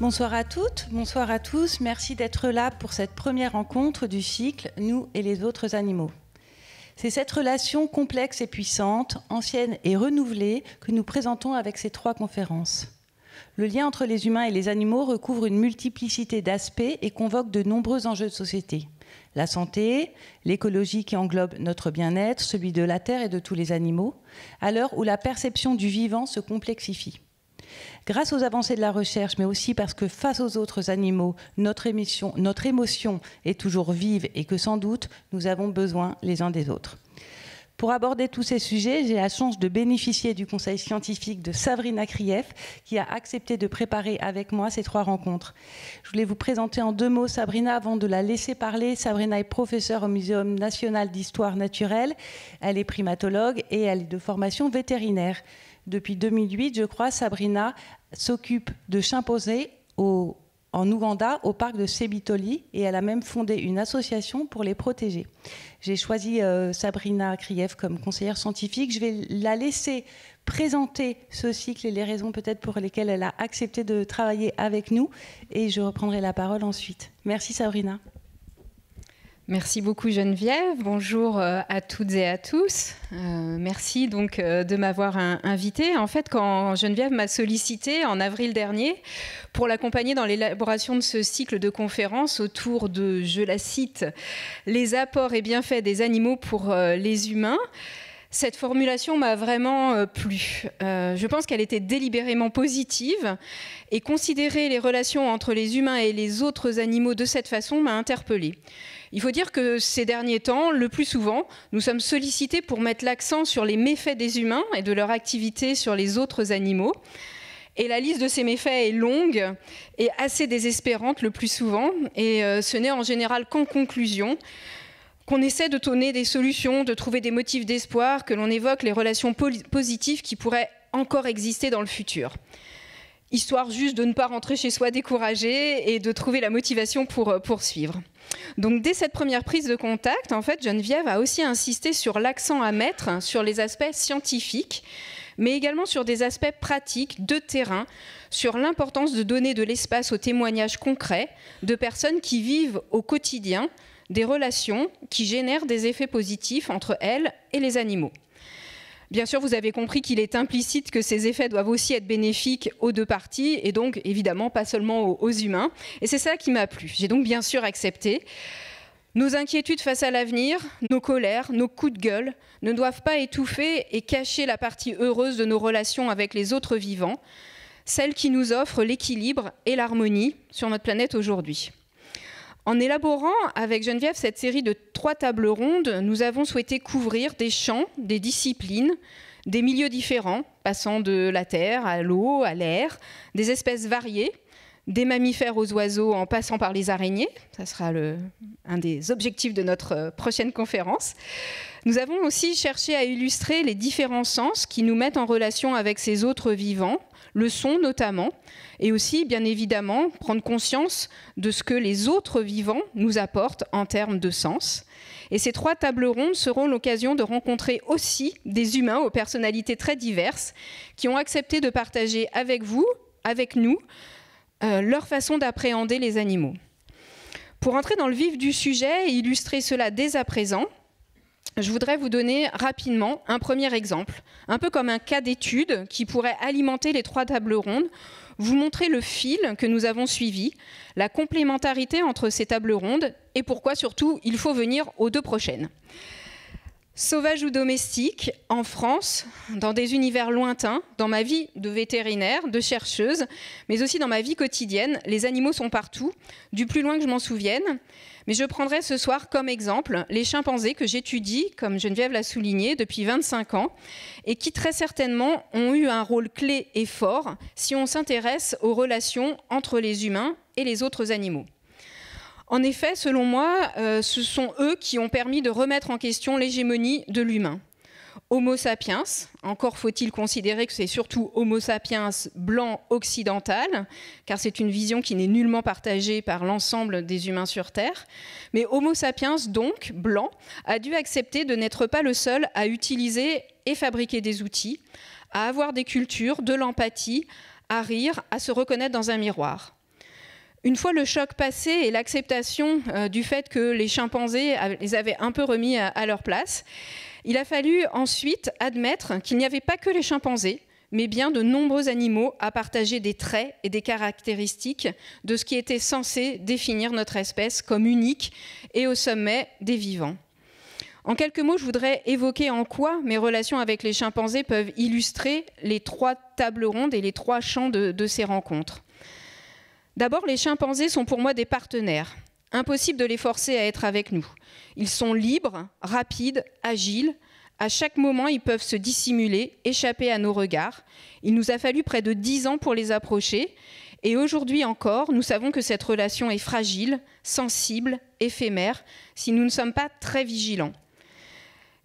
Bonsoir à toutes, bonsoir à tous. Merci d'être là pour cette première rencontre du cycle Nous et les autres animaux. C'est cette relation complexe et puissante, ancienne et renouvelée, que nous présentons avec ces trois conférences. Le lien entre les humains et les animaux recouvre une multiplicité d'aspects et convoque de nombreux enjeux de société. La santé, l'écologie qui englobe notre bien-être, celui de la Terre et de tous les animaux, à l'heure où la perception du vivant se complexifie. Grâce aux avancées de la recherche, mais aussi parce que face aux autres animaux, notre, émotion est toujours vive et que sans doute, nous avons besoin les uns des autres. Pour aborder tous ces sujets, j'ai la chance de bénéficier du conseil scientifique de Sabrina Krief, qui a accepté de préparer avec moi ces trois rencontres. Je voulais vous présenter en deux mots Sabrina avant de la laisser parler. Sabrina est professeure au Muséum national d'histoire naturelle. Elle est primatologue et elle est de formation vétérinaire. Depuis 2008, je crois, Sabrina s'occupe de chimpanzés au, en Ouganda, au parc de Sebitoli, et elle a même fondé une association pour les protéger. J'ai choisi euh, Sabrina Kriev comme conseillère scientifique. Je vais la laisser présenter ce cycle et les raisons peut-être pour lesquelles elle a accepté de travailler avec nous, et je reprendrai la parole ensuite. Merci Sabrina. Merci beaucoup Geneviève. Bonjour euh, à toutes et à tous. Euh, merci donc euh, de m'avoir invitée. En fait, quand Geneviève m'a sollicité en avril dernier pour l'accompagner dans l'élaboration de ce cycle de conférences autour de, je la cite, les apports et bienfaits des animaux pour les humains. Cette formulation m'a vraiment plu. je pense qu'elle était délibérément positive et considérer les relations entre les humains et les autres animaux de cette façon m'a interpellée. Il faut dire que ces derniers temps, le plus souvent, nous sommes sollicités pour mettre l'accent sur les méfaits des humains et de leur activité sur les autres animaux. Et la liste de ces méfaits est longue et assez désespérante le plus souvent, et euh, ce n'est en général qu'en conclusion qu'on essaie de donner des solutions, de trouver des motifs d'espoir, que l'on évoque les relations positives qui pourraient encore exister dans le futur. Histoire juste de ne pas rentrer chez soi découragé et de trouver la motivation pour euh, poursuivre. Donc dès cette première prise de contact, en fait, Geneviève a aussi insisté sur l'accent à mettre sur les aspects scientifiques, mais également sur des aspects pratiques de terrain, sur l'importance de donner de l'espace aux témoignages concrets de personnes qui vivent au quotidien des relations qui génèrent des effets positifs entre elles et les animaux. Bien sûr, vous avez compris qu'il est implicite que ces effets doivent aussi être bénéfiques aux deux parties et donc évidemment pas seulement aux, humains. Et c'est ça qui m'a plu. J'ai donc bien sûr accepté. Nos inquiétudes face à l'avenir, nos colères, nos coups de gueule ne doivent pas étouffer et cacher la partie heureuse de nos relations avec les autres vivants, celle qui nous offre l'équilibre et l'harmonie sur notre planète aujourd'hui. En élaborant avec Geneviève cette série de trois tables rondes, nous avons souhaité couvrir des champs, des disciplines, des milieux différents, passant de la terre à l'eau, à l'air, des espèces variées, des mammifères aux oiseaux en passant par les araignées. Ça sera un des objectifs de notre euh, prochaine conférence. Nous avons aussi cherché à illustrer les différents sens qui nous mettent en relation avec ces autres vivants le son notamment, et aussi bien évidemment prendre conscience de ce que les autres vivants nous apportent en termes de sens. Et ces trois tables rondes seront l'occasion de rencontrer aussi des humains aux personnalités très diverses qui ont accepté de partager avec vous, avec nous, euh, leur façon d'appréhender les animaux. Pour entrer dans le vif du sujet et illustrer cela dès à présent, je voudrais vous donner rapidement un premier exemple, un peu comme un cas d'étude qui pourrait alimenter les trois tables rondes, vous montrer le fil que nous avons suivi, la complémentarité entre ces tables rondes et pourquoi surtout il faut venir aux deux prochaines. Sauvage ou domestique, en France, dans des univers lointains, dans ma vie de vétérinaire, de chercheuse, mais aussi dans ma vie quotidienne, les animaux sont partout, du plus loin que je m'en souvienne. Mais je prendrai ce soir comme exemple les chimpanzés que j'étudie, comme Geneviève l'a souligné, depuis 25 ans, et qui très certainement ont eu un rôle clé et fort si on s'intéresse aux relations entre les humains et les autres animaux. En effet, selon moi, euh, ce sont eux qui ont permis de remettre en question l'hégémonie de l'humain. Homo sapiens, encore faut-il considérer que c'est surtout Homo sapiens blanc occidental, car c'est une vision qui n'est nullement partagée par l'ensemble des humains sur Terre, mais Homo sapiens donc blanc a dû accepter de n'être pas le seul à utiliser et fabriquer des outils, à avoir des cultures, de l'empathie, à rire, à se reconnaître dans un miroir. Une fois le choc passé et l'acceptation euh, du fait que les chimpanzés les avaient un peu remis à, leur place, il a fallu ensuite admettre qu'il n'y avait pas que les chimpanzés, mais bien de nombreux animaux à partager des traits et des caractéristiques de ce qui était censé définir notre espèce comme unique et au sommet des vivants. En quelques mots, je voudrais évoquer en quoi mes relations avec les chimpanzés peuvent illustrer les trois tables rondes et les trois champs de ces rencontres. D'abord, les chimpanzés sont pour moi des partenaires. Impossible de les forcer à être avec nous. Ils sont libres, rapides, agiles. À chaque moment, ils peuvent se dissimuler, échapper à nos regards. Il nous a fallu près de dix ans pour les approcher. Et aujourd'hui encore, nous savons que cette relation est fragile, sensible, éphémère, si nous ne sommes pas très vigilants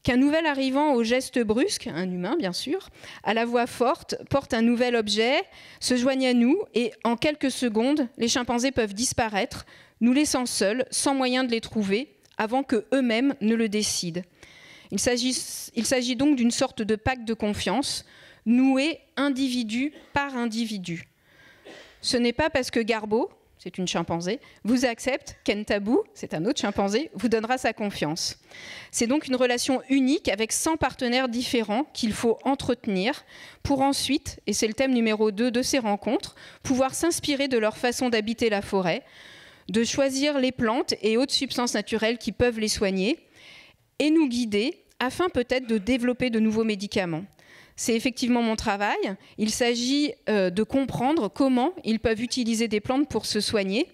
qu'un nouvel arrivant au geste brusque, un humain bien sûr, à la voix forte, porte un nouvel objet, se joigne à nous et en quelques secondes, les chimpanzés peuvent disparaître, nous laissant seuls, sans moyen de les trouver, avant que eux-mêmes ne le décident. Il s'agit donc d'une sorte de pacte de confiance, noué individu par individu. Ce n'est pas parce que Garbo c'est une chimpanzée, vous accepte, Kentabu, c'est un autre chimpanzé, vous donnera sa confiance. C'est donc une relation unique avec 100 partenaires différents qu'il faut entretenir pour ensuite, et c'est le thème numéro 2 de ces rencontres, pouvoir s'inspirer de leur façon d'habiter la forêt, de choisir les plantes et autres substances naturelles qui peuvent les soigner et nous guider afin peut-être de développer de nouveaux médicaments c'est effectivement mon travail. Il s'agit euh, de comprendre comment ils peuvent utiliser des plantes pour se soigner.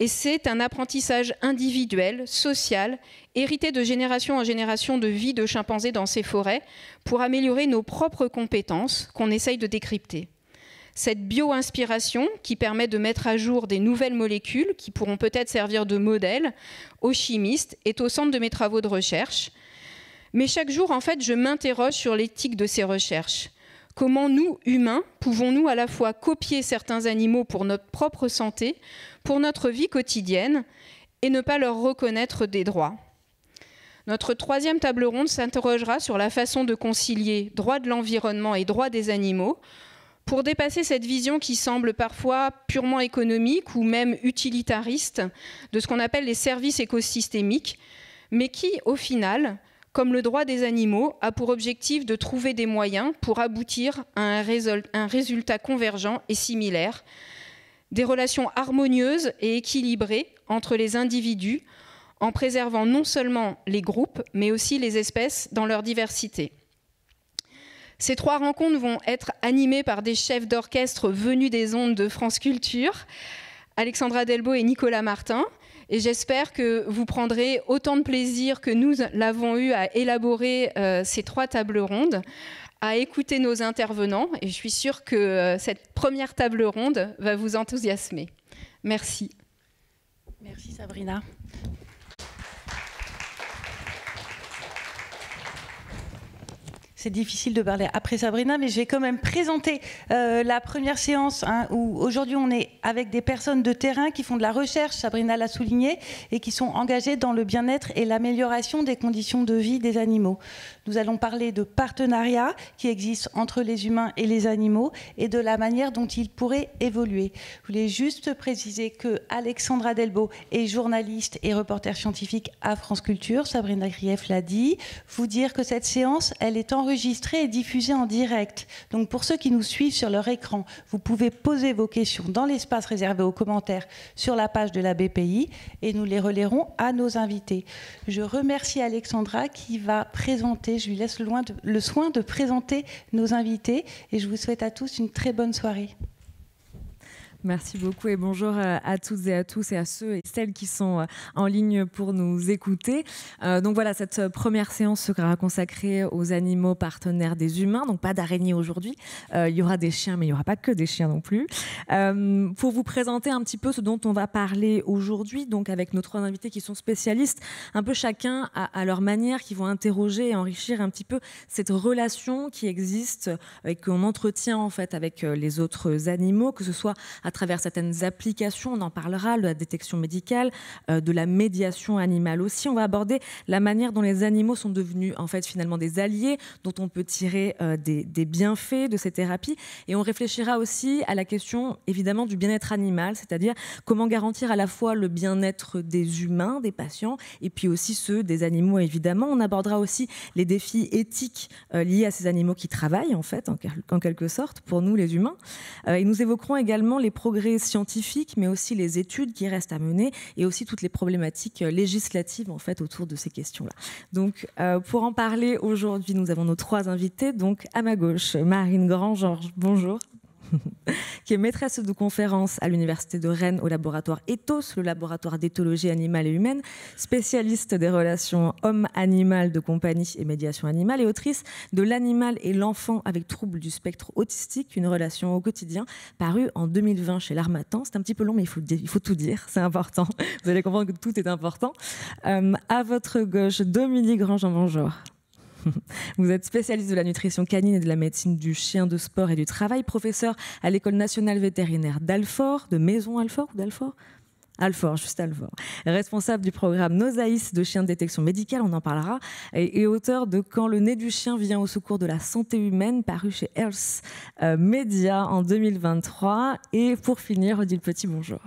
Et c'est un apprentissage individuel, social, hérité de génération en génération de vie de chimpanzés dans ces forêts, pour améliorer nos propres compétences qu'on essaye de décrypter. Cette bio-inspiration qui permet de mettre à jour des nouvelles molécules qui pourront peut-être servir de modèle aux chimistes est au centre de mes travaux de recherche. Mais chaque jour, en fait, je m'interroge sur l'éthique de ces recherches. Comment nous, humains, pouvons-nous à la fois copier certains animaux pour notre propre santé, pour notre vie quotidienne, et ne pas leur reconnaître des droits notre troisième table ronde s'interrogera sur la façon de concilier droit de l'environnement et droit des animaux pour dépasser cette vision qui semble parfois purement économique ou même utilitariste de ce qu'on appelle les services écosystémiques, mais qui, au final, comme le droit des animaux, a pour objectif de trouver des moyens pour aboutir à un résultat convergent et similaire, des relations harmonieuses et équilibrées entre les individus, en préservant non seulement les groupes, mais aussi les espèces dans leur diversité. Ces trois rencontres vont être animées par des chefs d'orchestre venus des ondes de France Culture, Alexandra Delbo et Nicolas Martin, et j'espère que vous prendrez autant de plaisir que nous l'avons eu à élaborer euh, ces trois tables rondes, à écouter nos intervenants. Et je suis sûre que euh, cette première table ronde va vous enthousiasmer. Merci. Merci Sabrina. C'est difficile de parler après Sabrina, mais je vais quand même présenter euh, la première séance hein, où aujourd'hui on est avec des personnes de terrain qui font de la recherche, Sabrina l'a souligné, et qui sont engagées dans le bien-être et l'amélioration des conditions de vie des animaux. Nous allons parler de partenariats qui existent entre les humains et les animaux et de la manière dont ils pourraient évoluer. Je voulais juste préciser que Alexandra Delbo est journaliste et reporter scientifique à France Culture. Sabrina Krief l'a dit. Vous dire que cette séance, elle est enregistrée et diffusée en direct. Donc pour ceux qui nous suivent sur leur écran, vous pouvez poser vos questions dans l'espace réservé aux commentaires sur la page de la BPI et nous les relayerons à nos invités. Je remercie Alexandra qui va présenter je lui laisse le soin de présenter nos invités et je vous souhaite à tous une très bonne soirée. Merci beaucoup et bonjour euh, à toutes et à tous et à ceux et celles qui sont euh, en ligne pour nous écouter. Euh, donc voilà, cette première séance sera consacrée aux animaux partenaires des humains, donc pas d'araignées aujourd'hui. il y aura des chiens, mais il n'y aura pas que des chiens non plus. pour vous présenter un petit peu ce dont on va parler aujourd'hui, donc avec nos trois invités qui sont spécialistes, un peu chacun à, leur manière, qui vont interroger et enrichir un petit peu cette relation qui existe et qu'on entretient en fait avec les autres animaux, que ce soit à à travers certaines applications, on en parlera, de la détection médicale, euh, de la médiation animale aussi. On va aborder la manière dont les animaux sont devenus en fait finalement des alliés, dont on peut tirer euh, des, bienfaits de ces thérapies. Et on réfléchira aussi à la question évidemment du bien-être animal, c'est-à-dire comment garantir à la fois le bien-être des humains, des patients, et puis aussi ceux des animaux évidemment. On abordera aussi les défis éthiques euh, liés à ces animaux qui travaillent en fait en, quelque sorte pour nous les humains. et nous évoquerons également les progrès scientifiques, mais aussi les études qui restent à mener et aussi toutes les problématiques euh, législatives en fait autour de ces questions-là. Donc, euh, pour en parler aujourd'hui, nous avons nos trois invités. Donc, à ma gauche, Marine Grand-Georges, bonjour qui est maîtresse de conférences à l'Université de Rennes au laboratoire ETHOS, le laboratoire d'éthologie animale et humaine, spécialiste des relations homme-animal de compagnie et médiation animale, et autrice de L'animal et l'enfant avec trouble du spectre autistique, une relation au quotidien, parue en 2020 chez l'Armatan. C'est un petit peu long, mais il faut, il faut tout dire, c'est important. Vous allez comprendre que tout est important. Euh, à votre gauche, Dominique Grange, bonjour. Vous êtes spécialiste de la nutrition canine et de la médecine du chien de sport et du travail, professeur à l'École nationale vétérinaire d'Alfort, de Maison Alfort ou d'Alfort Alfort, juste Alfort. Responsable du programme Nosaïs de chiens de détection médicale, on en parlera, et, auteur de Quand le nez du chien vient au secours de la santé humaine, paru chez Health euh, Media en 2023. Et pour finir, le Petit, bonjour.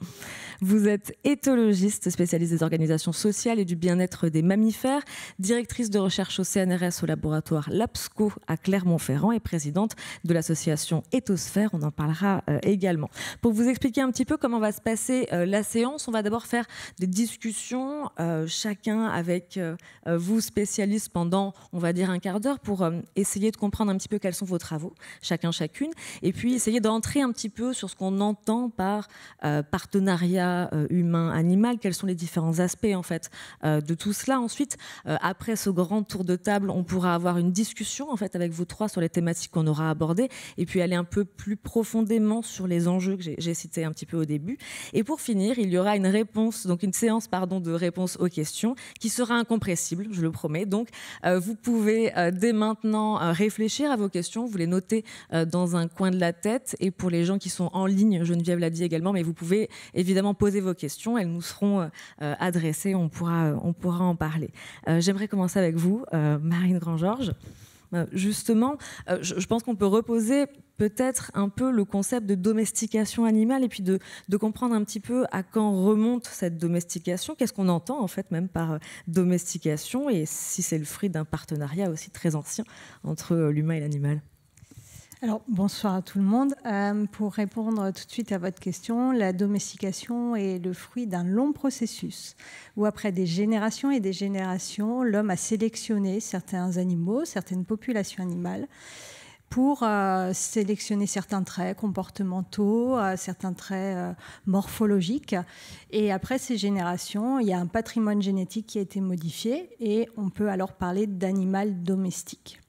Vous êtes éthologiste spécialiste des organisations sociales et du bien-être des mammifères, directrice de recherche au CNRS au laboratoire LAPSCO à Clermont-Ferrand et présidente de l'association Éthosphère. On en parlera euh, également. Pour vous expliquer un petit peu comment va se passer euh, la séance, on va d'abord faire des discussions, euh, chacun avec vous spécialistes pendant, on va dire, un quart d'heure pour essayer de comprendre un petit peu quels sont vos travaux, chacun, chacune, et puis essayer d'entrer un petit peu sur ce qu'on entend par partenariat euh, humain, animal, quels sont les différents aspects en fait euh, de tout cela. Ensuite, euh, après ce grand tour de table, on pourra avoir une discussion en fait avec vous trois sur les thématiques qu'on aura abordées et puis aller un peu plus profondément sur les enjeux que j'ai cités un petit peu au début. Et pour finir, il y aura une réponse, donc une séance pardon de réponse aux questions qui sera incompressible, je le promets. Donc vous pouvez dès maintenant réfléchir à vos questions, vous les notez dans un coin de la tête et pour les gens qui sont en ligne, Geneviève l'a dit également, mais vous pouvez évidemment posez vos questions, elles nous seront euh, euh, adressées, on pourra, euh, on pourra en parler. J'aimerais commencer avec vous, Marine Grand-Georges. Justement, je pense qu'on peut reposer peut-être un peu le concept de domestication animale et puis de, comprendre un petit peu à quand remonte cette domestication, qu'est-ce qu'on entend en fait même par domestication et si c'est le fruit d'un partenariat aussi très ancien entre l'humain et l'animal. Alors, bonsoir à tout le monde. Euh, pour répondre tout de suite à votre question, la domestication est le fruit d'un long processus où, après des générations et des générations, l'homme a sélectionné certains animaux, certaines populations animales pour euh, sélectionner certains traits comportementaux, euh, certains traits morphologiques. Et après ces générations, il y a un patrimoine génétique qui a été modifié et on peut alors parler d'animal domestique.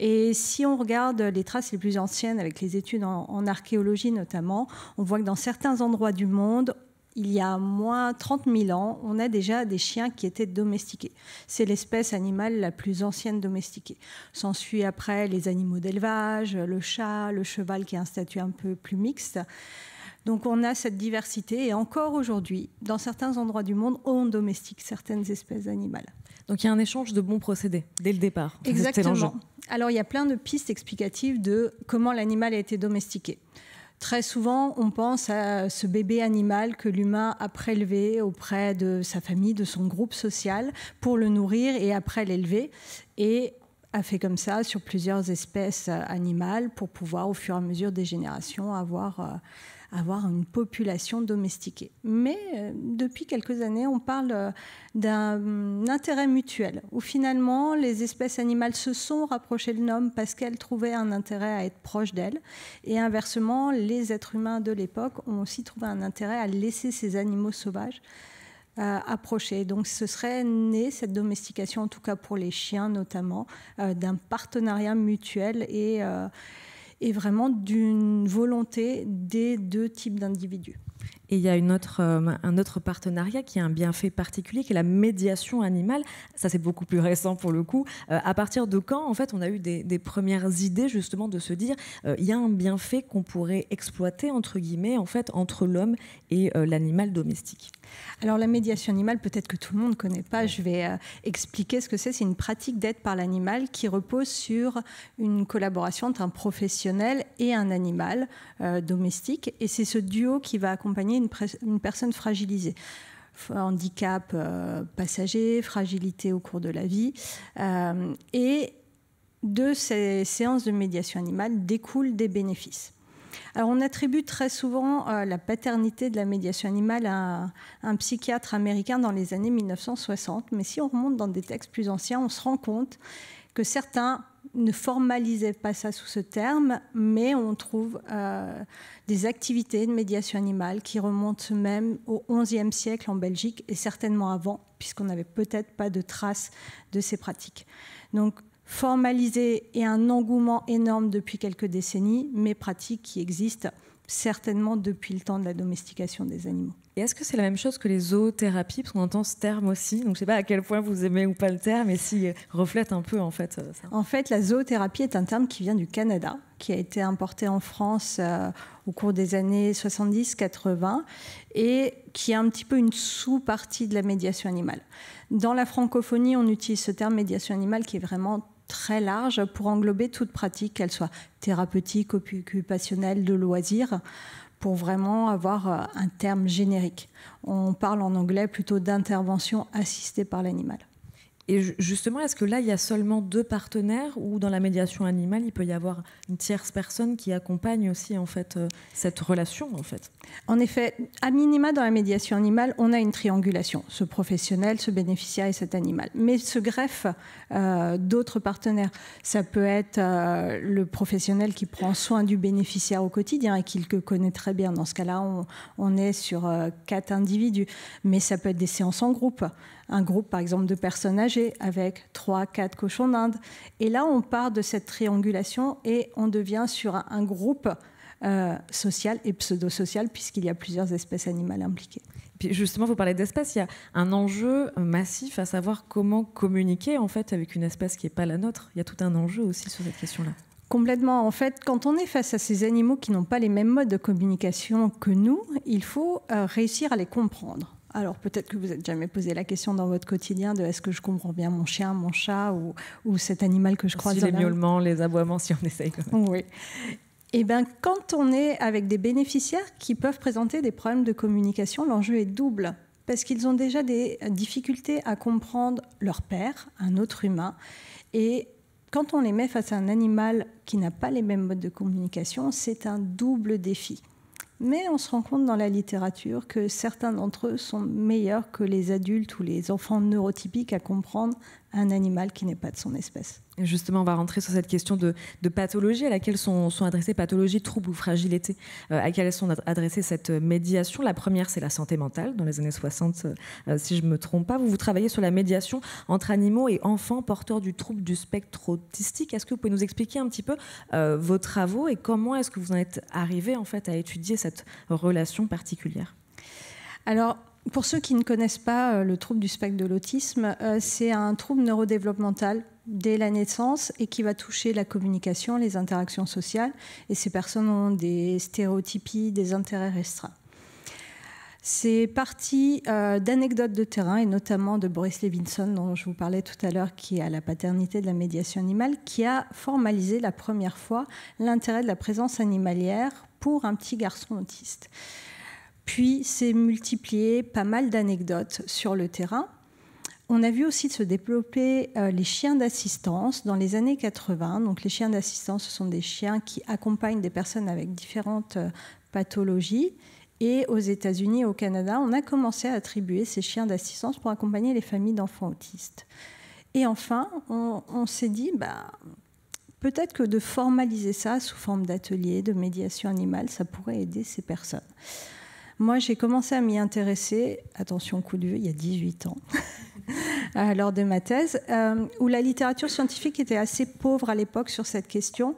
Et si on regarde les traces les plus anciennes, avec les études en, archéologie notamment, on voit que dans certains endroits du monde, il y a moins 30 000 ans, on a déjà des chiens qui étaient domestiqués. C'est l'espèce animale la plus ancienne domestiquée. S'ensuit après les animaux d'élevage, le chat, le cheval qui est un statut un peu plus mixte. Donc on a cette diversité et encore aujourd'hui, dans certains endroits du monde, on domestique certaines espèces animales. Donc il y a un échange de bons procédés dès le départ. Exactement. Alors il y a plein de pistes explicatives de comment l'animal a été domestiqué. Très souvent, on pense à ce bébé animal que l'humain a prélevé auprès de sa famille, de son groupe social, pour le nourrir et après l'élever. Et a fait comme ça sur plusieurs espèces euh, animales pour pouvoir, au fur et à mesure des générations, avoir euh, avoir une population domestiquée. Mais euh, depuis quelques années, on parle euh, d'un hum, intérêt mutuel, où finalement les espèces animales se sont rapprochées de l'homme parce qu'elles trouvaient un intérêt à être proches d'elles, et inversement, les êtres humains de l'époque ont aussi trouvé un intérêt à laisser ces animaux sauvages euh, approcher. Donc ce serait né, cette domestication, en tout cas pour les chiens notamment, d'un partenariat mutuel et, et vraiment d'une volonté des deux types d'individus. Et il y a une autre, euh, un autre partenariat qui a un bienfait particulier, qui est la médiation animale. Ça, c'est beaucoup plus récent pour le coup. Euh, à partir de quand, en fait, on a eu des, premières idées justement de se dire, euh, il y a un bienfait qu'on pourrait exploiter entre guillemets, en fait, entre l'homme et l'animal domestique. Alors la médiation animale, peut-être que tout le monde ne connaît pas. Je vais expliquer ce que c'est. C'est une pratique d'aide par l'animal qui repose sur une collaboration entre un professionnel et un animal domestique. Et c'est ce duo qui va accompagner une, personne fragilisée handicap euh, passager, fragilité au cours de la vie. Euh, et de ces séances de médiation animale découlent des bénéfices. Alors on attribue très souvent euh, la paternité de la médiation animale à un, psychiatre américain dans les années 1960, mais si on remonte dans des textes plus anciens, on se rend compte que certains ne formalisait pas ça sous ce terme, mais on trouve euh, des activités de médiation animale qui remontent même au XIe siècle en Belgique et certainement avant, puisqu'on n'avait peut-être pas de traces de ces pratiques. Donc formalisé et un engouement énorme depuis quelques décennies, mais pratiques qui existent certainement depuis le temps de la domestication des animaux. Et est-ce que c'est la même chose que les zoothérapies Parce qu'on entend ce terme aussi. Donc je ne sais pas à quel point vous aimez ou pas le terme, mais s'il reflète un peu en fait euh, En fait, la zoothérapie est un terme qui vient du Canada, qui a été importé en France euh, au cours des années 70-80 et qui est un petit peu une sous-partie de la médiation animale. Dans la francophonie, on utilise ce terme médiation animale qui est vraiment très large pour englober toute pratique, qu'elle soit thérapeutique, occupationnelle, de loisirs pour vraiment avoir euh, un terme générique. On parle en anglais plutôt d'intervention assistée par l'animal. Et justement, est-ce que là, il y a seulement deux partenaires ou dans la médiation animale, il peut y avoir une tierce personne qui accompagne aussi en fait euh, cette relation en fait En effet, à minima dans la médiation animale, on a une triangulation ce professionnel, ce bénéficiaire et cet animal. Mais ce greffe euh, d'autres partenaires. Ça peut être euh, le professionnel qui prend soin du bénéficiaire au quotidien et qu'il connaît très bien. Dans ce cas-là, on, est sur quatre individus. Mais ça peut être des séances en groupe un groupe, par exemple, de personnes âgées avec trois, quatre cochons d'Inde. Et là, on part de cette triangulation et on devient sur un, groupe euh, social et pseudo-social, puisqu'il y a plusieurs espèces animales impliquées. justement, vous parlez d'espèces, il y a un enjeu massif à savoir comment communiquer en fait avec une espèce qui n'est pas la nôtre. Il y a tout un enjeu aussi sur cette question-là. Complètement. En fait, quand on est face à ces animaux qui n'ont pas les mêmes modes de communication que nous, il faut euh, réussir à les comprendre. Alors peut-être que vous n'êtes jamais posé la question dans votre quotidien de est-ce que je comprends bien mon chien, mon chat ou, cet animal que je croise. les miaulements, les aboiements, si on essaye quand même. Oui. Eh bien, quand on est avec des bénéficiaires qui peuvent présenter des problèmes de communication, l'enjeu est double. Parce qu'ils ont déjà des difficultés à comprendre leur père, un autre humain. Et quand on les met face à un animal qui n'a pas les mêmes modes de communication, c'est un double défi. Mais on se rend compte dans la littérature que certains d'entre eux sont meilleurs que les adultes ou les enfants neurotypiques à comprendre un animal qui n'est pas de son espèce. Justement, on va rentrer sur cette question de, pathologie à laquelle sont, adressées pathologies, troubles ou fragilités, euh, à laquelle sont adressées cette euh, médiation. La première, c'est la santé mentale. Dans les années 60, euh, si je ne me trompe pas, vous, vous travaillez sur la médiation entre animaux et enfants porteurs du trouble du spectre autistique. Est-ce que vous pouvez nous expliquer un petit peu vos travaux et comment est-ce que vous en êtes arrivé en fait à étudier cette relation particulière Alors, pour ceux qui ne connaissent pas euh, le trouble du spectre de l'autisme, euh, c'est un trouble neurodéveloppemental dès la naissance et qui va toucher la communication, les interactions sociales. Et ces personnes ont des stéréotypies, des intérêts restreints. C'est parti euh, d'anecdotes de terrain et notamment de Boris Levinson, dont je vous parlais tout à l'heure, qui est à la paternité de la médiation animale, qui a formalisé la première fois l'intérêt de la présence animalière pour un petit garçon autiste. Puis s'est multiplié pas mal d'anecdotes sur le terrain. On a vu aussi se développer euh, les chiens d'assistance dans les années 80. Donc les chiens d'assistance, ce sont des chiens qui accompagnent des personnes avec différentes euh, pathologies. Et aux États-Unis et au Canada, on a commencé à attribuer ces chiens d'assistance pour accompagner les familles d'enfants autistes. Et enfin, on, s'est dit, bah, peut-être que de formaliser ça sous forme d'atelier, de médiation animale, ça pourrait aider ces personnes. Moi, j'ai commencé à m'y intéresser, attention coup de il y a 18 ans, euh, lors de ma thèse, euh, où la littérature scientifique était assez pauvre à l'époque sur cette question.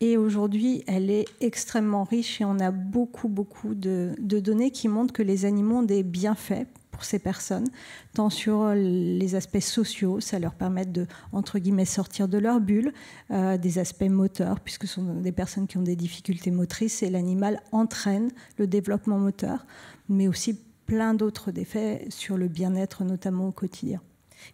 Et aujourd'hui, elle est extrêmement riche et on a beaucoup, beaucoup de données qui montrent que les animaux ont des bienfaits pour ces personnes, tant sur euh, les aspects sociaux, ça leur permet de, entre guillemets, sortir de leur bulle, euh, des aspects moteurs, puisque ce sont des personnes qui ont des difficultés motrices et l'animal entraîne le développement moteur, mais aussi plein d'autres effets sur le bien-être, notamment au quotidien.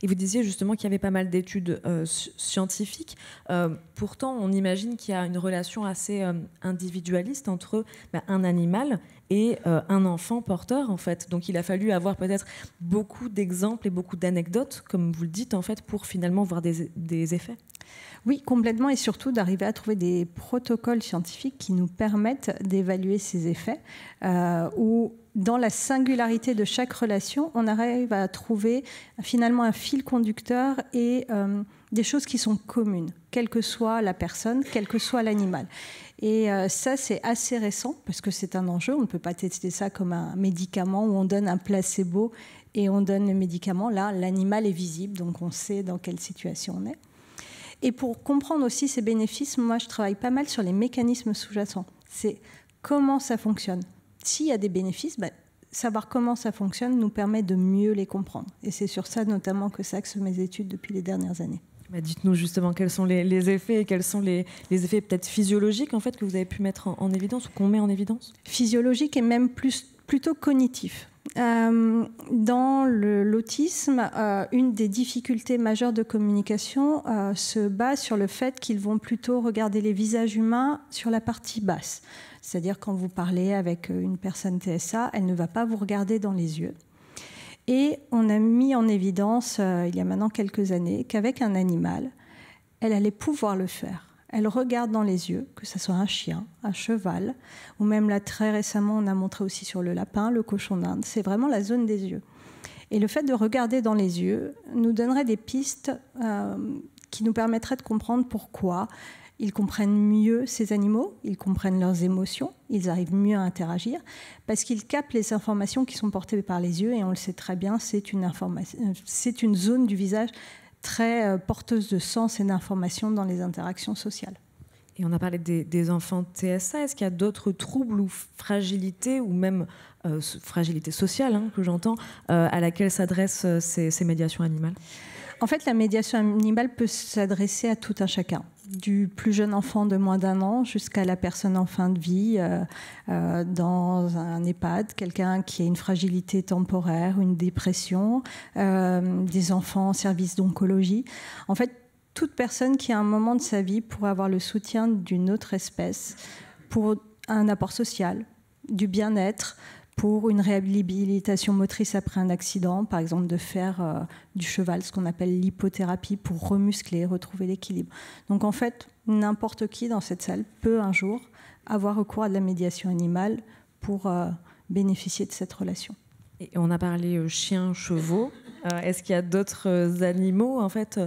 Et vous disiez justement qu'il y avait pas mal d'études euh, scientifiques. Euh, pourtant, on imagine qu'il y a une relation assez euh, individualiste entre bah, un animal et un enfant porteur, en fait. Donc, il a fallu avoir peut-être beaucoup d'exemples et beaucoup d'anecdotes, comme vous le dites, en fait, pour finalement voir des, effets. Oui, complètement, et surtout d'arriver à trouver des protocoles scientifiques qui nous permettent d'évaluer ces effets, ou dans la singularité de chaque relation, on arrive à trouver finalement un fil conducteur et euh, des choses qui sont communes, quelle que soit la personne, quel que soit l'animal. Et euh, ça, c'est assez récent parce que c'est un enjeu. On ne peut pas tester ça comme un médicament où on donne un placebo et on donne le médicament. Là, l'animal est visible, donc on sait dans quelle situation on est. Et pour comprendre aussi ces bénéfices, moi, je travaille pas mal sur les mécanismes sous-jacents. C'est comment ça fonctionne s'il y a des bénéfices, bah, savoir comment ça fonctionne nous permet de mieux les comprendre. Et c'est sur ça notamment que s'axent mes études depuis les dernières années. Bah, dites-nous justement quels sont les, effets et quels sont les, effets peut-être physiologiques en fait que vous avez pu mettre en, évidence ou qu'on met en évidence. Physiologiques et même plus, plutôt cognitif. Euh, dans l'autisme, euh, une des difficultés majeures de communication euh, se base sur le fait qu'ils vont plutôt regarder les visages humains sur la partie basse. C'est-à-dire quand vous parlez avec euh, une personne TSA, elle ne va pas vous regarder dans les yeux. Et on a mis en évidence, euh, il y a maintenant quelques années, qu'avec un animal, elle allait pouvoir le faire. Elle regarde dans les yeux, que ce soit un chien, un cheval, ou même là très récemment, on a montré aussi sur le lapin, le cochon d'Inde. C'est vraiment la zone des yeux. Et le fait de regarder dans les yeux nous donnerait des pistes euh, qui nous permettraient de comprendre pourquoi ils comprennent mieux ces animaux, ils comprennent leurs émotions, ils arrivent mieux à interagir, parce qu'ils capent les informations qui sont portées par les yeux, et on le sait très bien, c'est une, euh, zone du visage très euh, porteuse de sens et d'informations dans les interactions sociales. Et on a parlé des, enfants TSA. Est-ce qu'il y a d'autres troubles ou fragilités, ou même euh, fragilités fragilité sociale hein, que j'entends, à laquelle s'adressent ces médiations animales en fait, la médiation animale peut s'adresser à tout un chacun, du plus jeune enfant de moins d'un an jusqu'à la personne en fin de vie euh, euh, dans un EHPAD, quelqu'un qui a une fragilité temporaire, une dépression, euh, des enfants en service d'oncologie. En fait, toute personne qui a un moment de sa vie pourrait avoir le soutien d'une autre espèce pour un apport social, du bien-être, pour une réhabilitation motrice après un accident, par exemple de faire euh, du cheval, ce qu'on appelle l'hypothérapie, pour remuscler, retrouver l'équilibre. Donc en fait, n'importe qui dans cette salle peut un jour avoir recours à de la médiation animale pour euh, bénéficier de cette relation. Et on a parlé chien euh, chiens, chevaux. Est-ce qu'il y a d'autres animaux en fait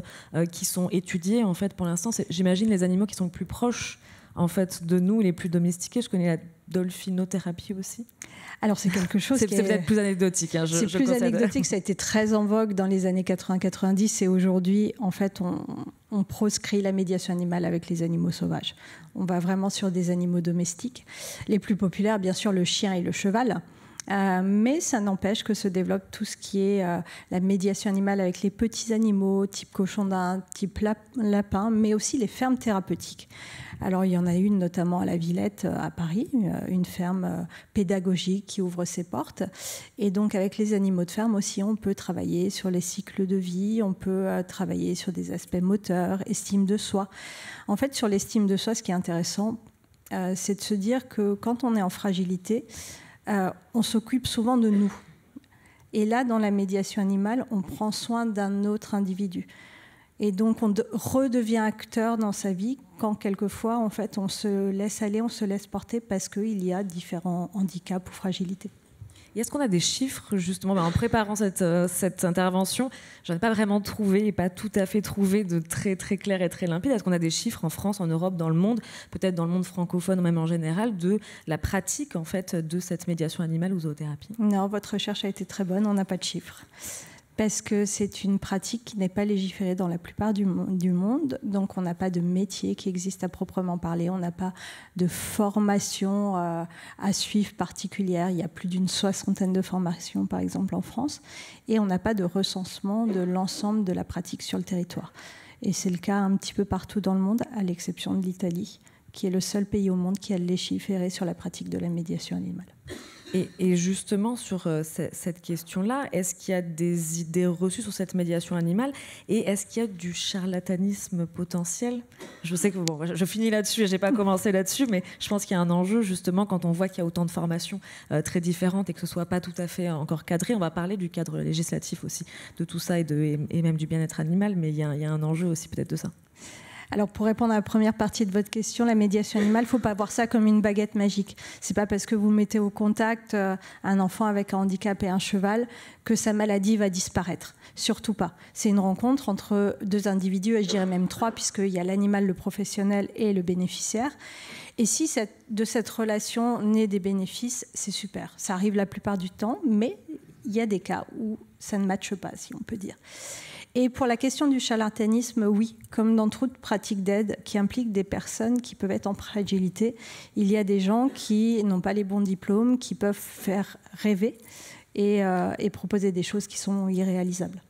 qui sont étudiés en fait pour l'instant J'imagine les animaux qui sont plus proches en fait de nous, les plus domestiqués. Je connais la dolphinothérapie aussi. Alors c'est quelque chose. peut-être plus anecdotique. Hein, c'est plus anecdotique. Ça a été très en vogue dans les années 80-90 et aujourd'hui, en fait, on, proscrit la médiation animale avec les animaux sauvages. On va vraiment sur des animaux domestiques. Les plus populaires, bien sûr, le chien et le cheval. Euh, mais ça n'empêche que se développe tout ce qui est euh, la médiation animale avec les petits animaux, type cochon d'un type lapin, mais aussi les fermes thérapeutiques. Alors il y en a une notamment à la Villette euh, à Paris, euh, une ferme euh, pédagogique qui ouvre ses portes. Et donc avec les animaux de ferme aussi, on peut travailler sur les cycles de vie, on peut travailler sur des aspects moteurs, estime de soi. En fait, sur l'estime de soi, ce qui est intéressant, c'est de se dire que quand on est en fragilité, on s'occupe souvent de nous. Et là, dans la médiation animale, on prend soin d'un autre individu. Et donc, on redevient acteur dans sa vie quand quelquefois, en fait, on se laisse aller, on se laisse porter parce qu'il y a différents handicaps ou fragilités. Est-ce qu'on a des chiffres, justement, ben, en préparant cette, euh, intervention Je ai pas vraiment trouvé, et pas tout à fait trouvé de très, très clair et très limpide. Est-ce qu'on a des chiffres en France, en Europe, dans le monde, peut-être dans le monde francophone, même en général, de la pratique, en fait, de cette médiation animale ou zoothérapie Non, votre recherche a été très bonne, on n'a pas de chiffres parce que c'est une pratique qui n'est pas légiférée dans la plupart du, monde. Donc on n'a pas de métier qui existe à proprement parler, on n'a pas de formation euh, à suivre particulière. Il y a plus d'une soixantaine de formations, par exemple, en France, et on n'a pas de recensement de l'ensemble de la pratique sur le territoire. Et c'est le cas un petit peu partout dans le monde, à l'exception de l'Italie, qui est le seul pays au monde qui a légiféré sur la pratique de la médiation animale. Et, justement, sur euh, cette question-là, est-ce qu'il y a des idées reçues sur cette médiation animale Et est-ce qu'il y a du charlatanisme potentiel Je sais que bon, je finis là-dessus et je n'ai pas commencé là-dessus, mais je pense qu'il y a un enjeu, justement, quand on voit qu'il y a autant de formations euh, très différentes et que ce ne soit pas tout à fait encore cadré. On va parler du cadre législatif aussi, de tout ça et, de, et même du bien-être animal, mais il y, il y a un enjeu aussi peut-être de ça. Alors pour répondre à la première partie de votre question, la médiation animale, ne faut pas voir ça comme une baguette magique. Ce n'est pas parce que vous mettez au contact euh, un enfant avec un handicap et un cheval que sa maladie va disparaître. Surtout pas. C'est une rencontre entre deux individus, et je dirais même trois, puisqu'il y a l'animal, le professionnel et le bénéficiaire. Et si de cette relation naît des bénéfices, c'est super. Ça arrive la plupart du temps, mais il y a des cas où ça ne matche pas, si on peut dire. Et pour la question du charlatanisme, oui, comme dans toute pratique d'aide qui implique des personnes qui peuvent être en fragilité, il y a des gens qui n'ont pas les bons diplômes, qui peuvent faire rêver et, euh, et proposer des choses qui sont irréalisables.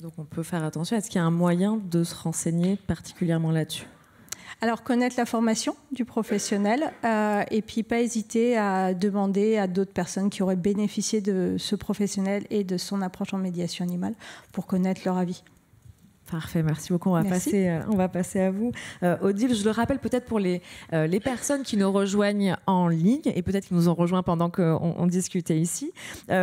Donc on peut faire attention. Est-ce qu'il y a un moyen de se renseigner particulièrement là-dessus alors connaître la formation du professionnel euh, et puis pas hésiter à demander à d'autres personnes qui auraient bénéficié de ce professionnel et de son approche en médiation animale pour connaître leur avis. Parfait, merci beaucoup. On va, Passer, euh, on va passer à vous. Euh, Odile, je le rappelle peut-être pour les, euh, les personnes qui nous rejoignent en ligne et peut-être qui nous ont rejoints pendant qu'on discutait ici.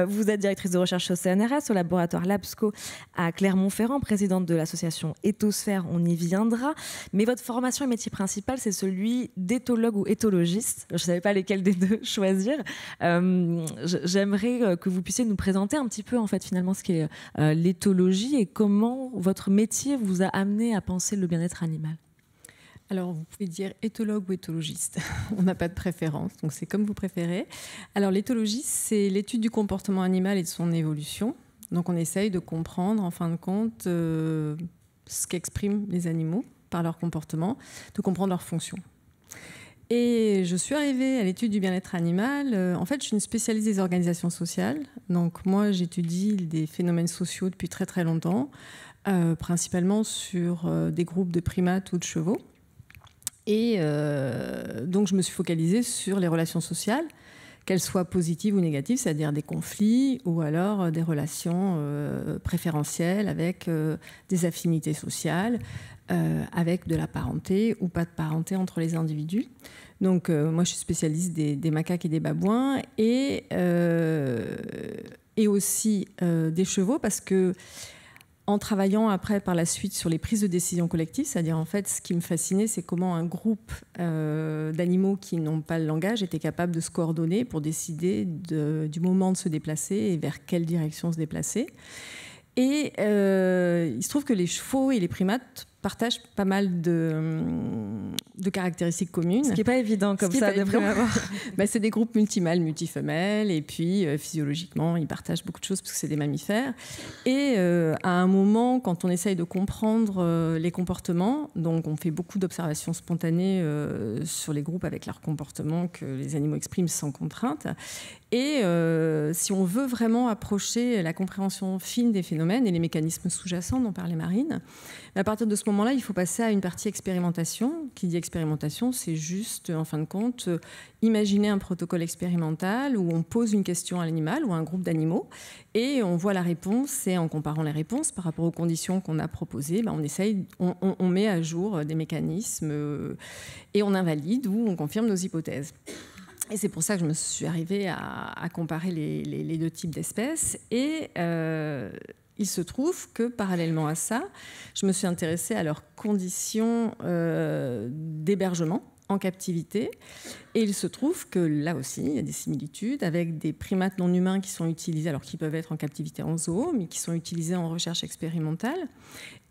vous êtes directrice de recherche au CNRS, au laboratoire LabSCO à Clermont-Ferrand, présidente de l'association Éthosphère, on y viendra. Mais votre formation et métier principal, c'est celui d'éthologue ou éthologiste. Je ne savais pas lesquels des deux choisir. J'aimerais que vous puissiez nous présenter un petit peu, en fait, finalement, ce qu'est l'éthologie et comment votre métier vous a amené à penser le bien-être animal alors, vous pouvez dire éthologue ou éthologiste. On n'a pas de préférence, donc c'est comme vous préférez. Alors, l'éthologie, c'est l'étude du comportement animal et de son évolution. Donc, on essaye de comprendre, en fin de compte, euh, ce qu'expriment les animaux par leur comportement, de comprendre leurs fonctions. Et je suis arrivée à l'étude du bien-être animal. Euh, en fait, je suis une spécialiste des organisations sociales. Donc, moi, j'étudie des phénomènes sociaux depuis très très longtemps. Euh, principalement sur euh, des groupes de primates ou de chevaux. Et euh, donc je me suis focalisée sur les relations sociales, qu'elles soient positives ou négatives, c'est-à-dire des conflits ou alors des relations préférentielles avec des affinités sociales, avec de la parenté ou pas de parenté entre les individus. Donc moi je suis spécialiste des, macaques et des babouins et et aussi des chevaux parce que en travaillant après par la suite sur les prises de décision collectives, c'est-à-dire en fait ce qui me fascinait, c'est comment un groupe euh, d'animaux qui n'ont pas le langage était capable de se coordonner pour décider du moment de se déplacer et vers quelle direction se déplacer. Et euh, il se trouve que les chevaux et les primates partagent pas mal de, de caractéristiques communes. Ce qui n'est pas évident comme ça de ben, c'est des groupes multimâles, multifemelles, et puis euh, physiologiquement, ils partagent beaucoup de choses parce que c'est des mammifères. Et euh, à un moment, quand on essaye de comprendre euh, les comportements, donc on fait beaucoup d'observations spontanées sur les groupes avec leurs comportements que les animaux expriment sans contrainte. Et si on veut vraiment approcher la compréhension fine des phénomènes et les mécanismes sous-jacents dont parlait Marine, à partir de ce moment-là, il faut passer à une partie expérimentation. Qui dit expérimentation, c'est juste, en fin de compte, euh, imaginer un protocole expérimental où on pose une question à l'animal ou à un groupe d'animaux et on voit la réponse et en comparant les réponses par rapport aux conditions qu'on a proposées, ben, on essaye, on, met à jour euh, des mécanismes euh, et on invalide ou on confirme nos hypothèses. Et c'est pour ça que je me suis arrivée à, comparer les, deux types d'espèces. Et il se trouve que parallèlement à ça, je me suis intéressée à leurs conditions euh, d'hébergement en captivité. Et il se trouve que là aussi, il y a des similitudes avec des primates non humains qui sont utilisés, alors qu'ils peuvent être en captivité en zoo, mais qui sont utilisés en recherche expérimentale,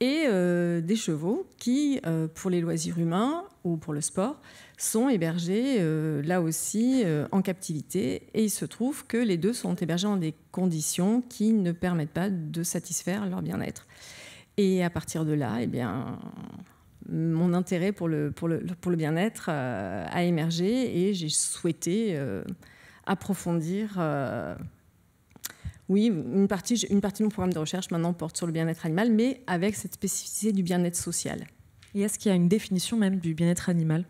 et euh, des chevaux qui, euh, pour les loisirs humains ou pour le sport, sont hébergés euh, là aussi en captivité. Et il se trouve que les deux sont hébergés dans des conditions qui ne permettent pas de satisfaire leur bien-être. Et à partir de là, eh bien, mon intérêt pour le, pour le, bien-être euh, a émergé et j'ai souhaité euh, approfondir. Euh, oui, une partie, une partie, de mon programme de recherche maintenant porte sur le bien-être animal, mais avec cette spécificité du bien-être social. Et est-ce qu'il y a une définition même du bien-être animal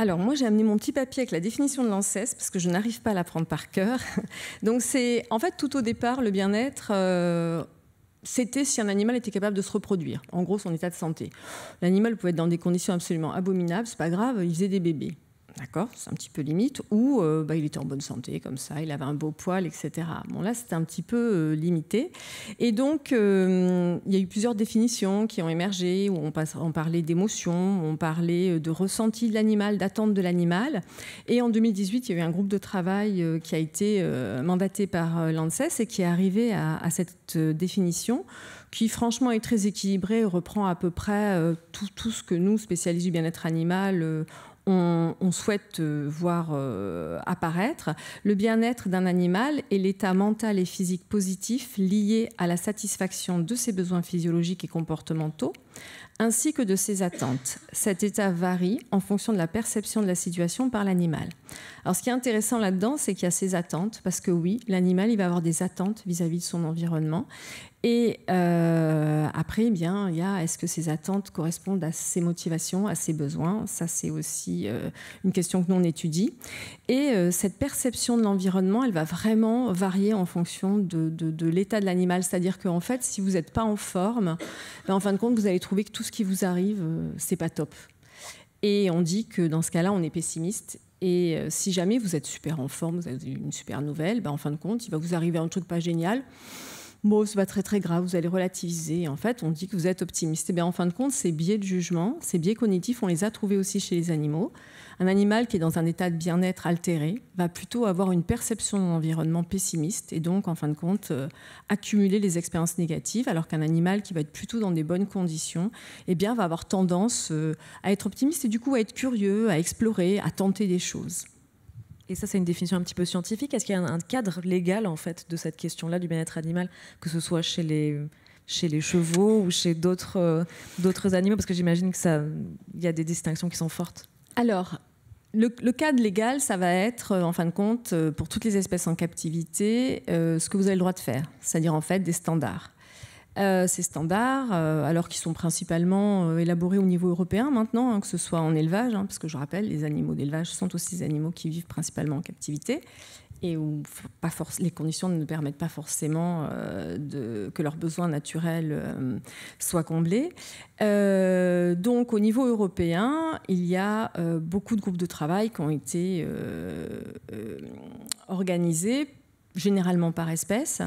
alors moi j'ai amené mon petit papier avec la définition de l'ANSES parce que je n'arrive pas à la prendre par cœur. Donc c'est en fait tout au départ le bien-être, c'était si un animal était capable de se reproduire, en gros son état de santé. L'animal pouvait être dans des conditions absolument abominables, c'est pas grave, il faisait des bébés. D'accord C'est un petit peu limite. Ou euh, bah, il était en bonne santé, comme ça, il avait un beau poil, etc. Bon, là, c'était un petit peu euh, limité. Et donc, euh, il y a eu plusieurs définitions qui ont émergé, où on, passe, en parlait d'émotion, on parlait de ressenti de l'animal, d'attente de l'animal. Et en 2018, il y a eu un groupe de travail qui a été mandaté par l'ANSES et qui est arrivé à, cette définition qui franchement est très équilibrée, reprend à peu près tout, tout ce que nous, spécialistes du bien-être animal, on, souhaite euh, voir euh, apparaître, le bien-être d'un animal et l'état mental et physique positif lié à la satisfaction de ses besoins physiologiques et comportementaux, ainsi que de ses attentes. Cet état varie en fonction de la perception de la situation par l'animal. Alors ce qui est intéressant là-dedans, c'est qu'il y a ses attentes, parce que oui, l'animal, il va avoir des attentes vis à -vis de son environnement, et euh, après, eh bien, il y a est-ce que ces attentes correspondent à ses motivations, à ses besoins Ça, c'est aussi euh, une question que nous on étudie. Et euh, cette perception de l'environnement, elle va vraiment varier en fonction de, l'état de l'animal. C'est-à-dire qu'en fait, si vous n'êtes pas en forme, ben, en fin de compte, vous allez trouver que tout ce qui vous arrive, c'est pas top. Et on dit que dans ce cas-là, on est pessimiste et si jamais vous êtes super en forme, vous avez une super nouvelle, ben en fin de compte, il va vous arriver un truc pas génial bon, va pas très très grave, vous allez relativiser. en fait, on dit que vous êtes optimiste. Et eh bien, en fin de compte, ces biais de jugement, ces biais cognitifs, on les a trouvés aussi chez les animaux. Un animal qui est dans un état de bien-être altéré va plutôt avoir une perception de l'environnement pessimiste et donc, en fin de compte, euh, accumuler les expériences négatives, alors qu'un animal qui va être plutôt dans des bonnes conditions, eh bien, va avoir tendance euh, à être optimiste et du coup à être curieux, à explorer, à tenter des choses. Et ça, c'est une définition un petit peu scientifique. Est-ce qu'il y a un cadre légal, en fait, de cette question-là du bien-être animal, que ce soit chez les, chevaux ou chez euh, d'autres animaux Parce que j'imagine qu'il y a des distinctions qui sont fortes. Alors, le, cadre légal, ça va être, euh, en fin de compte, euh, pour toutes les espèces en captivité, ce que vous avez le droit de faire, c'est-à-dire en fait des standards. Euh, ces standards, euh, alors qu'ils sont principalement euh, élaborés au niveau européen maintenant, hein, que ce soit en élevage, hein, parce que je rappelle, les animaux d'élevage sont aussi des animaux qui vivent principalement en captivité et où pas les conditions ne permettent pas forcément de, que leurs besoins naturels soient comblés. donc au niveau européen, il y a beaucoup de groupes de travail qui ont été organisés généralement par espèce,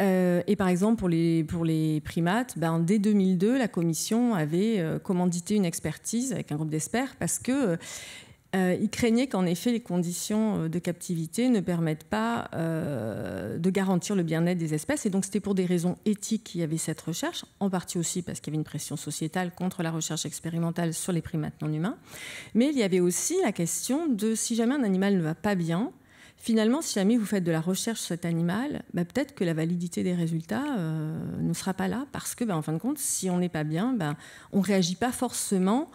euh, et par exemple, pour les, pour les primates, ben, dès 2002, la commission avait euh, commandité une expertise avec un groupe d'experts parce que... Euh, craignaient il qu'en effet les conditions de captivité ne permettent pas de garantir le bien-être des espèces. Et donc c'était pour des raisons éthiques qu'il y avait cette recherche, en partie aussi parce qu'il y avait une pression sociétale contre la recherche expérimentale sur les primates non humains. Mais il y avait aussi la question de si jamais un animal ne va pas bien, finalement, si jamais vous faites de la recherche sur cet animal, bah, peut-être que la validité des résultats euh, ne sera pas là, parce que, bah, en fin de compte, si on n'est pas bien, bah, on ne réagit pas forcément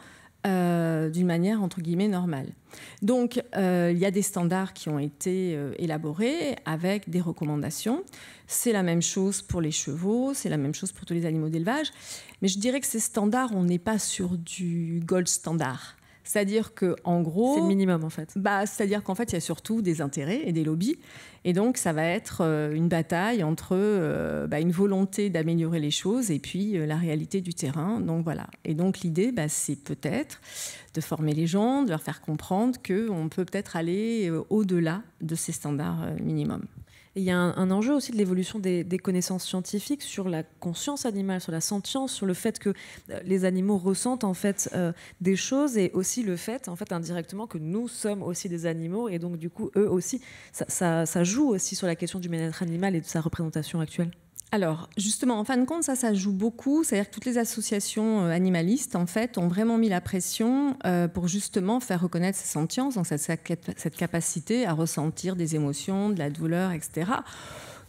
euh, d'une manière, entre guillemets, normale. Donc, euh, il y a des standards qui ont été élaborés avec des recommandations. C'est la même chose pour les chevaux, c'est la même chose pour tous les animaux d'élevage. Mais je dirais que ces standards, on n'est pas sur du gold standard. C'est-à-dire qu'en en gros, c'est le minimum en fait. Bah, c'est-à-dire qu'en fait, il y a surtout des intérêts et des lobbies, et donc ça va être euh, une bataille entre euh, bah, une volonté d'améliorer les choses et puis euh, la réalité du terrain. Donc voilà. Et donc l'idée, bah, c'est peut-être de former les gens, de leur faire comprendre que on peut peut-être aller au-delà de ces standards minimums il y a un, enjeu aussi de l'évolution des, connaissances scientifiques sur la conscience animale, sur la sentience, sur le fait que euh, les animaux ressentent en fait euh, des choses et aussi le fait, en fait, indirectement, que nous sommes aussi des animaux et donc du coup, eux aussi, ça, ça joue aussi sur la question du bien-être animal et de sa représentation actuelle alors, justement, en fin de compte, ça, ça joue beaucoup. C'est-à-dire que toutes les associations euh, animalistes, en fait, ont vraiment mis la pression euh, pour justement faire reconnaître ces sentience, cette capacité à ressentir des émotions, de la douleur, etc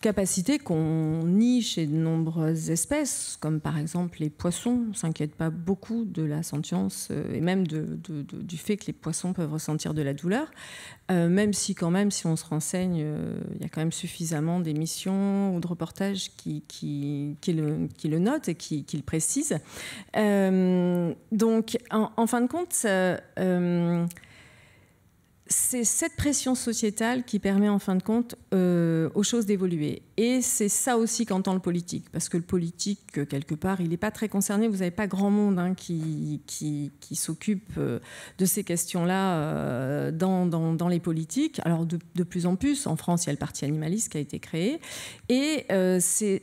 capacité qu'on nie chez de nombreuses espèces, comme par exemple les poissons. On ne s'inquiète pas beaucoup de la sentience euh, et même de, du fait que les poissons peuvent ressentir de la douleur, euh, même si quand même, si on se renseigne, euh, il y a quand même suffisamment d'émissions ou de reportages qui, qui, le, notent et qui, le précisent. donc, en, en, fin de compte, c'est cette pression sociétale qui permet en fin de compte euh, aux choses d'évoluer. Et c'est ça aussi qu'entend le politique, parce que le politique, euh, quelque part, il n'est pas très concerné. Vous n'avez pas grand monde hein, qui, qui, s'occupe euh, de ces questions-là euh, dans, dans, les politiques. Alors, de, plus en plus, en France, il y a le Parti animaliste qui a été créé. Et c'est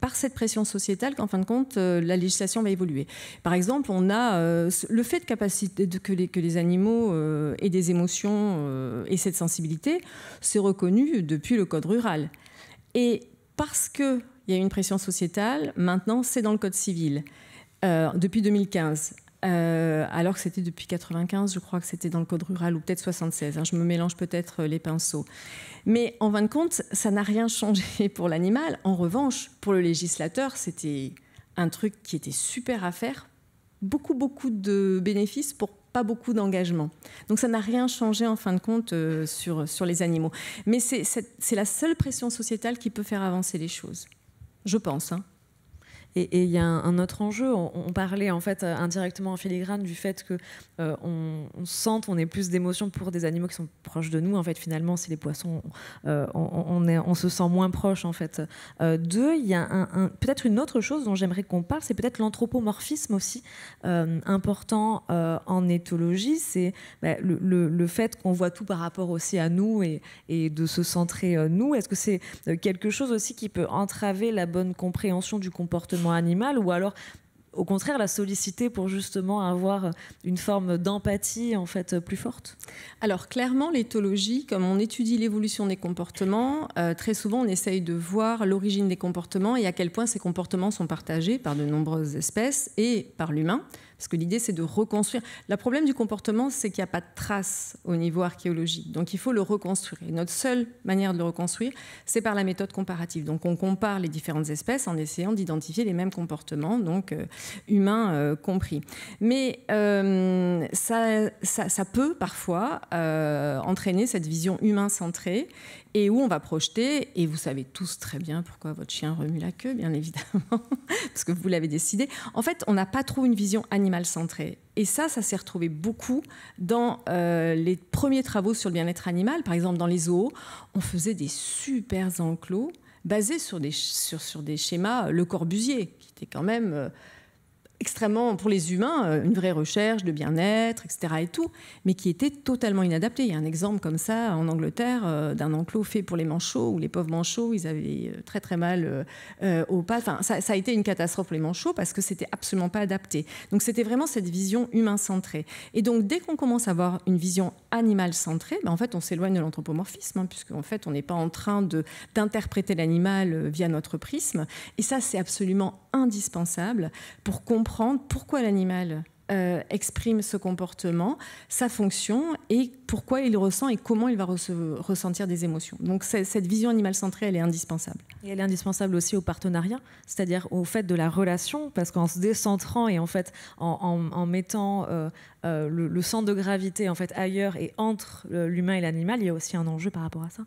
par cette pression sociétale qu'en fin de compte, la législation va évoluer. Par exemple, on a le fait de capacité que, les, animaux aient des émotions et cette sensibilité, c'est reconnu depuis le Code rural. Et parce qu'il y a une pression sociétale, maintenant c'est dans le Code civil, euh, depuis 2015. Euh, alors que c'était depuis 95, je crois que c'était dans le code rural ou peut-être 76. Hein, je me mélange peut-être euh, les pinceaux. Mais en fin de compte, ça n'a rien changé pour l'animal. En revanche, pour le législateur, c'était un truc qui était super à faire. Beaucoup, beaucoup de bénéfices pour pas beaucoup d'engagement. Donc ça n'a rien changé en fin de compte euh, sur, sur les animaux. Mais c'est la seule pression sociétale qui peut faire avancer les choses, je pense. Hein. Et il y a un, autre enjeu. On, parlait en fait euh, indirectement en filigrane du fait que euh, on, on, sente, on ait plus d'émotions pour des animaux qui sont proches de nous. En fait, finalement, si les poissons, euh, on, se sent moins proche en fait. deux, il y a un, peut-être une autre chose dont j'aimerais qu'on parle, c'est peut-être l'anthropomorphisme aussi important en éthologie. C'est bah, le, le, fait qu'on voit tout par rapport aussi à nous et, et de se centrer nous. Est-ce que c'est quelque chose aussi qui peut entraver la bonne compréhension du comportement animal, ou alors au contraire la solliciter pour justement avoir une forme d'empathie en fait plus forte Alors clairement l'éthologie, comme on étudie l'évolution des comportements, euh, très souvent on essaye de voir l'origine des comportements et à quel point ces comportements sont partagés par de nombreuses espèces et par l'humain. Parce que l'idée, c'est de reconstruire. Le problème du comportement, c'est qu'il n'y a pas de traces au niveau archéologique. Donc il faut le reconstruire. notre seule manière de le reconstruire, c'est par la méthode comparative. Donc on compare les différentes espèces en essayant d'identifier les mêmes comportements, donc euh, humains euh, compris. Mais euh, ça, ça, peut parfois entraîner cette vision humain-centrée et où on va projeter, et vous savez tous très bien pourquoi votre chien remue la queue, bien évidemment, parce que vous l'avez décidé. En fait, on n'a pas trop une vision animale centrée. Et ça, ça s'est retrouvé beaucoup dans euh, les premiers travaux sur le bien-être animal. Par exemple, dans les zoos, on faisait des super enclos basés sur des, sur, des schémas euh, Le Corbusier, qui était quand même... Euh, extrêmement, pour les humains, euh, une vraie recherche de bien-être, etc. et tout, mais qui était totalement inadaptée. Il y a un exemple comme ça en Angleterre euh, d'un enclos fait pour les manchots, où les pauvres manchots, ils avaient euh, très très mal au pas Enfin, ça, a été une catastrophe pour les manchots parce que c'était absolument pas adapté. Donc c'était vraiment cette vision humain-centrée. Et donc dès qu'on commence à avoir une vision animale centrée ben, en fait on s'éloigne de l'anthropomorphisme, hein, puisque en fait on n'est pas en train d'interpréter l'animal via notre prisme. Et ça c'est absolument indispensable pour comprendre comprendre pourquoi l'animal euh, exprime ce comportement, sa fonction et pourquoi il ressent et comment il va ressentir des émotions. Donc cette vision animale centrée, elle est indispensable. Et elle est indispensable aussi au partenariat, c'est-à-dire au fait de la relation, parce qu'en se décentrant et en fait en, mettant euh, euh, le, le, centre de gravité en fait ailleurs et entre l'humain et l'animal, il y a aussi un enjeu par rapport à ça.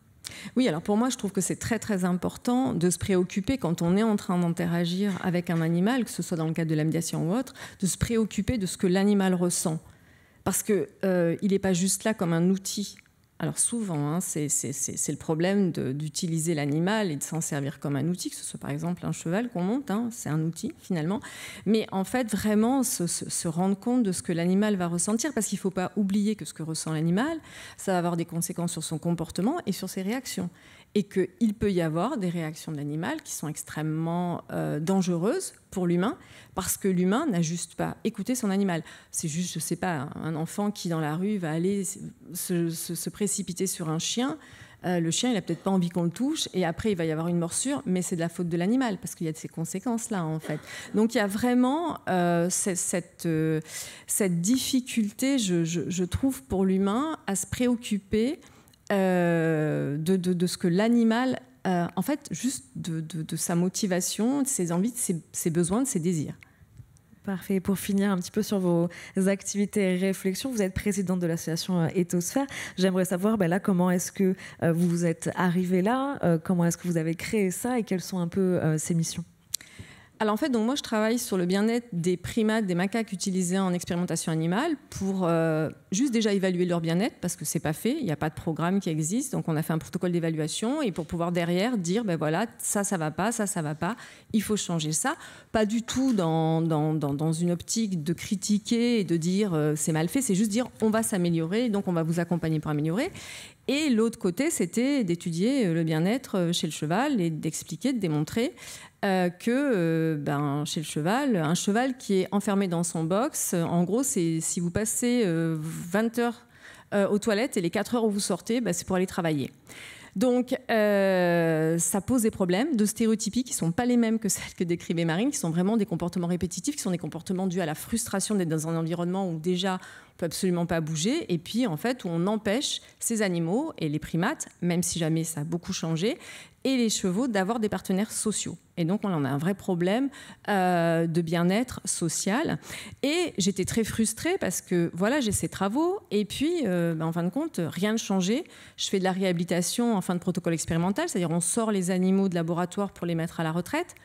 Oui, alors pour moi, je trouve que c'est très très important de se préoccuper quand on est en train d'interagir avec un animal, que ce soit dans le cadre de la médiation ou autre, de se préoccuper de ce que l'animal ressent. Parce qu'il euh, n'est pas juste là comme un outil alors souvent, hein, c'est le problème d'utiliser l'animal et de s'en servir comme un outil, que ce soit par exemple un cheval qu'on monte, hein, c'est un outil finalement. Mais en fait, vraiment se rendre compte de ce que l'animal va ressentir, parce qu'il ne faut pas oublier que ce que ressent l'animal, ça va avoir des conséquences sur son comportement et sur ses réactions et qu'il peut y avoir des réactions de l'animal qui sont extrêmement euh, dangereuses pour l'humain, parce que l'humain n'a juste pas écouté son animal. C'est juste, je ne sais pas, un enfant qui dans la rue va aller se, précipiter sur un chien. Euh, le chien, il n'a peut-être pas envie qu'on le touche, et après, il va y avoir une morsure, mais c'est de la faute de l'animal, parce qu'il y a de ces conséquences-là, en fait. Donc, il y a vraiment euh, cette, difficulté, je trouve, pour l'humain à se préoccuper euh, de, ce que l'animal, euh, en fait, juste de, sa motivation, de ses envies, de ses, besoins, de ses désirs. Parfait. Pour finir un petit peu sur vos activités et réflexions, vous êtes présidente de l'association euh, Éthosphère. J'aimerais savoir ben là, comment est-ce que vous vous êtes arrivé là, comment est-ce que vous avez créé ça et quelles sont un peu ses missions alors en fait, donc moi je travaille sur le bien-être des primates, des macaques utilisés en expérimentation animale pour euh, juste déjà évaluer leur bien-être parce que c'est pas fait, il n'y a pas de programme qui existe, donc on a fait un protocole d'évaluation et pour pouvoir derrière dire ben voilà ça ça va pas, ça ça va pas, il faut changer ça, pas du tout dans, dans, une optique de critiquer et de dire euh, c'est mal fait, c'est juste dire on va s'améliorer, donc on va vous accompagner pour améliorer et l'autre côté, c'était d'étudier euh, le bien-être chez le cheval et d'expliquer, de démontrer euh, que euh, ben, chez le cheval, un cheval qui est enfermé dans son box, euh, en gros, c'est si vous passez 20 heures aux toilettes et les 4 heures où vous sortez, ben, c'est pour aller travailler. Donc, ça pose des problèmes de stéréotypies qui ne sont pas les mêmes que celles que décrivait Marine, qui sont vraiment des comportements répétitifs, qui sont des comportements dus à la frustration d'être dans un environnement où déjà peut absolument pas bouger. Et puis, en fait, on empêche ces animaux et les primates, même si jamais ça a beaucoup changé, et les chevaux d'avoir des partenaires sociaux. Et donc, on en a un vrai problème euh, de bien-être social. Et j'étais très frustrée parce que, voilà, j'ai ces travaux. Et puis, euh, ben, en fin de compte, rien ne changeait. Je fais de la réhabilitation en fin de protocole expérimental, c'est-à-dire on sort les animaux de laboratoire pour les mettre à la retraite.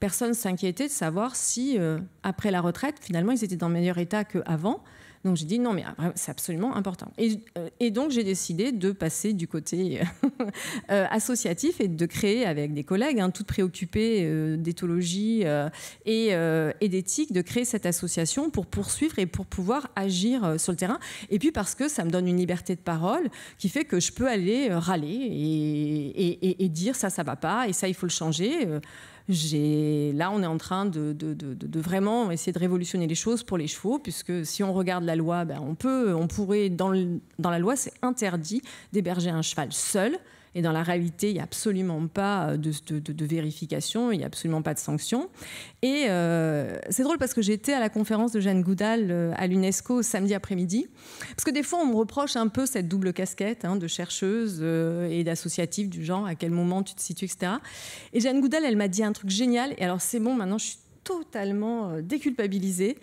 Personne s'inquiétait de savoir si, euh, après la retraite, finalement, ils étaient dans meilleur état qu'avant. Donc j'ai dit non, mais c'est absolument important. Et, euh, et donc j'ai décidé de passer du côté euh, euh, associatif et de créer avec des collègues, hein, toutes préoccupées d'éthologie et, d'éthique, de créer cette association pour poursuivre et pour pouvoir agir sur le terrain. Et puis parce que ça me donne une liberté de parole qui fait que je peux aller râler et, et dire ça, ça va pas et ça, il faut le changer. Là, on est en train de, vraiment essayer de révolutionner les choses pour les chevaux, puisque si on regarde la loi, ben, on peut, on pourrait, dans la loi, c'est interdit d'héberger un cheval seul et dans la réalité, il n'y a absolument pas euh, de, vérification, il n'y a absolument pas de sanction. Et euh, c'est drôle parce que j'étais à la conférence de Jeanne Goudal euh, à l'UNESCO samedi après-midi. Parce que des fois, on me reproche un peu cette double casquette hein, de chercheuse et d'associative du genre, à quel moment tu te situes, etc. Et Jeanne Goudal, elle m'a dit un truc génial. Et alors, c'est bon, maintenant, je suis totalement déculpabilisée.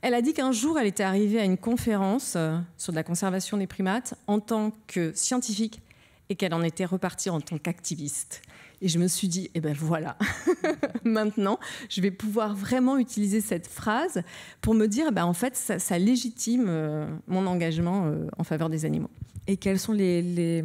Elle a dit qu'un jour, elle était arrivée à une conférence sur de la conservation des primates en tant que scientifique et qu'elle en était repartie en tant qu'activiste. Et je me suis dit, eh ben voilà, maintenant, je vais pouvoir vraiment utiliser cette phrase pour me dire, eh ben en fait, ça, légitime euh, mon engagement euh, en faveur des animaux. Et quelles sont les, les,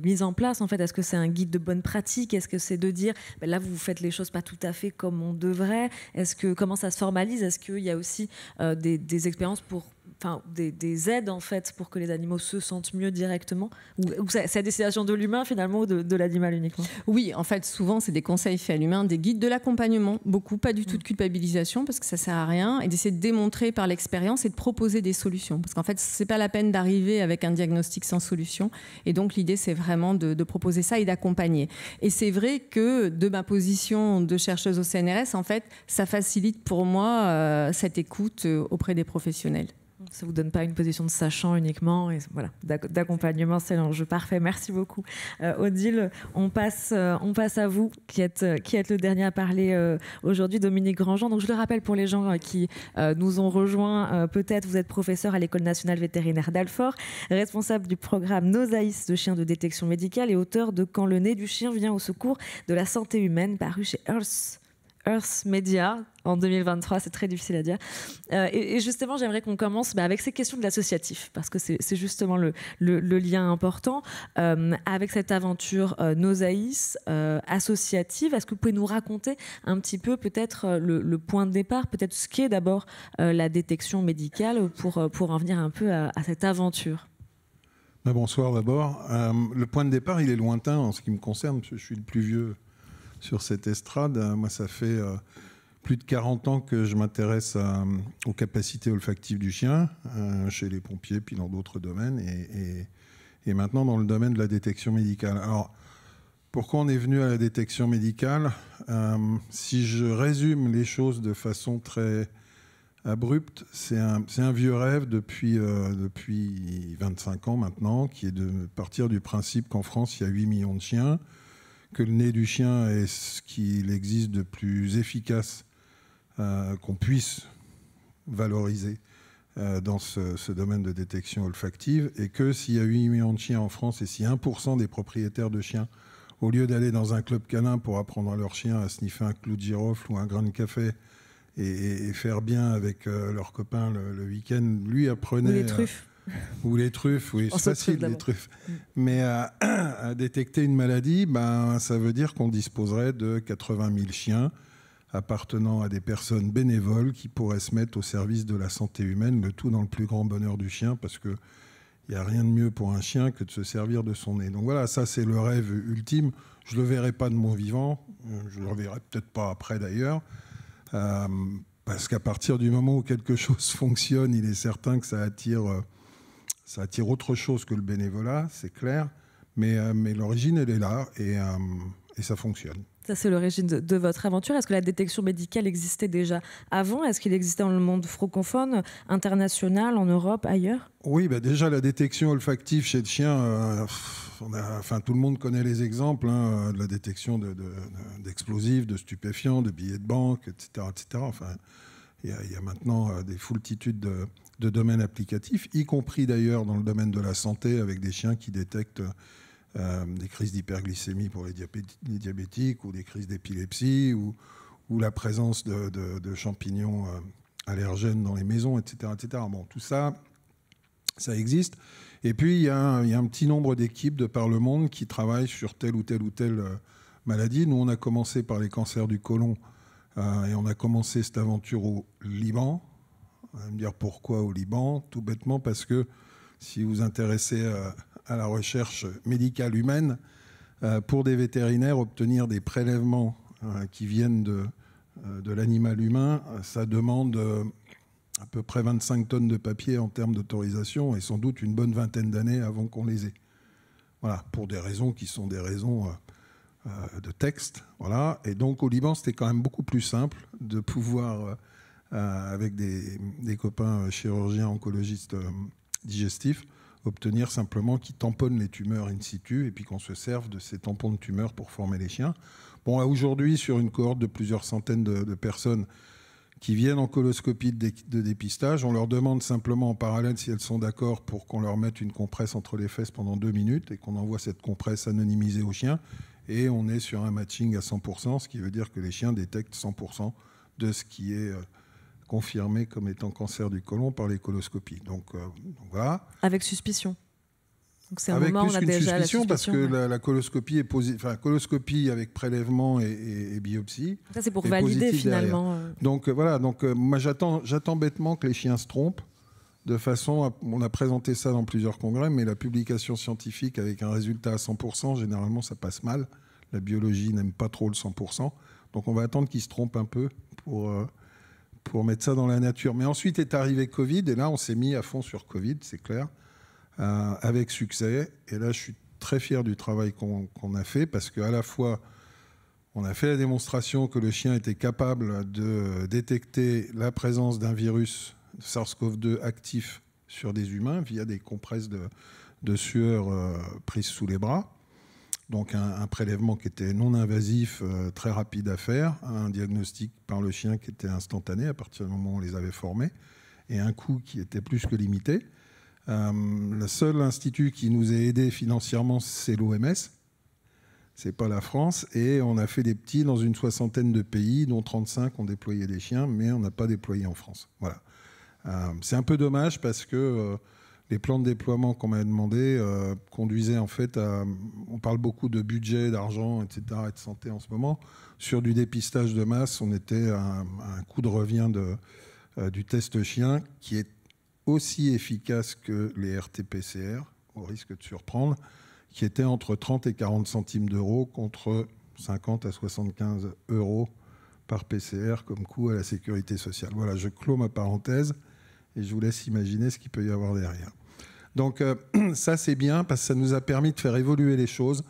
mises en place en fait Est-ce que c'est un guide de bonne pratique Est-ce que c'est de dire, ben là, vous faites les choses pas tout à fait comme on devrait Est-ce que comment ça se formalise Est-ce qu'il y a aussi euh, des expériences pour enfin, des, aides en fait pour que les animaux se sentent mieux directement Ou, c'est la destination de l'humain finalement ou de, l'animal uniquement Oui, en fait, souvent c'est des conseils faits à l'humain, des guides de l'accompagnement, beaucoup, pas du tout mm. de culpabilisation parce que ça sert à rien, et d'essayer de démontrer par l'expérience et de proposer des solutions. Parce qu'en fait, ce n'est pas la peine d'arriver avec un diagnostic sans solution. Et donc l'idée, c'est vraiment de, proposer ça et d'accompagner. Et c'est vrai que de ma position de chercheuse au CNRS, en fait, ça facilite pour moi euh, cette écoute euh, auprès des professionnels. Ça vous donne pas une position de sachant uniquement. d'accompagnement, c'est l'enjeu parfait. Merci beaucoup, euh, Odile. On passe, euh, on passe à vous, qui êtes, euh, le dernier à parler aujourd'hui, Dominique Grandjean. Donc, je le rappelle pour les gens qui nous ont rejoints, peut-être vous êtes professeur à l'École nationale vétérinaire d'Alfort, responsable du programme Nosaïs de chiens de détection médicale et auteur de Quand le nez du chien vient au secours de la santé humaine, paru chez Earls. Earth en 2023, c'est très difficile à dire. Euh, et, justement, j'aimerais qu'on commence bah, avec ces questions de l'associatif, parce que c'est justement le, lien important euh, avec cette aventure euh, Nosaïs associative. Est-ce que vous pouvez nous raconter un petit peu peut-être le, point de départ, peut-être ce qu'est d'abord la détection médicale pour, pour en venir un peu à, à cette aventure bah, Bonsoir d'abord. le point de départ, il est lointain en ce qui me concerne, je suis le plus vieux sur cette estrade. Moi, ça fait euh, plus de 40 ans que je m'intéresse euh, aux capacités olfactives du chien, euh, chez les pompiers, puis dans d'autres domaines, et, maintenant dans le domaine de la détection médicale. Alors, pourquoi on est venu à la détection médicale Si je résume les choses de façon très abrupte, c'est un, vieux rêve depuis, depuis 25 ans maintenant, qui est de partir du principe qu'en France, il y a 8 millions de chiens que le nez du chien est ce qu'il existe de plus efficace euh, qu'on puisse valoriser euh, dans ce, domaine de détection olfactive et que s'il y a 8 millions de chiens en France et si 1% des propriétaires de chiens, au lieu d'aller dans un club canin pour apprendre à leur chien à sniffer un clou de girofle ou un grain de café et, faire bien avec euh, leurs copains le, week-end, lui apprenait... les truffes ou les truffes, oui, c'est facile, les truffes. Mm. Mais euh, à détecter une maladie, ben, ça veut dire qu'on disposerait de 80 000 chiens appartenant à des personnes bénévoles qui pourraient se mettre au service de la santé humaine, le tout dans le plus grand bonheur du chien, parce que il n'y a rien de mieux pour un chien que de se servir de son nez. Donc voilà, ça c'est le rêve ultime. Je ne le verrai pas de mon vivant, euh, je ne le reverrai peut-être pas après d'ailleurs, euh, parce qu'à partir du moment où quelque chose fonctionne, il est certain que ça attire ça attire autre chose que le bénévolat, c'est clair, mais, euh, mais l'origine, elle est là et, euh, et ça fonctionne. Ça, c'est l'origine de, votre aventure. Est-ce que la détection médicale existait déjà avant Est-ce qu'il existait dans le monde francophone, international, en Europe, ailleurs Oui, bah, déjà, la détection olfactive chez le chien, euh, enfin, tout le monde connaît les exemples hein, de la détection d'explosifs, de, stupéfiants, de billets de banque, etc. etc. Enfin, il y, y, a maintenant des foultitudes de, de domaines applicatifs, y compris d'ailleurs dans le domaine de la santé, avec des chiens qui détectent euh, des crises d'hyperglycémie pour les, diabétiques ou des crises d'épilepsie ou, la présence de, champignons euh, allergènes dans les maisons, etc. etc. Bon, tout ça, ça existe. Et puis, il y, a un, petit nombre d'équipes de par le monde qui travaillent sur telle ou telle ou telle euh, maladie. Nous, on a commencé par les cancers du côlon et on a commencé cette aventure au Liban. Vous allez me dire pourquoi au Liban Tout bêtement parce que si vous vous intéressez euh, à la recherche médicale humaine, euh, pour des vétérinaires, obtenir des prélèvements euh, qui viennent de, de l'animal humain, ça demande à peu près 25 tonnes de papier en termes d'autorisation et sans doute une bonne vingtaine d'années avant qu'on les ait. Voilà, pour des raisons qui sont des raisons de texte. Voilà. Et donc au Liban, c'était quand même beaucoup plus simple de pouvoir euh, avec des, copains euh, chirurgiens oncologistes euh, digestifs, obtenir simplement qu'ils tamponnent les tumeurs in situ et puis qu'on se serve de ces tampons de tumeurs pour former les chiens. Bon, aujourd'hui, sur une cohorte de plusieurs centaines de, personnes qui viennent en coloscopie de, de, dépistage, on leur demande simplement en parallèle si elles sont d'accord pour qu'on leur mette une compresse entre les fesses pendant deux minutes et qu'on envoie cette compresse anonymisée aux chiens. Et on est sur un matching à 100%, ce qui veut dire que les chiens détectent 100% de ce qui est confirmé comme étant cancer du côlon par les coloscopies. Donc, euh, voilà. Avec suspicion. Donc c'est un moment plus on a déjà suspicion, la suspicion, parce que la, coloscopie est positive. Enfin, coloscopie avec prélèvement et, biopsie. Ça c'est pour valider finalement. Euh. Donc euh, voilà. Donc moi j'attends, j'attends bêtement que les chiens se trompent. De façon, on a présenté ça dans plusieurs congrès, mais la publication scientifique avec un résultat à 100%, généralement ça passe mal. La biologie n'aime pas trop le 100%. Donc on va attendre qu'ils se trompent un peu pour pour mettre ça dans la nature. Mais ensuite est arrivé Covid, et là, on s'est mis à fond sur Covid, c'est clair, euh, avec succès. Et là, je suis très fier du travail qu'on a fait, parce qu'à la fois, on a fait la démonstration que le chien était capable de détecter la présence d'un virus SARS-CoV-2 actif sur des humains via des compresses de, sueur euh, prises sous les bras donc un, prélèvement qui était non invasif, euh, très rapide à faire, un diagnostic par le chien qui était instantané à partir du moment où on les avait formés, et un coût qui était plus que limité. Euh, le seul institut qui nous a aidés financièrement, c'est l'OMS. C'est pas la France. Et on a fait des petits dans une soixantaine de pays, dont 35 ont déployé des chiens, mais on n'a pas déployé en France. Voilà. Euh, c'est un peu dommage parce que les plans de déploiement qu'on m'a demandé euh, conduisaient en fait à. On parle beaucoup de budget, d'argent, etc. et de santé en ce moment. Sur du dépistage de masse, on était à un, coup coût de revient euh, du test chien qui est aussi efficace que les RT-PCR, au risque de surprendre, qui était entre 30 et 40 centimes d'euros contre 50 à 75 euros par PCR comme coût à la sécurité sociale. Voilà, je clôt ma parenthèse et je vous laisse imaginer ce qu'il peut y avoir derrière. Donc euh, ça, c'est bien parce que ça nous a permis de faire évoluer les choses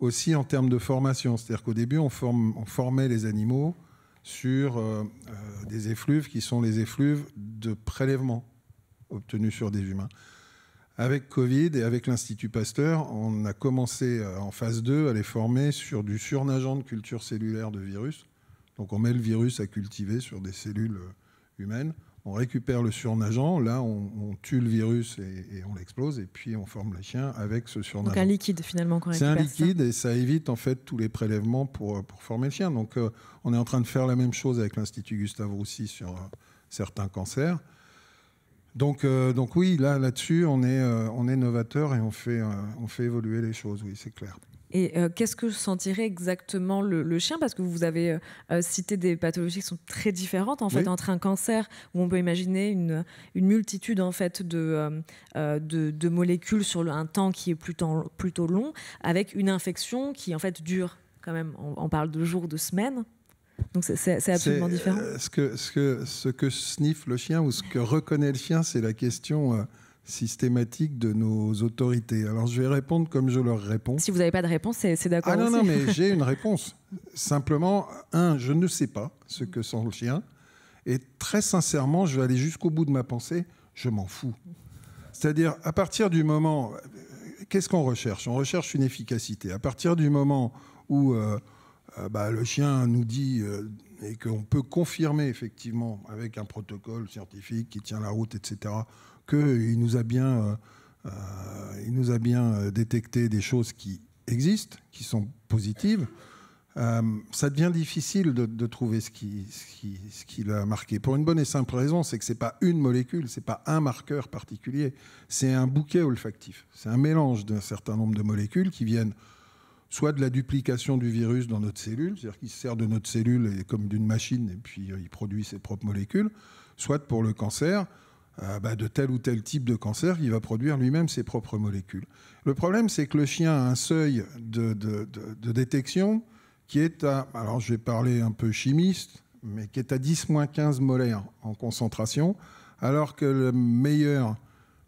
aussi en termes de formation. C'est-à-dire qu'au début, on, formait les animaux sur euh, euh, des effluves qui sont les effluves de prélèvement obtenus sur des humains. Avec Covid et avec l'Institut Pasteur, on a commencé en phase 2 à les former sur du surnageant de culture cellulaire de virus. Donc on met le virus à cultiver sur des cellules humaines on récupère le surnageant, là on, tue le virus et, on l'explose, et puis on forme le chien avec ce surnageant. Donc un liquide finalement qu'on C'est un liquide et ça évite en fait tous les prélèvements pour, former le chien. Donc euh, on est en train de faire la même chose avec l'Institut Gustave Roussy sur euh, certains cancers. Donc, euh, donc oui, là, là-dessus, on est, on est novateur et on fait, on fait évoluer les choses, oui, c'est clair. Et euh, qu'est-ce que sentirait exactement le, chien Parce que vous avez euh, euh, cité des pathologies qui sont très différentes, en fait, entre un cancer, où on peut imaginer une, multitude, en fait, de, de, molécules sur un temps qui est plutôt, plutôt long, avec une infection qui, en fait, dure quand même, on, parle de jours, de semaines. Donc c'est absolument différent. ce, que, ce, que, ce que sniffe le chien ou ce que reconnaît le chien, c'est la question systématique de nos autorités. Alors je vais répondre comme je leur réponds. Si vous n'avez pas de réponse, c'est d'accord. Ah non, non, mais j'ai une réponse. Simplement, un, je ne sais pas ce que sent le chien. Et très sincèrement, je vais aller jusqu'au bout de ma pensée, je m'en fous. C'est-à-dire, à partir du moment... Qu'est-ce qu'on recherche On recherche une efficacité. À partir du moment où euh, euh, bah, le chien nous dit... Euh, et qu'on peut confirmer effectivement avec un protocole scientifique qui tient la route, etc., qu'il nous a bien, il nous a bien euh, euh, euh, détecté des choses qui existent, qui sont positives. ça devient difficile de, trouver ce qui, ce qui, ce qui l'a marqué. Pour une bonne et simple raison, c'est que ce n'est pas une molécule, ce n'est pas un marqueur particulier, c'est un bouquet olfactif. C'est un mélange d'un certain nombre de molécules qui viennent soit de la duplication du virus dans notre cellule, c'est-à-dire qu'il se sert de notre cellule comme d'une machine et puis il produit ses propres molécules, soit pour le cancer, euh, bah, de tel ou tel type de cancer, il va produire lui-même ses propres molécules. Le problème, c'est que le chien a un seuil de, détection qui est à, alors je vais parler un peu chimiste, mais qui est à 10-15 molaires en concentration, alors que le meilleur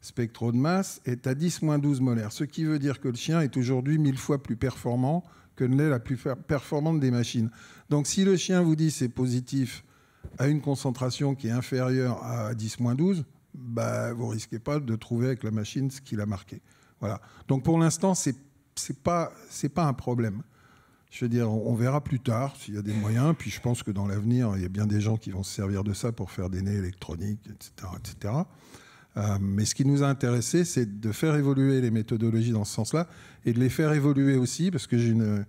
spectro de masse est à 10-12 molaires, ce qui veut dire que le chien est aujourd'hui mille fois plus performant que ne l'est la plus performante des machines. Donc si le chien vous dit c'est positif à une concentration qui est inférieure à 10-12, bah, vous risquez pas de trouver avec la machine ce qu'il a marqué. Voilà. Donc pour l'instant, ce n'est pas, pas un problème. Je veux dire, on verra plus tard s'il y a des moyens. Puis je pense que dans l'avenir, il y a bien des gens qui vont se servir de ça pour faire des nez électroniques, etc. Euh, mais ce qui nous a intéressé, c'est de faire évoluer les méthodologies dans ce sens-là et de les faire évoluer aussi, parce que j'ai une,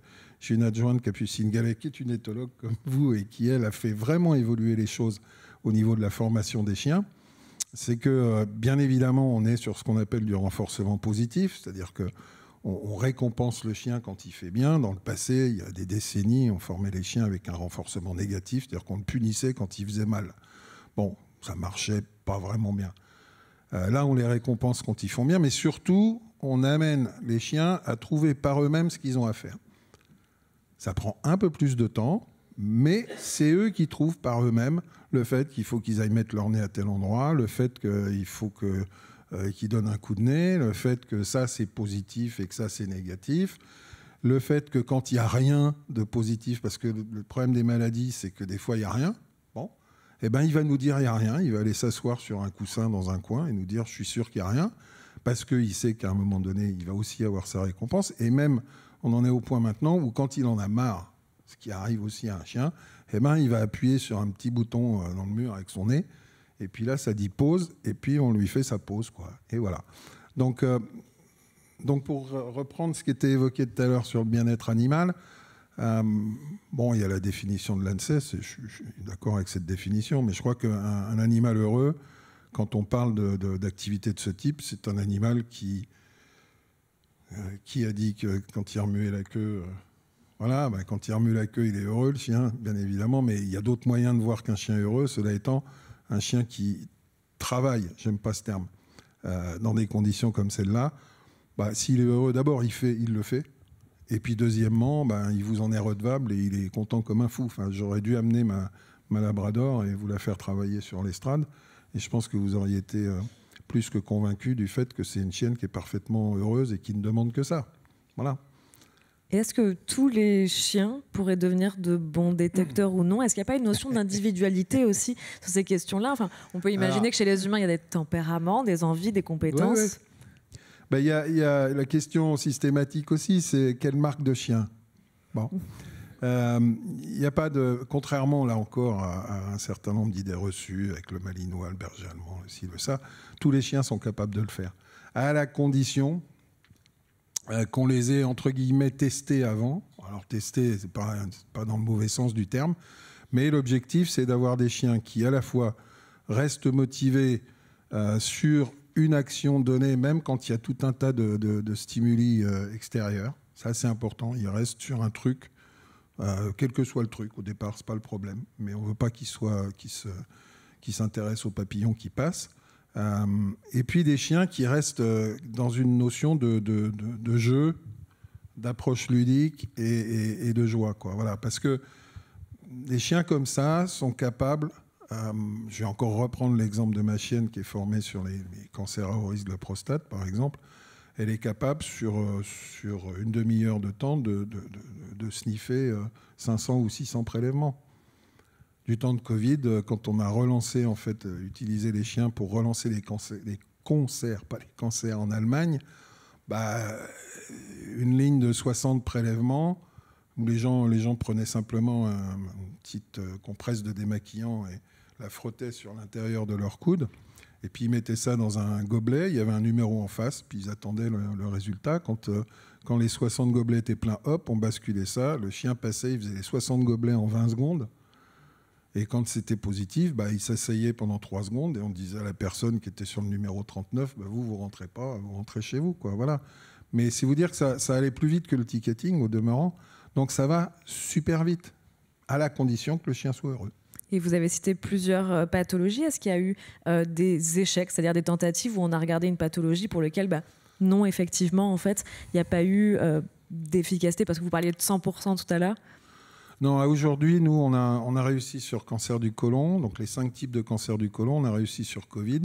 une, adjointe, Capucine Gallet, qui est une éthologue comme vous et qui, elle, a fait vraiment évoluer les choses au niveau de la formation des chiens c'est que, euh, bien évidemment, on est sur ce qu'on appelle du renforcement positif, c'est-à-dire que on, récompense le chien quand il fait bien. Dans le passé, il y a des décennies, on formait les chiens avec un renforcement négatif, c'est-à-dire qu'on le punissait quand il faisait mal. Bon, ça marchait pas vraiment bien. Euh, là, on les récompense quand ils font bien, mais surtout, on amène les chiens à trouver par eux-mêmes ce qu'ils ont à faire. Ça prend un peu plus de temps, mais c'est eux qui trouvent par eux-mêmes le fait qu'il faut qu'ils aillent mettre leur nez à tel endroit, le fait qu'il faut euh, qu'ils donnent un coup de nez, le fait que ça c'est positif et que ça c'est négatif, le fait que quand il n'y a rien de positif, parce que le problème des maladies c'est que des fois il n'y a rien, eh ben il va nous dire il n'y a rien, il va aller s'asseoir sur un coussin dans un coin et nous dire je suis sûr qu'il n'y a rien, parce qu'il sait qu'à un moment donné il va aussi avoir sa récompense, et même on en est au point maintenant où quand il en a marre ce qui arrive aussi à un chien, eh ben, il va appuyer sur un petit bouton euh, dans le mur avec son nez. Et puis là, ça dit pause, et puis on lui fait sa pause. Quoi. Et voilà. Donc, euh, donc pour reprendre ce qui était évoqué tout à l'heure sur le bien-être animal, euh, bon, il y a la définition de l'ANSES, je, suis d'accord avec cette définition, mais je crois qu'un animal heureux, quand on parle d'activité de, ce type, c'est un animal qui, qui a dit que quand il remuait la queue, voilà, bah, quand il remue la queue, il est heureux, le chien, bien évidemment, mais il y a d'autres moyens de voir qu'un chien est heureux, cela étant un chien qui travaille, j'aime pas ce terme, euh, dans des conditions comme celle-là, bah, s'il est heureux, d'abord, il, le fait. Et puis, deuxièmement, bah, il vous en est redevable et il est content comme un fou. J'aurais dû amener ma, Labrador et vous la faire travailler sur l'estrade. Et je pense que vous auriez été euh, plus que convaincu du fait que c'est une chienne qui est parfaitement heureuse et qui ne demande que ça. Voilà est-ce que tous les chiens pourraient devenir de bons détecteurs ou non Est-ce qu'il n'y a pas une notion d'individualité aussi sur ces questions-là enfin, On peut imaginer que chez les humains, il y a des tempéraments, des envies, des compétences. Bah, il y, a, la question systématique aussi, c'est quelle marque de chien Bon. Euh, il n'y a pas de. Contrairement là encore à, un certain nombre d'idées reçues avec le malinois, le berger allemand, le ça, tous les chiens sont capables de le faire. À la condition euh, qu'on les ait entre guillemets testés avant. Alors tester, c'est pas, pas dans le mauvais sens du terme, mais l'objectif c'est d'avoir des chiens qui à la fois restent motivés euh, sur une action donnée, même quand il y a tout un tas de, stimuli euh, extérieurs. Ça c'est important, ils restent sur un truc, quel que soit le truc. Au départ c'est pas le problème, mais on veut pas qu'ils se, s'intéressent aux papillons qui passent. Euh, et puis des chiens qui restent euh, dans une notion de, jeu, d'approche ludique et, de joie. Quoi. Voilà, parce que des chiens comme ça sont capables, euh, je vais encore reprendre l'exemple de ma chienne qui est formée sur les, cancers à risque de la prostate, par exemple, elle est capable sur, euh, sur une demi-heure de temps de sniffer 500 ou 600 prélèvements du temps de Covid, euh, quand on a relancé, en fait, euh, utilisé les chiens pour relancer les, cancers, les concerts, pas les cancers en Allemagne, bah, euh, une ligne de 60 prélèvements où les gens, les gens prenaient simplement une petite compresse de démaquillant et la frottaient sur l'intérieur de leur coude. Et puis ils mettaient ça dans un gobelet, il y avait un numéro en face, puis ils attendaient le, résultat. Quand, quand les 60 gobelets étaient pleins, hop, on basculait ça, le chien passait, il faisait les 60 gobelets en 20 secondes. Et quand c'était positif, bah, il s'asseyait pendant trois secondes et on disait à la personne qui était sur le numéro 39, bah, vous, vous rentrez pas, vous rentrez chez vous. Quoi. Voilà. Mais c'est vous dire que ça, ça allait plus vite que le ticketing au demeurant. Donc ça va super vite, à la condition que le chien soit heureux. Et vous avez cité plusieurs euh, pathologies. Est-ce qu'il y a eu euh, des échecs, c'est-à-dire des tentatives où on a regardé une pathologie pour laquelle, bah, non, effectivement, en fait, il n'y a pas eu euh, d'efficacité Parce que vous parliez de 100% tout à l'heure. Non, aujourd'hui, nous, on a, on a réussi sur cancer du côlon, donc les cinq types de cancer du côlon, on a réussi sur Covid.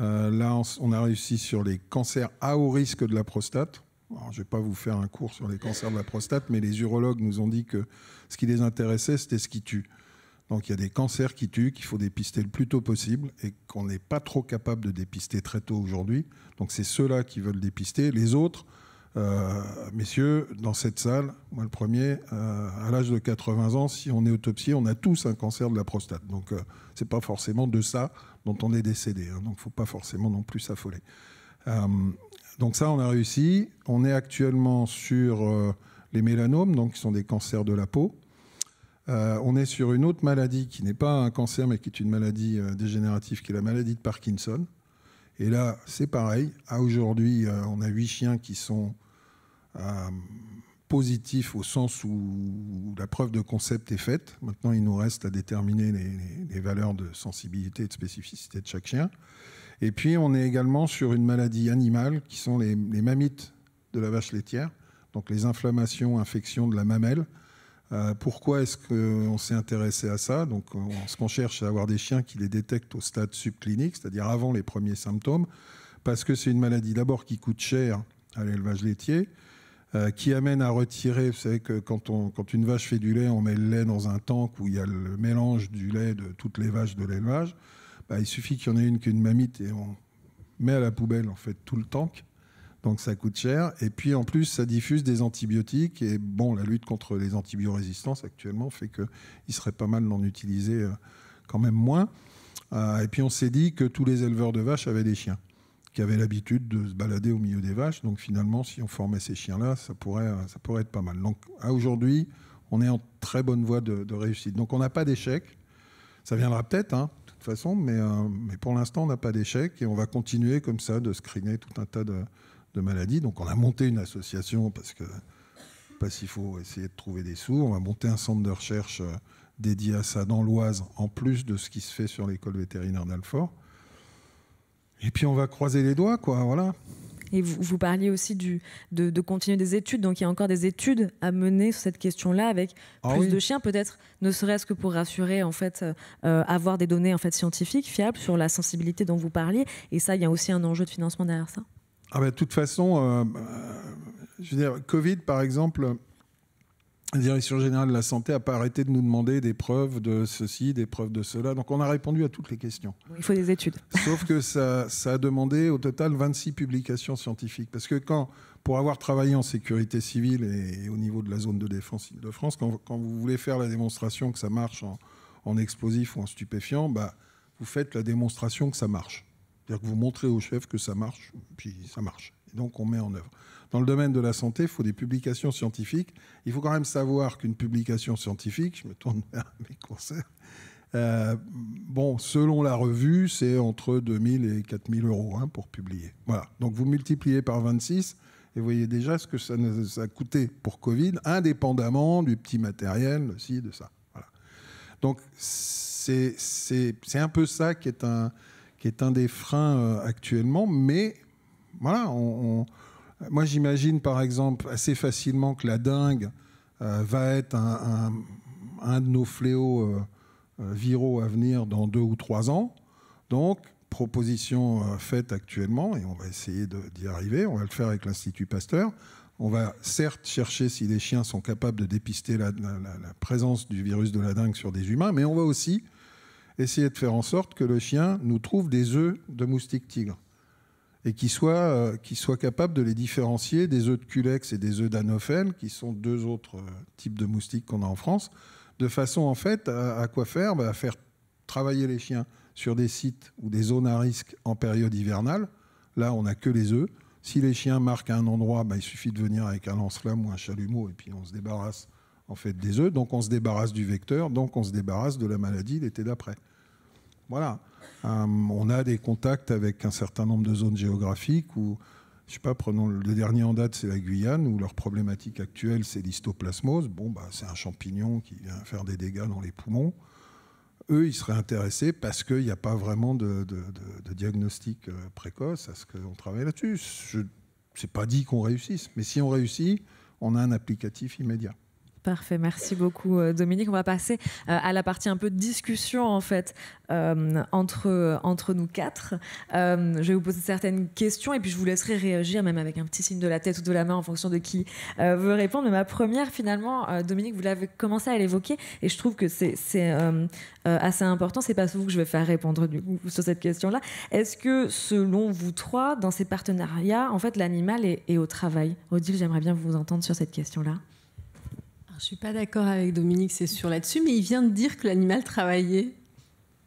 Euh, là, on a réussi sur les cancers à haut risque de la prostate. je ne vais pas vous faire un cours sur les cancers de la prostate, mais les urologues nous ont dit que ce qui les intéressait, c'était ce qui tue. Donc il y a des cancers qui tuent, qu'il faut dépister le plus tôt possible et qu'on n'est pas trop capable de dépister très tôt aujourd'hui. Donc c'est ceux-là qui veulent dépister. Les autres, euh, messieurs, dans cette salle, moi le premier, euh, à l'âge de 80 ans, si on est autopsié, on a tous un cancer de la prostate. Donc ce euh, c'est pas forcément de ça dont on est décédé. Hein, donc faut pas forcément non plus s'affoler. donc ça, on a réussi. On est actuellement sur les mélanomes, donc qui sont des cancers de la peau. on est sur une autre maladie qui n'est pas un cancer, mais qui est une maladie dégénérative, qui est la maladie de Parkinson. Et là, c'est pareil. À aujourd'hui, on a huit chiens qui sont euh, positif au sens où la preuve de concept est faite. Maintenant, il nous reste à déterminer les, valeurs de sensibilité et de spécificité de chaque chien. Et puis, on est également sur une maladie animale qui sont les, les mammites de la vache laitière, donc les inflammations, infections de la mamelle. Euh, pourquoi est-ce qu'on s'est intéressé à ça Donc, ce qu'on cherche, c'est avoir des chiens qui les détectent au stade subclinique, c'est-à-dire avant les premiers symptômes, parce que c'est une maladie d'abord qui coûte cher à l'élevage laitier, euh, qui amène à retirer. Vous savez que quand, une vache fait du lait, on met le lait dans un tank où il y a le mélange du lait de toutes les vaches de l'élevage. Bah, il suffit qu'il y en ait une qui mamite et on met à la poubelle en fait tout le tank. Donc ça coûte cher. Et puis en plus, ça diffuse des antibiotiques. Et bon, la lutte contre les antibiorésistances actuellement fait qu'il serait pas mal d'en utiliser euh, quand même moins. Euh, et puis on s'est dit que tous les éleveurs de vaches avaient des chiens qui avaient l'habitude de se balader au milieu des vaches. Donc finalement, si on formait ces chiens-là, ça pourrait, euh, ça pourrait être pas mal. Donc à aujourd'hui, on est en très bonne voie de, réussite. Donc on n'a pas d'échec. Ça viendra peut-être, hein, de toute façon, mais, euh, mais pour l'instant, on n'a pas d'échec et on va continuer comme ça de screener tout un tas de, maladies. Donc on a monté une association parce que pas s'il faut essayer de trouver des sous. On va monter un centre de recherche euh, dédié à ça dans l'Oise, en plus de ce qui se fait sur l'école vétérinaire d'Alfort. Et puis on va croiser les doigts, quoi, voilà. Et vous, vous parliez aussi du, de, de, continuer des études, donc il y a encore des études à mener sur cette question-là avec ah plus de chiens, peut-être, ne serait-ce que pour rassurer, en fait, euh, euh, avoir des données en fait, scientifiques fiables sur la sensibilité dont vous parliez. Et ça, il y a aussi un enjeu de financement derrière ça. Ah ben, de toute façon, euh, je veux dire, Covid, par exemple, la Direction générale de la santé n'a pas arrêté de nous demander des preuves de ceci, des preuves de cela. Donc on a répondu à toutes les questions. Il faut des études. Sauf que ça, ça a demandé au total 26 publications scientifiques. Parce que quand, pour avoir travaillé en sécurité civile et au niveau de la zone de défense de france quand, vous voulez faire la démonstration que ça marche en, explosif ou en stupéfiant, bah, vous faites la démonstration que ça marche. C'est-à-dire que vous montrez au chef que ça marche, puis ça marche. Et donc on met en œuvre dans le domaine de la santé, il faut des publications scientifiques. Il faut quand même savoir qu'une publication scientifique, je me tourne vers mes conseils, euh, bon, selon la revue, c'est entre 2000 et 4000 euros hein, pour publier. Voilà. Donc vous multipliez par 26 et vous voyez déjà ce que ça, a coûté pour Covid, indépendamment du petit matériel, aussi, de ça. Voilà. Donc c'est un peu ça qui est un, qui est un des freins euh, actuellement, mais voilà, on moi, j'imagine par exemple assez facilement que la dingue euh, va être un, de nos fléaux euh, euh, viraux à venir dans deux ou trois ans. Donc, proposition faite actuellement, et on va essayer d'y arriver, on va le faire avec l'Institut Pasteur. On va certes chercher si les chiens sont capables de dépister la, la, présence du virus de la dingue sur des humains, mais on va aussi essayer de faire en sorte que le chien nous trouve des œufs de moustiques tigres et euh, qui soit, capable de les différencier des œufs de Culex et des œufs d'anophène qui sont deux autres euh, types de moustiques qu'on a en France, de façon en fait à, quoi faire bah, À faire travailler les chiens sur des sites ou des zones à risque en période hivernale. Là, on n'a que les œufs. Si les chiens marquent un endroit, bah, il suffit de venir avec un lance-flamme ou un chalumeau et puis on se débarrasse en fait des œufs. Donc on se débarrasse du vecteur, donc on se débarrasse de la maladie l'été d'après. Voilà. Euh, on a des contacts avec un certain nombre de zones géographiques où, je sais pas, prenons le dernier en date, c'est la Guyane, où leur problématique actuelle, c'est l'histoplasmose. Bon, bah, c'est un champignon qui vient faire des dégâts dans les poumons. Eux, ils seraient intéressés parce qu'il n'y a pas vraiment de, de diagnostic euh, précoce à ce qu'on travaille là-dessus. Ce n'est pas dit qu'on réussisse, mais si on réussit, on a un applicatif immédiat. Parfait, merci beaucoup euh, Dominique. On va passer euh, à la partie un peu de discussion en fait euh, entre, entre nous quatre. je vais vous poser certaines questions et puis je vous laisserai réagir même avec un petit signe de la tête ou de la main en fonction de qui veut répondre. Mais ma première finalement, Dominique, vous l'avez commencé à l'évoquer et je trouve que c'est assez important. C'est pas vous que je vais faire répondre du coup, sur cette question-là. Est-ce que selon vous trois, dans ces partenariats, en fait l'animal est au travail Odile, j'aimerais bien vous entendre sur cette question-là je ne suis pas d'accord avec Dominique, c'est sûr là-dessus, mais il vient de dire que l'animal travaillait.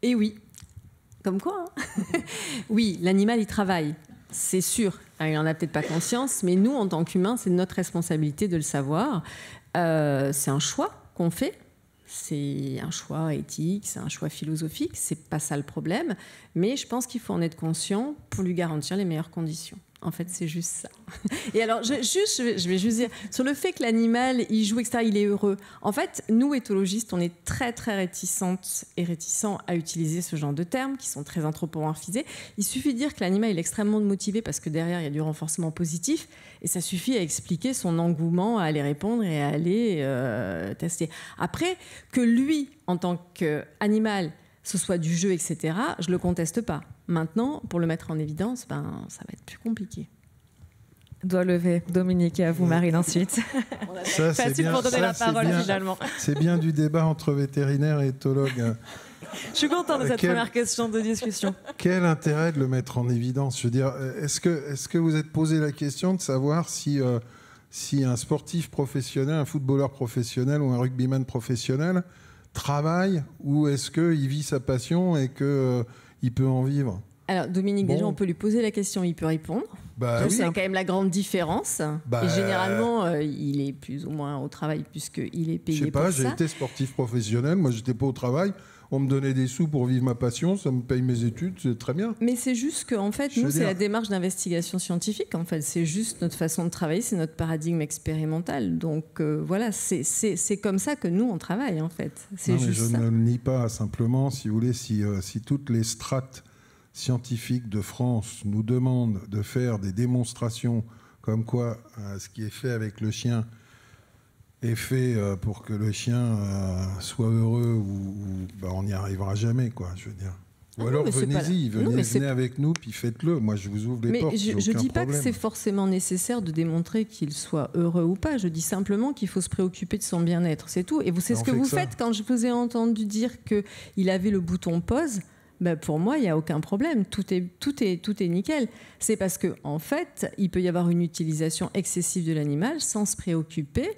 Et eh oui, comme quoi. Hein. oui, l'animal, il travaille, c'est sûr. Ah, il n'en a peut-être pas conscience, mais nous, en tant qu'humains, c'est notre responsabilité de le savoir. Euh, c'est un choix qu'on fait. C'est un choix éthique, c'est un choix philosophique, c'est pas ça le problème, mais je pense qu'il faut en être conscient pour lui garantir les meilleures conditions. En fait, c'est juste ça. Et alors, je, juste, je vais juste dire, sur le fait que l'animal, il joue, etc., il est heureux. En fait, nous, éthologistes, on est très, très réticentes et réticents à utiliser ce genre de termes qui sont très anthropomorphisés. Il suffit de dire que l'animal est extrêmement motivé parce que derrière, il y a du renforcement positif et ça suffit à expliquer son engouement à aller répondre et à aller euh, tester. Après, que lui, en tant qu'animal, ce soit du jeu, etc., je le conteste pas. Maintenant, pour le mettre en évidence, ben, ça va être plus compliqué. Doit lever Dominique et à vous, Marine, ensuite. Ça, c'est bien, pour donner la parole, finalement. C'est bien du débat entre vétérinaire et éthologue. Je suis content de cette première question de discussion. Quel intérêt de le mettre en évidence Je veux dire, est-ce que, est que vous êtes posé la question de savoir si, euh, si un sportif professionnel, un footballeur professionnel ou un rugbyman professionnel travaille ou est-ce qu'il vit sa passion et qu'il euh, peut en vivre alors, Dominique, déjà, on peut lui poser la question, il peut répondre. Bah, oui, c'est quand même la grande différence. Bah, et généralement, euh, il est plus ou moins au travail puisqu'il est payé. Je sais pas, j'ai été sportif professionnel, moi j'étais pas au travail on me donnait des sous pour vivre ma passion, ça me paye mes études, c'est très bien. Mais c'est juste que, en fait, nous, c'est la démarche d'investigation scientifique. En fait, c'est juste notre façon de travailler, c'est notre paradigme expérimental. Donc euh, voilà, c'est, c'est, comme ça que nous, on travaille, en fait. je ne le nie pas, simplement, si vous voulez, si, euh, si toutes les strates scientifiques de France nous demandent de faire des démonstrations comme quoi euh, ce qui est fait avec le chien est fait euh, pour que le chien euh, soit heureux ou, bah, on n'y arrivera jamais, quoi, je veux dire. Ah ou alors venez-y, venez, avec nous, puis faites-le. Moi, je vous ouvre les mais portes. Je ne dis pas que c'est forcément nécessaire de démontrer qu'il soit heureux ou pas. Je dis simplement qu'il faut se préoccuper de son bien-être, c'est tout. Et c'est ce que vous faites quand je vous ai entendu dire que il avait le bouton pause. Ben pour moi, il n'y a aucun problème. Tout est, tout est, tout est nickel. C'est parce que en fait, il peut y avoir une utilisation excessive de l'animal sans se préoccuper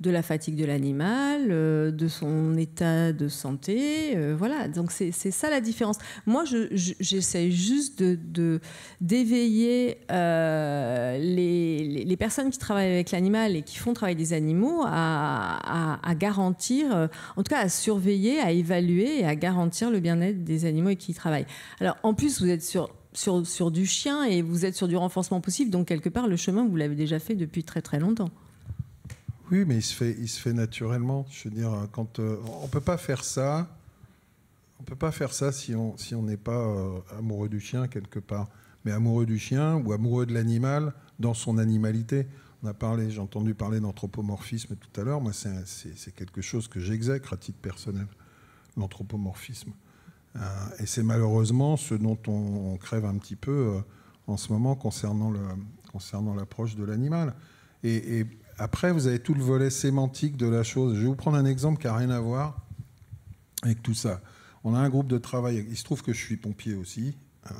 de la fatigue de l'animal, euh, de son état de santé. Euh, voilà, donc c'est ça la différence. Moi, j'essaie juste d'éveiller euh, les, personnes qui travaillent avec l'animal et qui font travailler des animaux à, garantir, en tout cas à surveiller, à évaluer et à garantir le bien-être des animaux et qui y travaillent. Alors, en plus, vous êtes sur, du chien et vous êtes sur du renforcement possible. Donc, quelque part, le chemin, vous l'avez déjà fait depuis très très longtemps. Oui, mais il se fait, il se fait naturellement. Je veux dire, quand euh, on peut pas faire ça, on peut pas faire ça si on si on n'est pas euh, amoureux du chien quelque part, mais amoureux du chien ou amoureux de l'animal dans son animalité. On a parlé, j'ai entendu parler d'anthropomorphisme tout à l'heure. Moi, c'est quelque chose que j'exècre à titre personnel, l'anthropomorphisme. Euh, et c'est malheureusement ce dont on, crève un petit peu en ce moment concernant l'approche concernant de l'animal. Et, et, après, vous avez tout le volet sémantique de la chose. Je vais vous prendre un exemple qui n'a rien à voir avec tout ça. On a un groupe de travail, il se trouve que je suis pompier aussi, euh,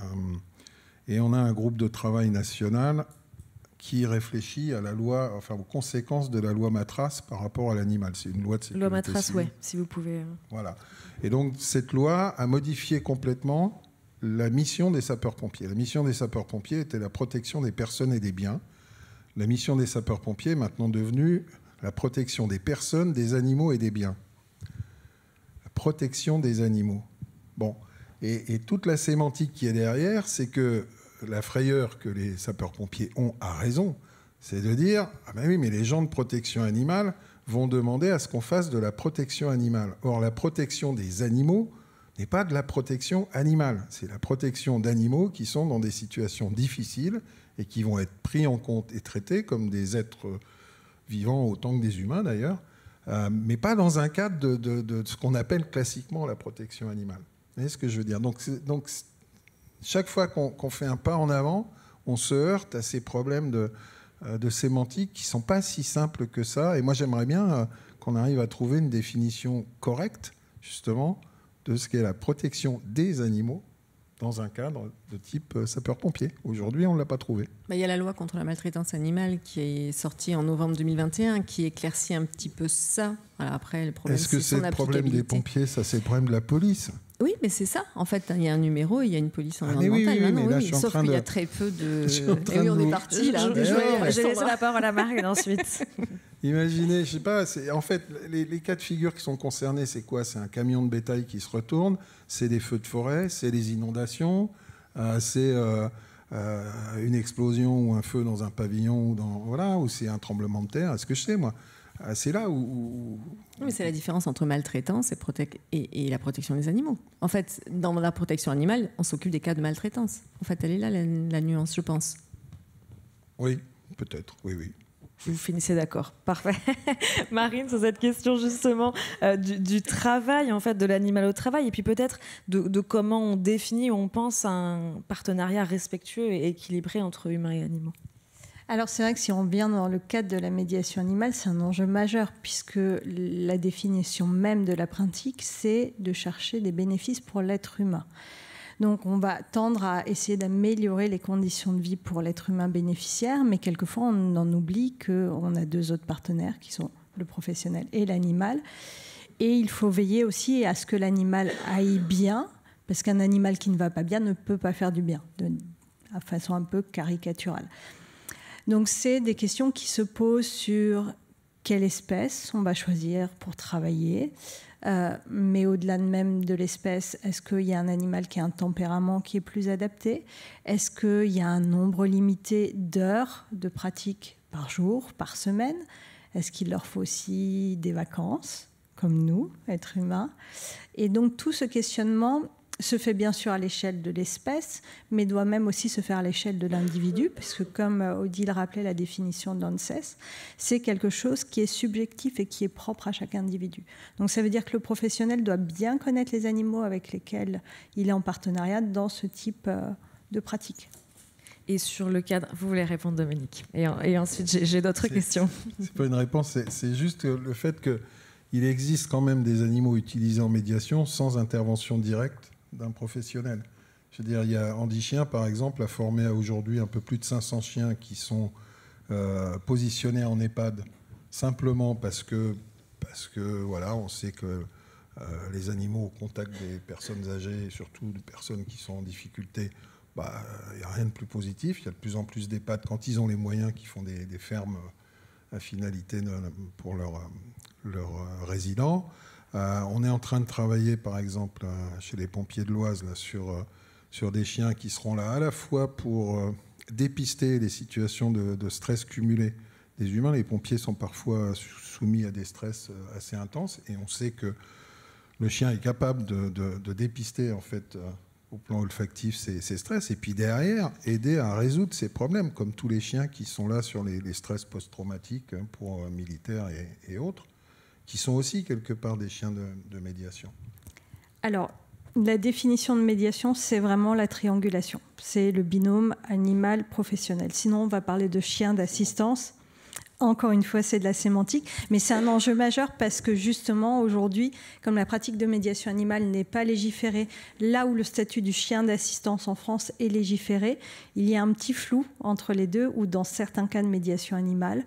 et on a un groupe de travail national qui réfléchit à la loi, enfin aux conséquences de la loi Matras par rapport à l'animal. C'est une loi de sécurité. Loi Matras, oui, si vous pouvez. Euh. Voilà. Et donc cette loi a modifié complètement la mission des sapeurs-pompiers. La mission des sapeurs-pompiers était la protection des personnes et des biens. La mission des sapeurs-pompiers est maintenant devenue la protection des personnes, des animaux et des biens. La protection des animaux. Bon. Et, toute la sémantique qui est derrière, c'est que la frayeur que les sapeurs-pompiers ont à raison, c'est de dire Ah ben oui, mais les gens de protection animale vont demander à ce qu'on fasse de la protection animale. Or, la protection des animaux n'est pas de la protection animale, c'est la protection d'animaux qui sont dans des situations difficiles et qui vont être pris en compte et traités comme des êtres euh, vivants autant que des humains d'ailleurs, euh, mais pas dans un cadre de, ce qu'on appelle classiquement la protection animale. Vous voyez ce que je veux dire donc, donc, chaque fois qu'on fait un pas en avant, on se heurte à ces problèmes de, euh, de sémantique qui ne sont pas si simples que ça. Et moi, j'aimerais bien qu'on arrive à trouver une définition correcte, justement, de ce qu'est la protection des animaux dans un cadre de type euh, sapeur-pompier. Aujourd'hui, on ne l'a pas trouvé. Bah, il y a la loi contre la maltraitance animale qui est sortie en novembre 2021 qui éclaircit un petit peu ça. après, le problème, Est-ce que c'est, le problème des pompiers Ça, c'est le problème de la police oui, mais c'est ça. En fait, il y a un numéro, il y a une police ah, environnementale. Ah, oui, oui, mais là, je Sauf qu'il y a très peu de. Je suis en là. laisse la parole à Marine ensuite. Imaginez, je sais pas, en fait, les, cas de figure qui sont concernés, c'est quoi C'est un camion de bétail qui se retourne, c'est des feux de forêt, c'est des inondations, euh, c'est euh, euh, une explosion ou un feu dans un pavillon ou dans voilà, ou c'est un tremblement de terre, est-ce que je sais moi c'est là où. Oui, c'est la différence entre maltraitance et, la protection des animaux. En fait, dans la protection animale, on s'occupe des cas de maltraitance. En fait, elle est là la nuance, je pense. Oui, peut-être. Oui, oui. Vous finissez d'accord. Parfait. Marine, sur cette question justement euh, du, travail, en fait, de l'animal au travail, et puis peut-être de, comment on définit, ou on pense un partenariat respectueux et équilibré entre humains et animaux. Alors c'est vrai que si on vient dans le cadre de la médiation animale, c'est un enjeu majeur puisque la définition même de la pratique, c'est de chercher des bénéfices pour l'être humain. Donc on va tendre à essayer d'améliorer les conditions de vie pour l'être humain bénéficiaire, mais quelquefois on en oublie qu'on a deux autres partenaires qui sont le professionnel et l'animal. Et il faut veiller aussi à ce que l'animal aille bien, parce qu'un animal qui ne va pas bien ne peut pas faire du bien, de, façon un peu caricaturale. Donc c'est des questions qui se posent sur quelle espèce on va choisir pour travailler, euh, mais au-delà de même de l'espèce, est-ce qu'il y a un animal qui a un tempérament qui est plus adapté Est-ce qu'il y a un nombre limité d'heures de pratique par jour, par semaine Est-ce qu'il leur faut aussi des vacances comme nous, êtres humains. Et donc tout ce questionnement, se fait bien sûr à l'échelle de l'espèce, mais doit même aussi se faire à l'échelle de l'individu, parce que comme euh, Odile rappelait la définition d'ANSES, c'est quelque chose qui est subjectif et qui est propre à chaque individu. Donc ça veut dire que le professionnel doit bien connaître les animaux avec lesquels il est en partenariat dans ce type euh, de pratique et sur le cadre. Vous voulez répondre, Dominique. Et, et ensuite, j'ai d'autres questions. C'est pas une réponse, c'est juste le fait qu'il existe quand même des animaux utilisés en médiation sans intervention directe d'un professionnel. Je veux dire, il y a Andy Chien, par exemple, a formé à aujourd'hui un peu plus de 500 chiens qui sont euh, positionnés en EHPAD simplement parce que, parce que voilà, on sait que euh, les animaux au contact des personnes âgées, et surtout des personnes qui sont en difficulté, bah, il y n'y a rien de plus positif. Il y a de plus en plus d'EHPAD, quand ils ont les moyens, qui font des, fermes à finalité euh, pour leurs leur, résidents. Euh, on est en train de travailler, par exemple, euh, chez les pompiers de l'Oise, euh, sur, des chiens qui seront là à la fois pour dépister les situations de, stress cumulé des humains. Les pompiers sont parfois soumis à des stress assez intenses et on sait que le chien est capable de, dépister, en fait, au plan olfactif ces, stress et puis derrière aider à résoudre ces problèmes comme tous les chiens qui sont là sur les, stress post-traumatiques hein, pour militaires et autres qui sont aussi quelque part des chiens de, médiation Alors, la définition de médiation, c'est vraiment la triangulation. C'est le binôme animal-professionnel. Sinon, on va parler de chien d'assistance. Encore une fois, c'est de la sémantique, mais c'est un enjeu majeur parce que justement, aujourd'hui, comme la pratique de médiation animale n'est pas légiférée, là où le statut du chien d'assistance en France est légiféré, il y a un petit flou entre les deux, ou dans certains cas de médiation animale,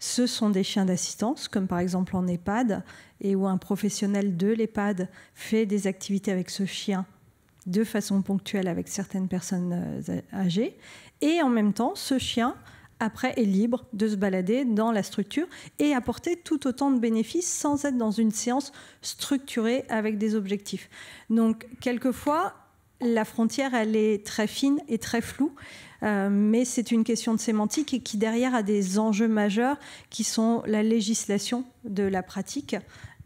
ce sont des chiens d'assistance, comme par exemple en EHPAD, et où un professionnel de l'EHPAD fait des activités avec ce chien de façon ponctuelle avec certaines personnes euh, âgées. Et en même temps, ce chien, après, est libre de se balader dans la structure et apporter tout autant de bénéfices sans être dans une séance structurée avec des objectifs. Donc, quelquefois, la frontière, elle est très fine et très floue. Euh, mais c'est une question de sémantique et qui derrière a des enjeux majeurs qui sont la législation de la pratique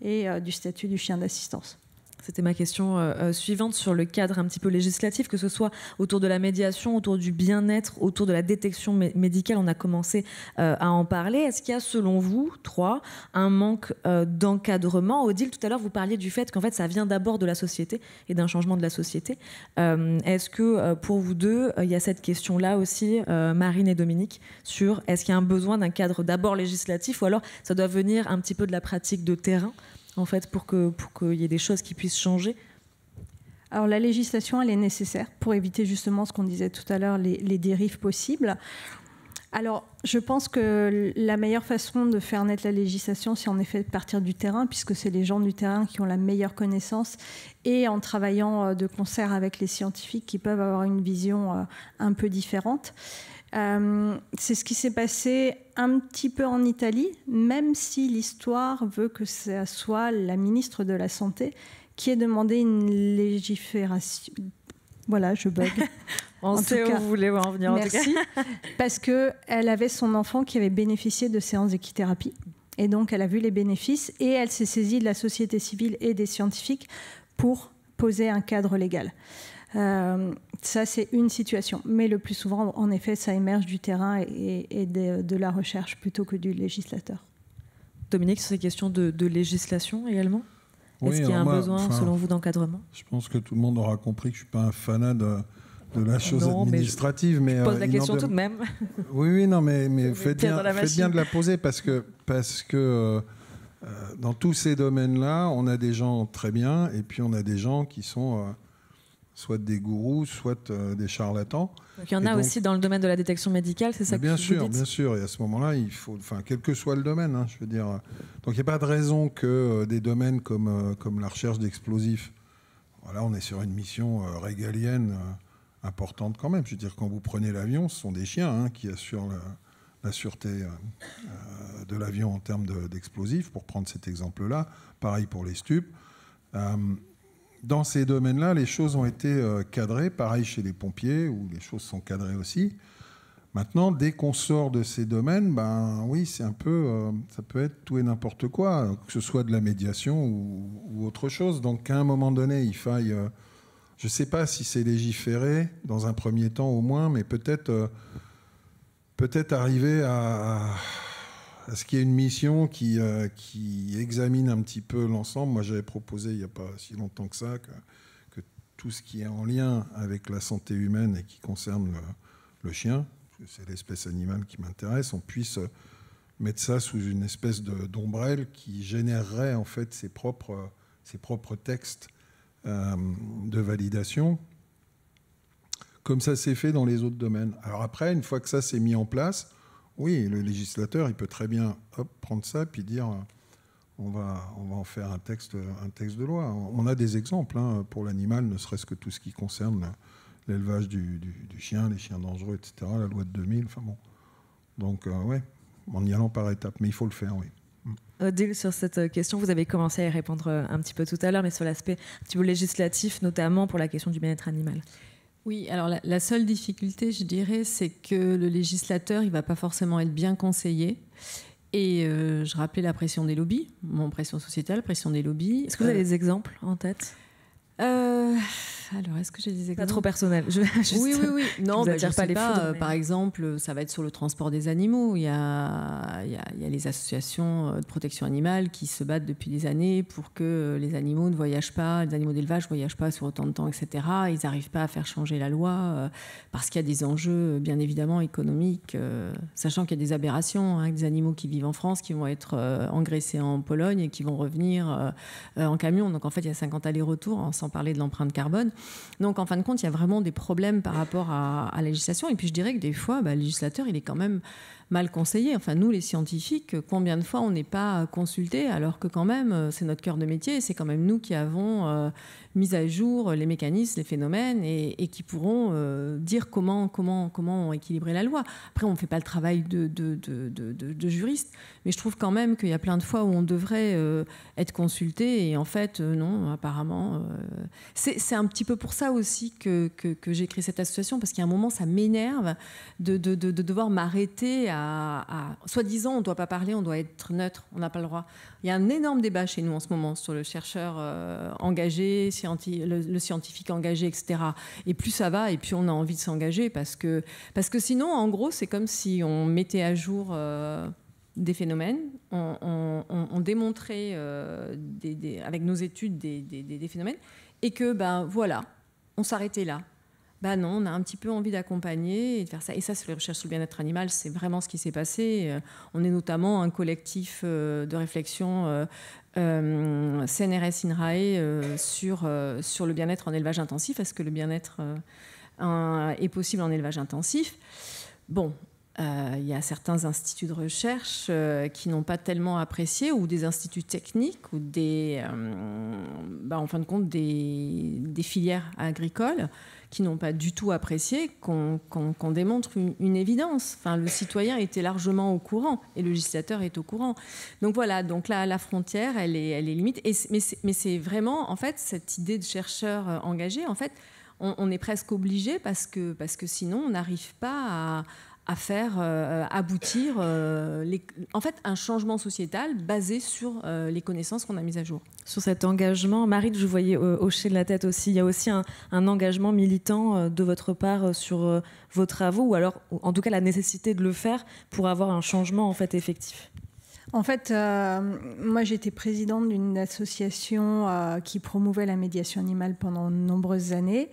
et euh, du statut du chien d'assistance. C'était ma question euh, euh, suivante sur le cadre un petit peu législatif, que ce soit autour de la médiation, autour du bien-être, autour de la détection médicale. On a commencé euh, à en parler. Est-ce qu'il y a, selon vous, trois, un manque d'encadrement Odile, tout à l'heure, vous parliez du fait qu'en fait, ça vient d'abord de la société et d'un changement de la société. est-ce que pour vous deux, il y a cette question-là aussi, Marine et Dominique, sur est-ce qu'il y a un besoin d'un cadre d'abord législatif ou alors ça doit venir un petit peu de la pratique de terrain en fait, pour qu'il que y ait des choses qui puissent changer alors la législation, elle est nécessaire pour éviter justement ce qu'on disait tout à l'heure, les, les dérives possibles. Alors, je pense que la meilleure façon de faire naître la législation, c'est en effet de partir du terrain, puisque c'est les gens du terrain qui ont la meilleure connaissance, et en travaillant euh, de concert avec les scientifiques qui peuvent avoir une vision euh, un peu différente. Euh, c'est ce qui s'est passé un petit peu en Italie, même si l'histoire veut que ce soit la ministre de la Santé qui ait demandé une légifération. Voilà, je bug. On sait où vous voulez en venir. En Tout parce qu'elle avait son enfant qui avait bénéficié de séances d'équithérapie. Et donc, elle a vu les bénéfices et elle s'est saisie de la société civile et des scientifiques pour poser un cadre légal. Euh, ça, c'est une situation. Mais le plus souvent, en effet, ça émerge du terrain et, euh, de, la recherche plutôt que du législateur. Dominique, sur ces questions de, législation également Est-ce qu'il y a un besoin, selon vous, d'encadrement Je pense que tout le monde aura compris que je suis pas un fanat de, la chose administrative. Mais euh, pose la question tout de même. Oui, oui, non, mais, faites, bien, de la poser parce que, parce que dans tous ces domaines-là, on a des gens très bien et puis on a des gens qui sont soit des gourous, soit euh, des charlatans. il y en a aussi dans le domaine de la détection médicale, c'est ça que Bien vous sûr, dites bien sûr. Et à ce moment-là, il faut, enfin, quel que soit le domaine, hein, je veux dire. Euh, donc il n'y a pas de raison que euh, des domaines comme, comme la recherche d'explosifs, voilà, on est sur une mission régalienne importante quand même. Je veux dire, quand vous prenez l'avion, ce sont des chiens hein, qui assurent la, sûreté de l'avion en termes d'explosifs, pour prendre cet exemple-là. Pareil pour les stupes dans ces domaines-là, les choses ont été euh, cadrées, pareil chez les pompiers, où les choses sont cadrées aussi. Maintenant, dès qu'on sort de ces domaines, ben oui, c'est un peu, euh, ça peut être tout et n'importe quoi, que ce soit de la médiation ou, autre chose. Donc, à un moment donné, il faille, euh, je ne sais pas si c'est légiféré dans un premier temps au moins, mais peut-être, peut-être arriver à est-ce qu'il y a une mission qui, euh, qui examine un petit peu l'ensemble Moi, j'avais proposé il n'y a pas si longtemps que ça que, tout ce qui est en lien avec la santé humaine et qui concerne le, chien, c'est l'espèce animale qui m'intéresse, on puisse euh, mettre ça sous une espèce d'ombrelle qui générerait en fait ses propres, ses propres textes euh, de validation, comme ça s'est fait dans les autres domaines. Alors après, une fois que ça s'est mis en place, oui, le législateur, il peut très bien prendre ça puis dire on va, on va en faire un texte, un texte de loi. On a des exemples hein, pour l'animal, ne serait-ce que tout ce qui concerne l'élevage du, chien, les chiens dangereux, etc., la loi de 2000. Enfin bon. Donc, euh, oui, en y allant par étapes, mais il faut le faire, oui. Odile, euh, sur cette euh, question, vous avez commencé à y répondre un petit peu tout à l'heure, mais sur l'aspect législatif, notamment pour la question du bien-être animal. Oui, alors la, seule difficulté, je dirais, c'est que le législateur, il ne va pas forcément être bien conseillé. Et euh, je rappelais la pression des lobbies, mon pression sociétale, pression des lobbies. Est-ce que vous avez euh, des exemples en tête euh, ah, alors, est-ce que j'ai disais Pas trop personnel. oui, oui, oui. Non, bah, je pas les pas, Par exemple, ça va être sur le transport des animaux. Il y, a, il, y a, les associations euh, de protection animale qui se battent depuis des années pour que euh, les animaux ne voyagent pas, les animaux d'élevage ne voyagent pas sur autant de temps, etc. Ils n'arrivent pas à faire changer la loi euh, parce qu'il y a des enjeux, bien évidemment, économiques, sachant qu'il y a des aberrations, avec hein, des animaux qui vivent en France, qui vont être engraissés en Pologne et qui vont revenir en camion. Donc, en fait, il y a 50 allers-retours, hein, sans parler de l'empreinte carbone. Donc, en fin de compte, il y a vraiment des problèmes par rapport à, la législation. Et puis, je dirais que des fois, bah, le législateur, il est quand même mal conseillés. Enfin, nous, les scientifiques, combien de fois on n'est pas consultés alors que quand même, euh, c'est notre cœur de métier, c'est quand même nous qui avons euh, mis à jour les mécanismes, les phénomènes et, qui pourront euh, dire comment, comment, comment équilibrer la loi. Après, on ne fait pas le travail de, de, de, de, juriste, mais je trouve quand même qu'il y a plein de fois où on devrait être consulté et en fait, non, apparemment. c'est un petit peu pour ça aussi que, que, j'ai créé cette association parce a un moment, ça m'énerve de, de devoir m'arrêter à soi-disant, on ne doit pas parler, on doit être neutre, on n'a pas le droit. Il y a un énorme débat chez nous en ce moment sur le chercheur euh, engagé, le, scientifique engagé, etc. Et plus ça va, et plus on a envie de s'engager, parce que, parce que sinon, en gros, c'est comme si on mettait à jour... Euh, des phénomènes, on, démontrait euh, avec nos études des, des, phénomènes, et que, ben voilà, on s'arrêtait là. Bah non, on a un petit peu envie d'accompagner et de faire ça. Et ça, c'est les recherches sur le bien-être animal, c'est vraiment ce qui s'est passé. Euh, on est notamment un collectif euh, de réflexion euh, CNRS INRAE sur, sur le bien-être en élevage intensif. Est-ce que le bien-être est possible en élevage intensif Bon, euh, il y a certains instituts de recherche euh, qui n'ont pas tellement apprécié, ou des instituts techniques, ou des, euh, bah, en fin de compte, des, filières agricoles qui n'ont pas du tout apprécié qu'on démontre une, évidence. Enfin, le citoyen était largement au courant et le législateur est au courant. Donc voilà, donc là, la frontière, elle est, limite. mais c'est vraiment, en fait, cette idée de chercheur engagé, en fait, on, on est presque obligé parce que, parce que sinon, on n'arrive pas à à faire euh, aboutir euh, en fait un changement sociétal basé sur euh, les connaissances qu'on a mises à jour. Sur cet engagement, Marie, je vous voyais hocher de la tête aussi, il y a aussi un, un engagement militant de votre part sur vos travaux, ou alors en tout cas la nécessité de le faire pour avoir un changement en fait effectif. En fait, euh, moi j'étais présidente d'une association euh, qui promouvait la médiation animale pendant de nombreuses années.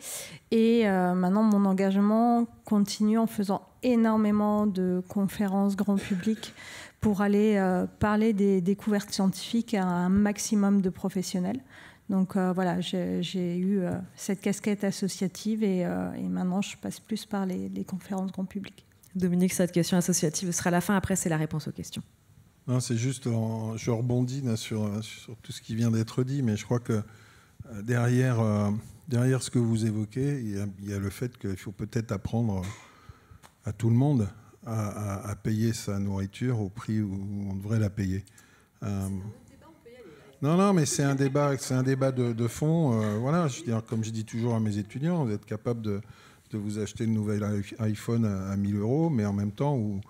Et euh, maintenant, mon engagement continue en faisant énormément de conférences grand public pour aller parler des découvertes scientifiques à un maximum de professionnels. Donc voilà, j'ai eu cette casquette associative et, maintenant je passe plus par les, conférences grand public. Dominique, cette question associative sera la fin. Après, c'est la réponse aux questions c'est juste, je rebondis sur, tout ce qui vient d'être dit, mais je crois que euh, derrière, euh, derrière ce que vous évoquez, il y a, le fait qu'il faut peut-être apprendre euh, à tout le monde à, payer sa nourriture au prix où on devrait la payer. non, non, mais c'est un débat, c'est un débat de, fond. voilà, je dire, comme je dis toujours à mes étudiants, vous êtes capable de, vous acheter le nouvel iPhone à, 1000 euros, mais en même temps, vous,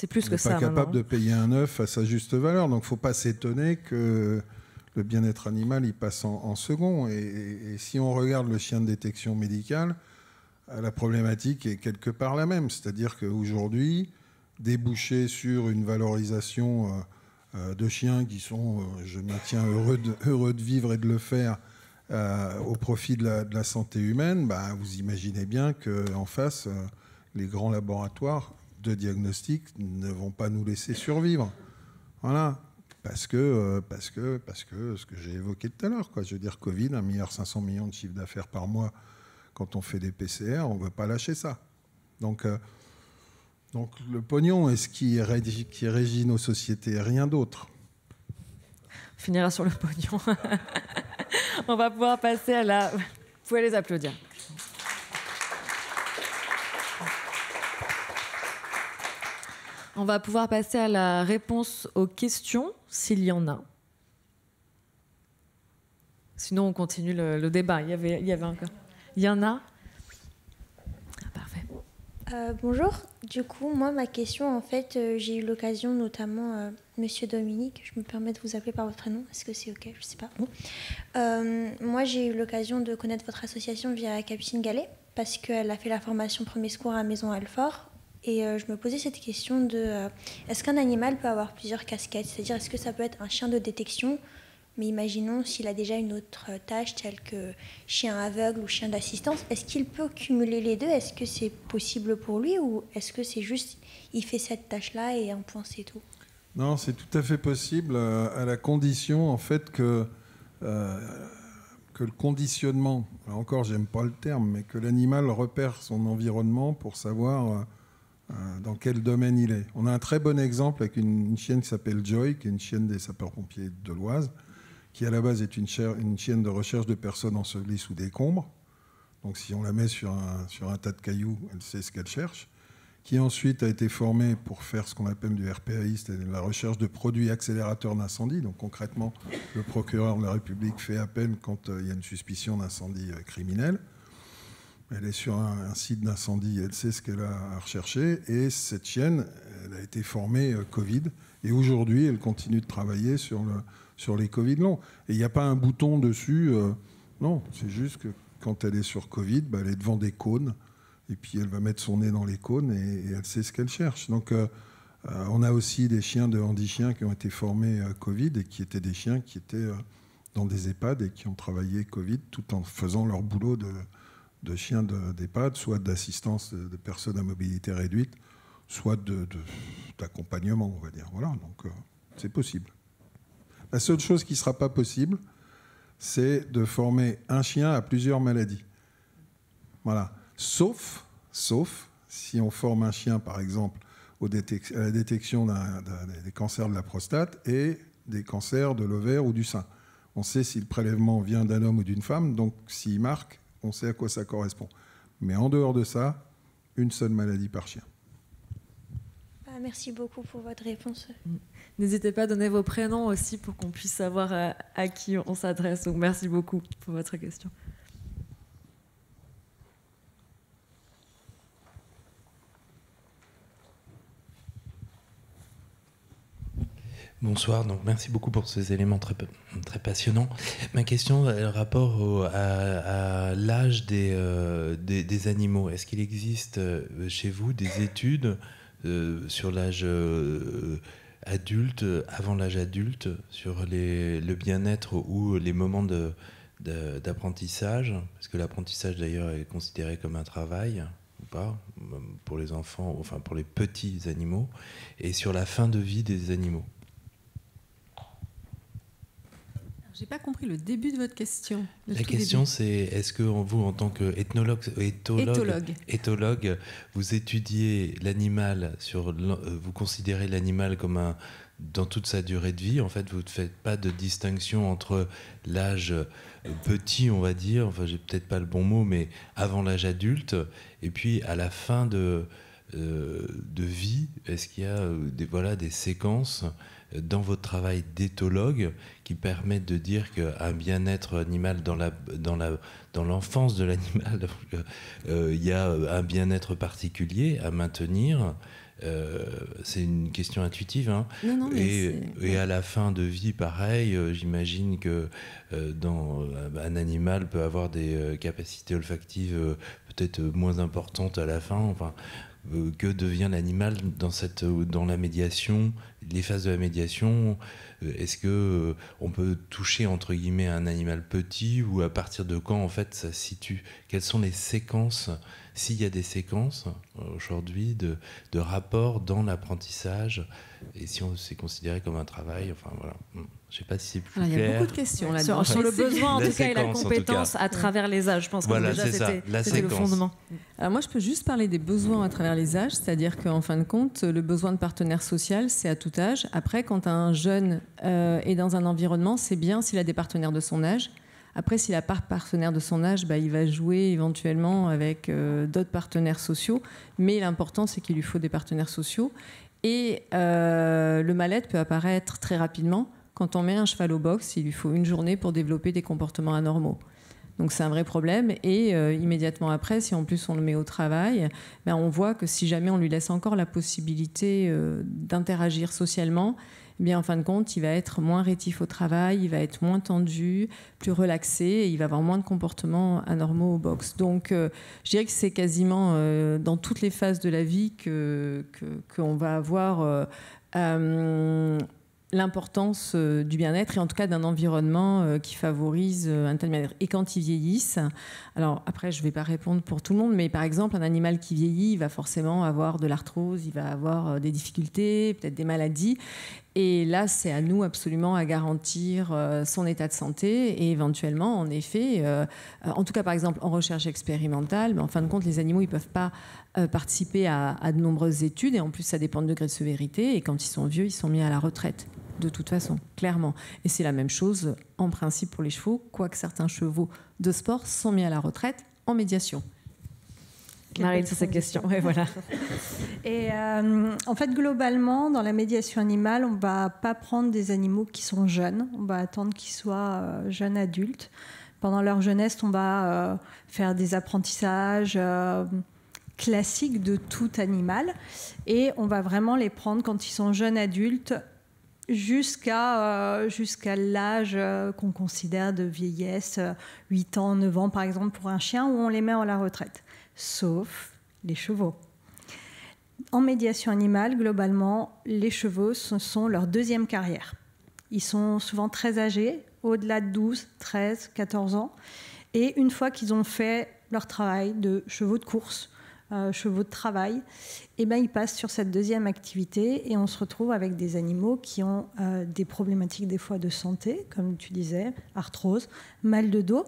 c'est plus que ça. Pas capable hein. de payer un œuf à sa juste valeur, donc faut pas s'étonner que le bien-être animal il passe en, second. Et, si on regarde le chien de détection médicale, euh, la problématique est quelque part la même, c'est-à-dire qu'aujourd'hui déboucher sur une valorisation euh, euh, de chiens qui sont, je maintiens, heureux heureux de vivre et de le faire au profit de la, santé humaine, bah, vous imaginez bien qu'en face, les grands laboratoires de diagnostic ne vont pas nous laisser survivre. Voilà. Parce que, euh, parce que, parce que ce que j'ai évoqué tout à l'heure, quoi. Je veux dire, Covid, 1,5 milliard de chiffre d'affaires par mois, quand on fait des PCR, on ne veut pas lâcher ça. Donc, euh, donc le pognon est ce qui régit, qui nos sociétés, rien d'autre. On finira sur le pognon. on va pouvoir passer à la... Vous pouvez les applaudir. On va pouvoir passer à la réponse aux questions, s'il y en a. Sinon, on continue le, débat. Il y, avait, il y avait encore. Il y en a Parfait. Euh, bonjour. Du coup, moi, ma question, en fait, euh, j'ai eu l'occasion, notamment, euh, monsieur Dominique, je me permets de vous appeler par votre prénom, est-ce que c'est OK Je ne sais pas. moi, j'ai eu l'occasion de connaître votre association via Capucine Galet, parce qu'elle a fait la formation Premier Secours à Maison Alfort, et euh, je me posais cette question de euh, est-ce qu'un animal peut avoir plusieurs casquettes C'est-à-dire, est-ce que ça peut être un chien de détection mais imaginons s'il a déjà une autre euh, tâche telle que chien aveugle ou chien d'assistance, est-ce qu'il peut cumuler les deux Est-ce que c'est possible pour lui ou est-ce que c'est juste il fait cette tâche-là et un point c'est tout Non, c'est tout à fait possible à la condition en fait que que le conditionnement, encore j'aime pas le terme, mais que l'animal repère son environnement pour savoir euh, dans quel domaine il est. On a un très bon exemple avec une, une chienne qui s'appelle Joy, qui est une chienne des sapeurs-pompiers de l'Oise, qui à la base est une, chienne de recherche de personnes ensevelies sous décombres. Donc si on la met sur un, sur un tas de cailloux, elle sait ce qu'elle cherche. Qui ensuite a été formée pour faire ce qu'on appelle du RPAI, c'est-à-dire la recherche de produits accélérateurs d'incendie. Donc concrètement, le procureur de la République fait appel quand euh, il y a une suspicion d'incendie euh, criminel. Elle est sur un, site d'incendie, elle sait ce qu'elle a à rechercher. Et cette chienne, elle a été formée euh, Covid. Et aujourd'hui, elle continue de travailler sur, le, sur les Covid longs. Et il n'y a pas un bouton dessus. Euh, non, c'est juste que quand elle est sur Covid, bah, elle est devant des cônes. Et puis elle va mettre son nez dans les cônes et, elle sait ce qu'elle cherche. Donc euh, on a aussi des chiens de handi-chiens qui ont été formés Covid et qui étaient des chiens qui étaient dans des EHPAD et qui ont travaillé Covid tout en faisant leur boulot de, de chiens d'EHPAD, soit d'assistance de personnes à mobilité réduite, soit d'accompagnement, on va dire. Voilà, donc euh, c'est possible. La seule chose qui ne sera pas possible, c'est de former un chien à plusieurs maladies. Voilà. Sauf, sauf si on forme un chien, par exemple, au à la détection des cancers de la prostate et des cancers de l'ovaire ou du sein. On sait si le prélèvement vient d'un homme ou d'une femme, donc s'il marque, on sait à quoi ça correspond. Mais en dehors de ça, une seule maladie par chien. Bah, merci beaucoup pour votre réponse. Mm. N'hésitez pas à donner vos prénoms aussi pour qu'on puisse savoir euh, à, qui on s'adresse. Donc merci beaucoup pour votre question. Bonsoir, donc merci beaucoup pour ces éléments très, très passionnants. Ma question le rapport à, l'âge euh, des, animaux. Est-ce qu'il existe euh, chez vous des études euh, sur l'âge adulte, avant l'âge adulte, sur les, le bien-être ou les moments d'apprentissage de, Parce que l'apprentissage d'ailleurs est considéré comme un travail ou pas, pour les enfants, enfin pour les petits animaux, et sur la fin de vie des animaux J'ai pas compris le début de votre question. La question, c'est est-ce que vous, en tant que ethnologue, vous étudiez l'animal sur, euh, vous considérez l'animal comme un dans toute sa durée de vie, en fait, vous ne faites pas de distinction entre l'âge euh, petit, on va dire, enfin, j'ai peut-être pas le bon mot, mais avant l'âge adulte, et puis à la fin de, euh, de vie, est-ce qu'il y a des, voilà, des séquences dans votre travail d'éthologue qui permet de dire qu'un bien-être animal dans l'enfance de l'animal, euh, euh, il y a euh, un bien-être particulier à maintenir. c'est une question intuitive. Hein. et, à la fin de vie, pareil, j'imagine que un animal peut avoir des capacités olfactives peut-être moins importantes à la fin. Enfin, euh, que devient l'animal dans, cette, euh, dans la médiation, les phases de la médiation euh, Est-ce que on peut toucher entre guillemets un animal petit ou à partir de quand en fait ça se situe Quelles sont les séquences, s'il y a des séquences aujourd'hui de, de rapport dans l'apprentissage et si on s'est considéré comme un travail Enfin voilà. Mm. Je sais pas si c'est plus clair. Ah, il y a beaucoup de questions là sur, sur, le besoin en tout cas et la compétence à travers les âges. Je pense que déjà c'était le fondement. Alors euh, moi je peux juste parler des besoins à travers les âges, c'est-à-dire qu'en fin de compte le besoin de partenaire social c'est à tout âge. Après quand un jeune euh, est dans un environnement c'est bien s'il a des partenaires de son âge. Après s'il n'a pas de partenaire de son âge, bah, il va jouer éventuellement avec euh, d'autres partenaires sociaux. Mais l'important c'est qu'il lui faut des partenaires sociaux. Et le mal-être peut apparaître très rapidement. Quand on met un cheval au box, il lui faut une journée pour développer des comportements anormaux. Donc c'est un vrai problème. Et euh, immédiatement après, si en plus on le met au travail, ben on voit que si jamais on lui laisse encore la possibilité euh, d'interagir socialement, eh bien en fin de compte, il va être moins rétif au travail, il va être moins tendu, plus relaxé, et il va avoir moins de comportements anormaux au box. Donc euh, je dirais que c'est quasiment dans toutes les phases de la vie que qu'on va avoir l'importance euh, du bien-être et en tout cas d'un environnement euh, qui favorise euh, un tel bien-être. Et quand ils vieillissent, alors après je ne vais pas répondre pour tout le monde, mais par exemple un animal qui vieillit, il va forcément avoir de l'arthrose, il va avoir des difficultés, peut-être des maladies. Et là, c'est à nous absolument à garantir son état de santé et éventuellement, en effet, en tout cas par exemple en recherche expérimentale, mais en fin de compte, les animaux, ils ne peuvent pas euh, participer à, de nombreuses études et en plus ça dépend de degré de sévérité et quand ils sont vieux, ils sont mis à la retraite de toute façon, clairement. Et c'est la même chose en principe pour les chevaux, quoique certains chevaux de sport sont mis à la retraite en médiation. Marie, sur cette question, voilà. Et euh, en fait, globalement, dans la médiation animale, on va pas prendre des animaux qui sont jeunes, on va attendre qu'ils soient euh, jeunes adultes. Pendant leur jeunesse, on va faire des apprentissages classique de tout animal. Et on va vraiment les prendre quand ils sont jeunes adultes jusqu'à euh, jusqu'à l'âge euh, qu'on considère de vieillesse, 8 euh, ans, 9 ans par exemple pour un chien, où on les met en la retraite, sauf les chevaux. En médiation animale, globalement, les chevaux, ce sont leur deuxième carrière. Ils sont souvent très âgés, au-delà de 12, 13, 14 ans. Et une fois qu'ils ont fait leur travail de chevaux de course, euh, chevaux de travail, et eh ben ils passent sur cette deuxième activité et on se retrouve avec des animaux qui ont euh, des problématiques des fois de santé, comme tu disais, arthrose, mal de dos,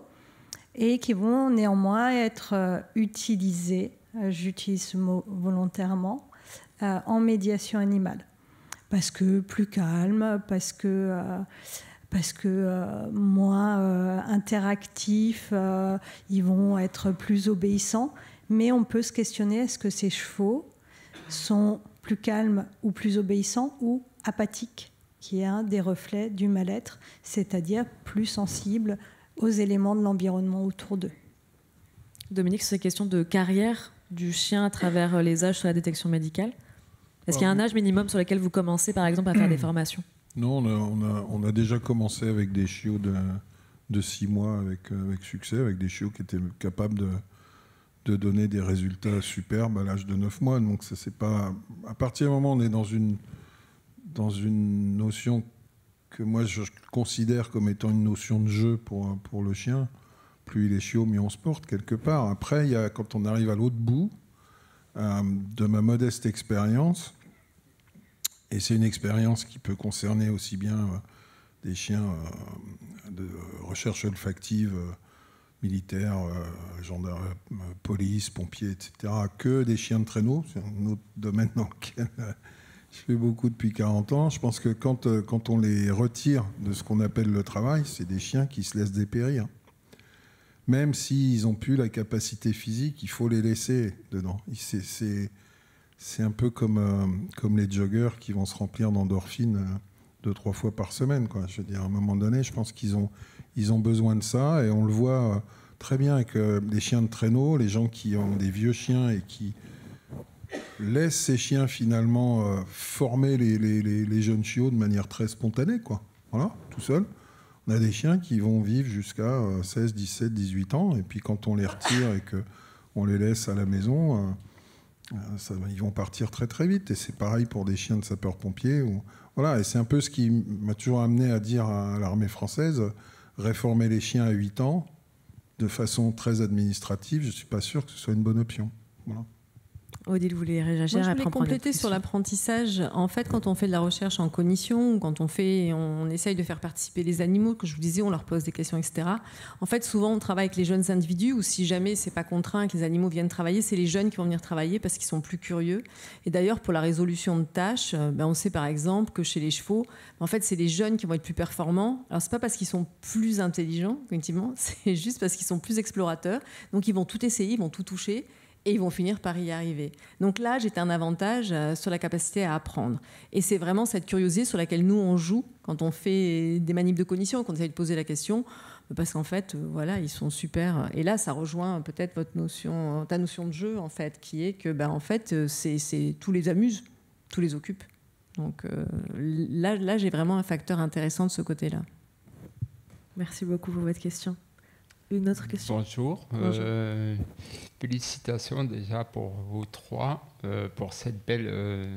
et qui vont néanmoins être euh, utilisés, j'utilise ce mot volontairement, en médiation animale. Parce que plus calme, parce que parce que moins interactif ils vont être plus obéissants mais on peut se questionner est-ce que ces chevaux sont plus calmes ou plus obéissants ou apathiques, qui est un des reflets du mal-être, c'est-à-dire plus sensibles aux éléments de l'environnement autour d'eux. Dominique, sur ces questions de carrière du chien à travers euh, les âges sur la détection médicale, est-ce qu'il y a un âge minimum sur lequel vous commencez, par exemple, à faire des formations Non, on a, déjà commencé avec des chiots de, de six mois avec, euh, avec succès, avec des chiots qui étaient capables de, de donner des résultats superbes à l'âge de 9 mois. Donc ça, c'est pas... À partir du moment où on est dans une, dans une notion que moi je considère comme étant une notion de jeu pour, pour le chien, plus il est chiot, mieux on se porte quelque part. Après, il y a, quand on arrive à l'autre bout, euh, de ma modeste expérience, et c'est une expérience qui peut concerner aussi bien euh, des chiens euh, de recherche olfactive, militaires, euh, gendarmes, euh, police, pompiers, etc., que des chiens de traîneau. C'est un autre domaine dans lequel euh, je fais beaucoup depuis 40 ans. Je pense que quand, quand on les retire de ce qu'on appelle le travail, c'est des chiens qui se laissent dépérir. Même s'ils ont plus la capacité physique, il faut les laisser dedans. C'est un peu comme, comme les joggeurs qui vont se remplir d'endorphines deux, trois fois par semaine. Quoi. Je veux dire, à un moment donné, je pense qu'ils ont ils ont besoin de ça et on le voit euh, très bien avec les euh, chiens de traîneau, les gens qui ont des vieux chiens et qui laissent ces chiens finalement euh, former les, jeunes chiots de manière très spontanée, quoi. Voilà, tout seul. On a des chiens qui vont vivre jusqu'à 16, 17, 18 ans et puis quand on les retire et que on les laisse à la maison, ils vont partir très très vite. Et c'est pareil pour des chiens de sapeurs-pompiers. Voilà, et c'est un peu ce qui m'a toujours amené à dire à l'armée française réformer les chiens à 8 ans de façon très administrative, je ne suis pas sûr que ce soit une bonne option. Voilà. Odile réagir. je voulais compléter sur l'apprentissage. En fait, quand on fait de la recherche en cognition, quand on fait, on essaye de faire participer les animaux, que je vous disais, on leur pose des questions, etc. En fait, souvent, on travaille avec les jeunes individus, ou si jamais c'est pas contraint que les animaux viennent travailler, c'est les jeunes qui vont venir travailler parce qu'ils sont plus curieux. Et d'ailleurs, pour la résolution de tâches, euh, ben, on sait par exemple que chez les chevaux, ben, en fait, c'est les jeunes qui vont être plus performants. Alors, c'est pas parce qu'ils sont plus intelligents, cognitivement, c'est juste parce qu'ils sont plus explorateurs. Donc, ils vont tout essayer, ils vont tout toucher et ils vont finir par y arriver. Donc là, j'ai un avantage euh, sur la capacité à apprendre. Et c'est vraiment cette curiosité sur laquelle nous, on joue quand on fait des manips de cognition, on essaie de poser la question, parce qu'en fait, euh, voilà, ils sont super. Et là, ça rejoint peut-être votre notion, euh, ta notion de jeu, en fait, qui est que, ben, en fait, c'est tous les amuse, tous les occupe. Donc là, là j'ai vraiment un facteur intéressant de ce côté-là. Merci beaucoup pour votre question une autre question. Euh, Bonjour. félicitations déjà pour vous trois, euh, pour cette belle, euh,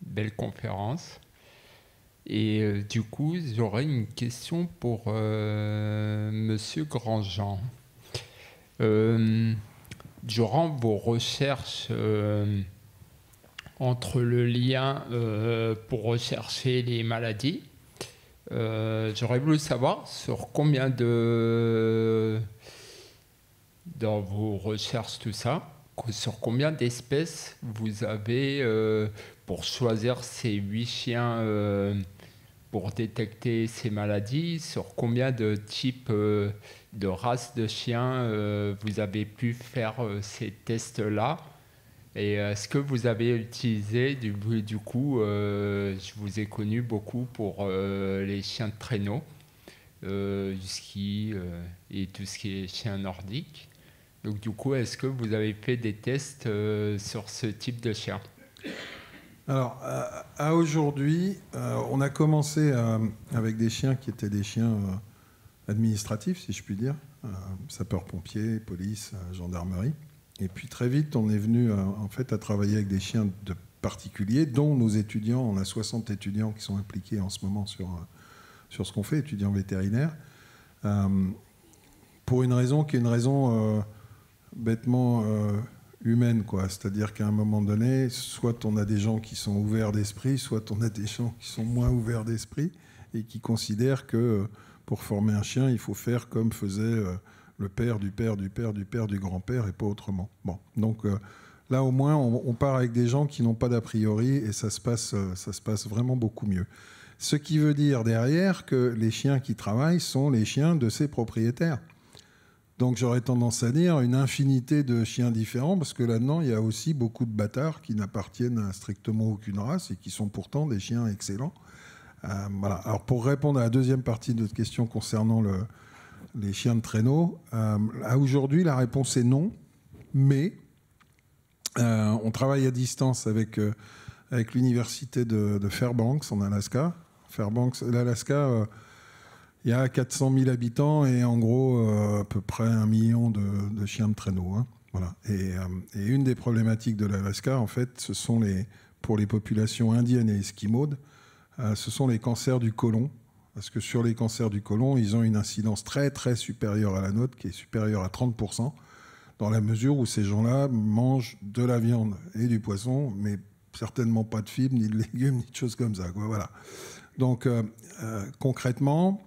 belle conférence. Et du coup, j'aurais une question pour Monsieur Grandjean. durant vos recherches entre le lien pour rechercher les maladies, j'aurais voulu savoir sur combien de dans vos recherches, tout ça, sur combien d'espèces vous avez euh, pour choisir ces huit chiens euh, pour détecter ces maladies Sur combien de types euh, de races de chiens vous avez pu faire ces tests-là et est-ce que vous avez utilisé, du, coup, je vous ai connu beaucoup pour les chiens de traîneau, du ski et tout ce qui est chien nordique donc du coup, est-ce que vous avez fait des tests euh, sur ce type de chien Alors, à, aujourd'hui, euh, on a commencé euh, avec des chiens qui étaient des chiens administratifs, si je puis dire, sapeurs-pompiers, police, gendarmerie. Et puis très vite, on est venu en fait à travailler avec des chiens de particuliers, dont nos étudiants. On a 60 étudiants qui sont impliqués en ce moment sur, sur ce qu'on fait, étudiants vétérinaires. pour une raison qui est une raison bêtement euh, humaine, quoi. C'est-à-dire qu'à un moment donné, soit on a des gens qui sont ouverts d'esprit, soit on a des gens qui sont moins ouverts d'esprit et qui considèrent que euh, pour former un chien, il faut faire comme faisait euh, le père du père du père du père du grand-père et pas autrement. Bon, donc là au moins, on, on part avec des gens qui n'ont pas d'a priori et ça se passe, ça se passe vraiment beaucoup mieux. Ce qui veut dire derrière que les chiens qui travaillent sont les chiens de ses propriétaires. Donc j'aurais tendance à dire une infinité de chiens différents, parce que là-dedans, il y a aussi beaucoup de bâtards qui n'appartiennent à strictement aucune race et qui sont pourtant des chiens excellents. Euh, voilà. Alors pour répondre à la deuxième partie de votre question concernant le, les chiens de traîneau, euh, aujourd'hui, la réponse est non, mais euh, on travaille à distance avec, euh, avec l'université de, de, Fairbanks en Alaska. Fairbanks, l'Alaska il y a 400 000 habitants et en gros euh, à peu près un million de, chiens de traîneau. Hein. Voilà. Euh, et, une des problématiques de l'Alaska, en fait, ce sont les, pour les populations indiennes et esquimaudes, euh, ce sont les cancers du côlon. Parce que sur les cancers du côlon, ils ont une incidence très très supérieure à la nôtre, qui est supérieure à 30%, dans la mesure où ces gens-là mangent de la viande et du poisson, mais certainement pas de fibres, ni de légumes, ni de choses comme ça. Quoi. Voilà. Donc concrètement,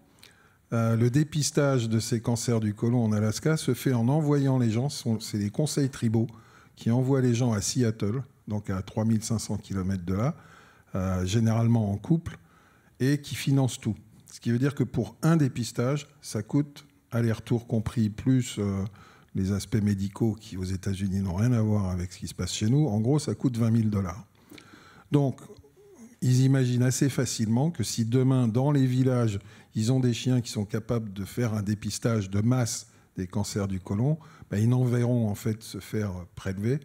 euh, le dépistage de ces cancers du côlon en Alaska se fait en envoyant les gens, c'est les conseils tribaux qui envoient les gens à Seattle, donc à 3500 km de là, euh, généralement en couple, et qui financent tout. Ce qui veut dire que pour un dépistage, ça coûte, aller-retour compris, plus euh, les aspects médicaux qui aux États-Unis n'ont rien à voir avec ce qui se passe chez nous, en gros, ça coûte 20 000 dollars. Donc, ils imaginent assez facilement que si demain, dans les villages, ils ont des chiens qui sont capables de faire un dépistage de masse des cancers du côlon, ben, ils n'enverront en fait se faire prélever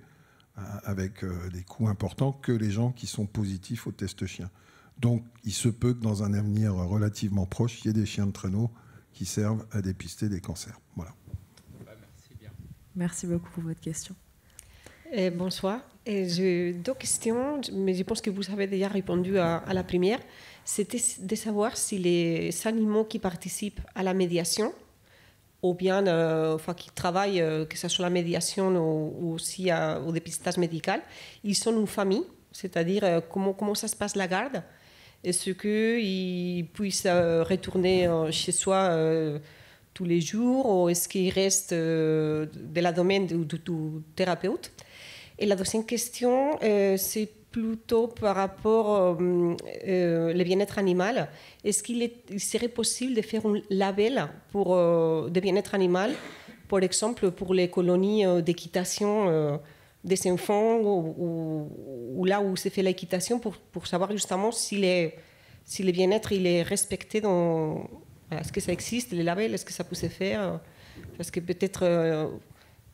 hein, avec euh, des coûts importants que les gens qui sont positifs au test chien. Donc il se peut que dans un avenir relativement proche, il y ait des chiens de traîneau qui servent à dépister des cancers. Voilà. Bah, merci, beaucoup pour votre question. Et eh, bonsoir. Eh, j'ai deux questions, mais je pense que vous avez déjà répondu à, à la première c'était de savoir si les animaux qui participent à la médiation, ou bien euh, enfin, qui travaillent, euh, que ce soit la médiation ou, aussi euh, au dépistage médical, ils sont une famille, c'est-à-dire comment, comment ça se passe la garde, est-ce qu'ils puissent retourner chez soi tous les jours, ou est-ce qu'ils restent de la domaine du, du thérapeute. Et la deuxième question, c'est plutôt par rapport au euh, euh, bien-être animal. Est-ce qu'il est, serait possible de faire un label pour euh, de bien-être animal, par exemple pour les colonies euh, d'équitation des enfants ou, là où c'est fait l'équitation pour, savoir justement si, les, si le bien-être il est respecté dans... Est-ce que ça existe, les labels Est-ce que ça peut se faire Parce que peut-être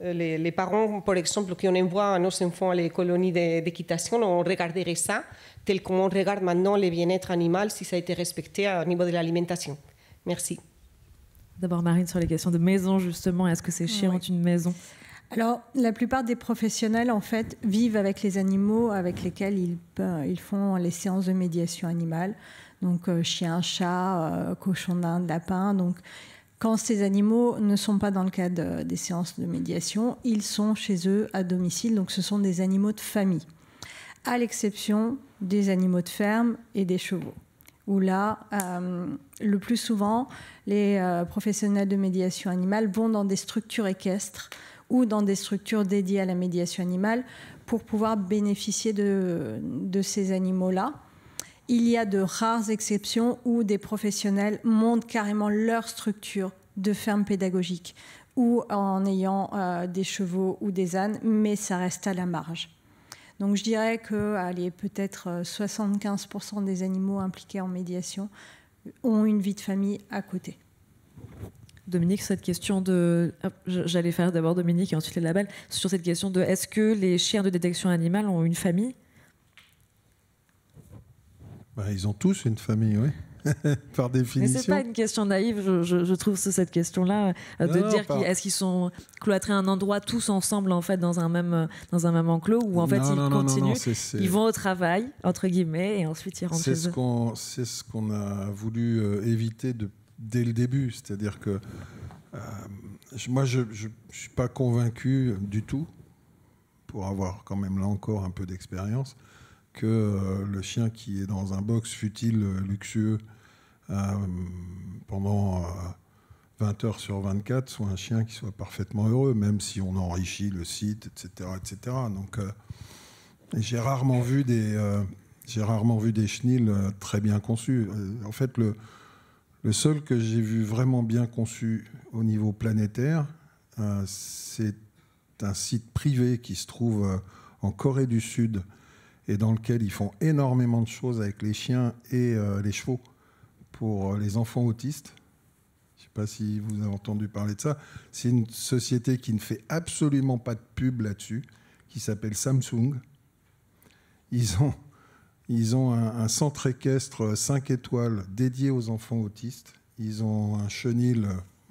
euh, les, parents, par exemple, qui envoient nos enfants à les colonies d'équitation, on regarderait ça tel qu'on regarde maintenant le bien-être animal si ça a été respecté au niveau de l'alimentation. Merci. D'abord, Marine, sur les questions de maison, justement, est-ce que c'est chiant une maison alors, la plupart des professionnels, en fait, vivent avec les animaux avec lesquels ils, ils font les séances de médiation animale. Donc, euh, chien, chat, euh, cochon d'Inde, lapin. Donc, quand ces animaux ne sont pas dans le cadre euh, des séances de médiation, ils sont chez eux à domicile, donc ce sont des animaux de famille, à l'exception des animaux de ferme et des chevaux où là, euh, le plus souvent, les euh, professionnels de médiation animale vont dans des structures équestres ou dans des structures dédiées à la médiation animale pour pouvoir bénéficier de ces animaux-là il y a de rares exceptions où des professionnels montent carrément leur structure de ferme pédagogique ou en ayant euh, des chevaux ou des ânes, mais ça reste à la marge. Donc je dirais que peut-être 75% euh, des animaux impliqués en médiation ont une vie de famille à côté. Dominique, cette question de. J'allais faire d'abord Dominique et ensuite les labels. Sur cette question de est-ce que les chiens de détection animale ont une famille bah, ils ont tous une famille, oui. Par définition. Mais n'est pas une question naïve, je, je, je trouve cette question-là euh, de dire est-ce qu'ils sont cloîtrés à un endroit tous ensemble en fait dans un même euh, dans un même enclos ou en fait ils continuent, ils vont au travail entre guillemets et ensuite ils rentrent. C'est ce qu'on c'est ce qu'on a voulu euh, éviter dès le début, c'est-à-dire que moi je, ne suis pas convaincu du tout pour avoir quand même là encore un peu d'expérience que euh, le chien qui est dans un box futile euh, luxueux euh, pendant 20 heures sur 24 soit un chien qui soit parfaitement heureux, même si on enrichit le site, etc. etc. Donc j'ai rarement vu des... J'ai rarement vu des chenils très bien conçus. En fait, le, le seul que j'ai vu vraiment bien conçu au niveau planétaire, c'est un site privé qui se trouve en Corée du Sud, et dans lequel ils font énormément de choses avec les chiens et euh, les chevaux pour euh, les enfants autistes. Je ne sais pas si vous avez entendu parler de ça. C'est une société qui ne fait absolument pas de pub là-dessus, qui s'appelle Samsung. Ils ont, un, un, centre équestre 5 euh, étoiles dédié aux enfants autistes. Ils ont un chenil,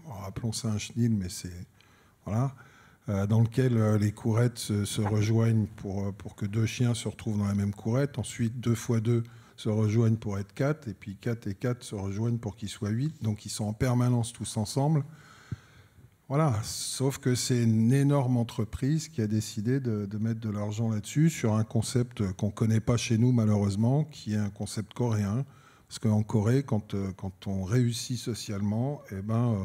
rappelons ça un chenil, mais c'est... Voilà. Euh, dans lequel euh, les courettes se, rejoignent pour, euh, pour, que deux chiens se retrouvent dans la même courette. Ensuite, deux fois deux se rejoignent pour être quatre, et puis quatre et quatre se rejoignent pour qu'ils soient huit. Donc ils sont en permanence tous ensemble. Voilà, sauf que c'est une énorme entreprise qui a décidé de, mettre de l'argent là-dessus sur un concept qu'on ne connaît pas chez nous malheureusement, qui est un concept coréen. Parce qu'en Corée, quand, quand on réussit socialement, eh ben,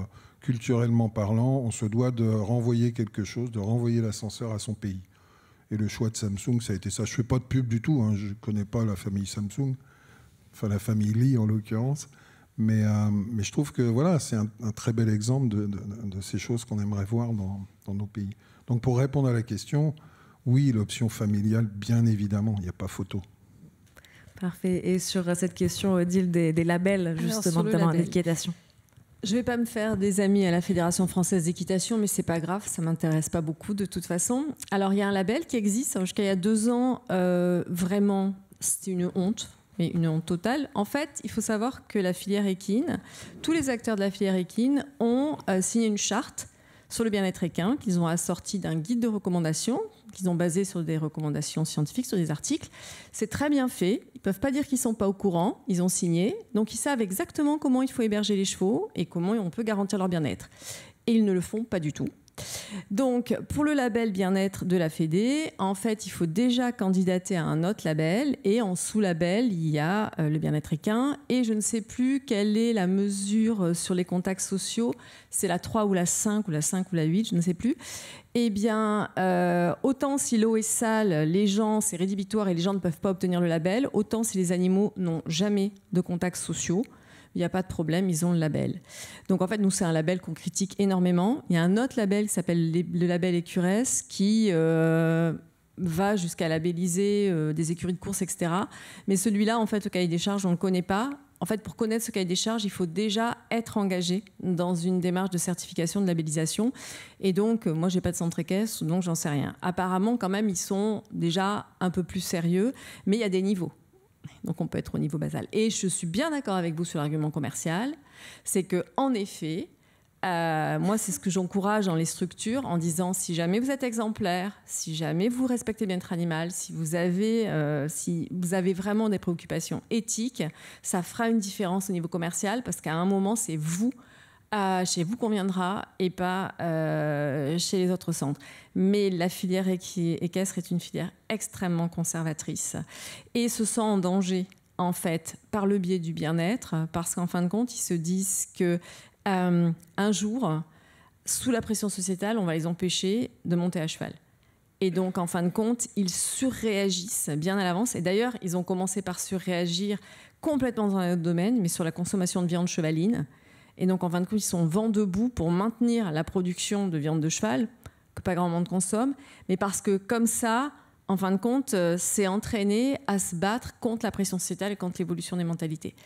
culturellement parlant, on se doit de renvoyer quelque chose, de renvoyer l'ascenseur à son pays. Et le choix de Samsung, ça a été ça. Je ne fais pas de pub du tout, hein. je ne connais pas la famille Samsung, enfin la famille Lee en l'occurrence. Mais, euh, mais, je trouve que voilà, c'est un, très bel exemple de, ces choses qu'on aimerait voir dans, nos pays. Donc pour répondre à la question, oui, l'option familiale, bien évidemment, il n'y a pas photo. Parfait. Et sur cette question, Odile, des, labels, justement, notamment en je ne vais pas me faire des amis à la Fédération française d'équitation, mais c'est pas grave, ça m'intéresse pas beaucoup de toute façon. Alors il y a un label qui existe jusqu'à il y a deux ans. Euh, vraiment, c'était une honte, mais une honte totale. En fait, il faut savoir que la filière équine, tous les acteurs de la filière équine ont euh, signé une charte sur le bien-être équin qu'ils ont assorti d'un guide de recommandations qu'ils ont basé sur des recommandations scientifiques, sur des articles. C'est très bien fait. Ils ne peuvent pas dire qu'ils ne sont pas au courant. Ils ont signé. Donc ils savent exactement comment il faut héberger les chevaux et comment on peut garantir leur bien-être. Et ils ne le font pas du tout. Donc, pour le label bien-être de la FEDE, en fait, il faut déjà candidater à un autre label et en sous-label, il y a euh, le bien-être équin et je ne sais plus quelle est la mesure euh, sur les contacts sociaux, c'est la 3 ou la 5 ou la 5 ou la 8, je ne sais plus. Eh bien, euh, autant si l'eau est sale, les gens, c'est rédhibitoire et les gens ne peuvent pas obtenir le label, autant si les animaux n'ont jamais de contacts sociaux, il n'y a pas de problème, ils ont le label. Donc en fait, nous, c'est un label qu'on critique énormément. Il y a un autre label qui s'appelle le label Écuresse qui euh, va jusqu'à labelliser euh, des écuries de course, etc. Mais celui-là, en fait, au cahier des charges, on ne le connaît pas. En fait, pour connaître ce cahier des charges, il faut déjà être engagé dans une démarche de certification, de labellisation. Et donc, euh, moi, j'ai pas de centre équestre, donc j'en sais rien. Apparemment, quand même, ils sont déjà un peu plus sérieux, mais il y a des niveaux. Donc on peut être au niveau basal. Et je suis bien d'accord avec vous sur l'argument commercial, c'est que en effet, euh, moi c'est ce que j'encourage dans les structures en disant si jamais vous êtes exemplaire, si jamais vous respectez bien votre animal, si vous avez, euh, si vous avez vraiment des préoccupations éthiques, ça fera une différence au niveau commercial parce qu'à un moment c'est vous chez vous conviendra et pas euh, chez les autres centres. Mais la filière équestre est une filière extrêmement conservatrice et se sent en danger en fait par le biais du bien-être parce qu'en fin de compte ils se disent que euh, un jour sous la pression sociétale on va les empêcher de monter à cheval. Et donc, en fin de compte, ils surréagissent bien à l'avance. Et d'ailleurs, ils ont commencé par surréagir complètement dans un autre domaine, mais sur la consommation de viande chevaline. Et donc, en fin de compte, ils sont vent debout pour maintenir la production de viande de cheval, que pas grand monde consomme, mais parce que comme ça, en fin de compte, euh, c'est entraîné à se battre contre la pression sociétale et contre l'évolution des mentalités.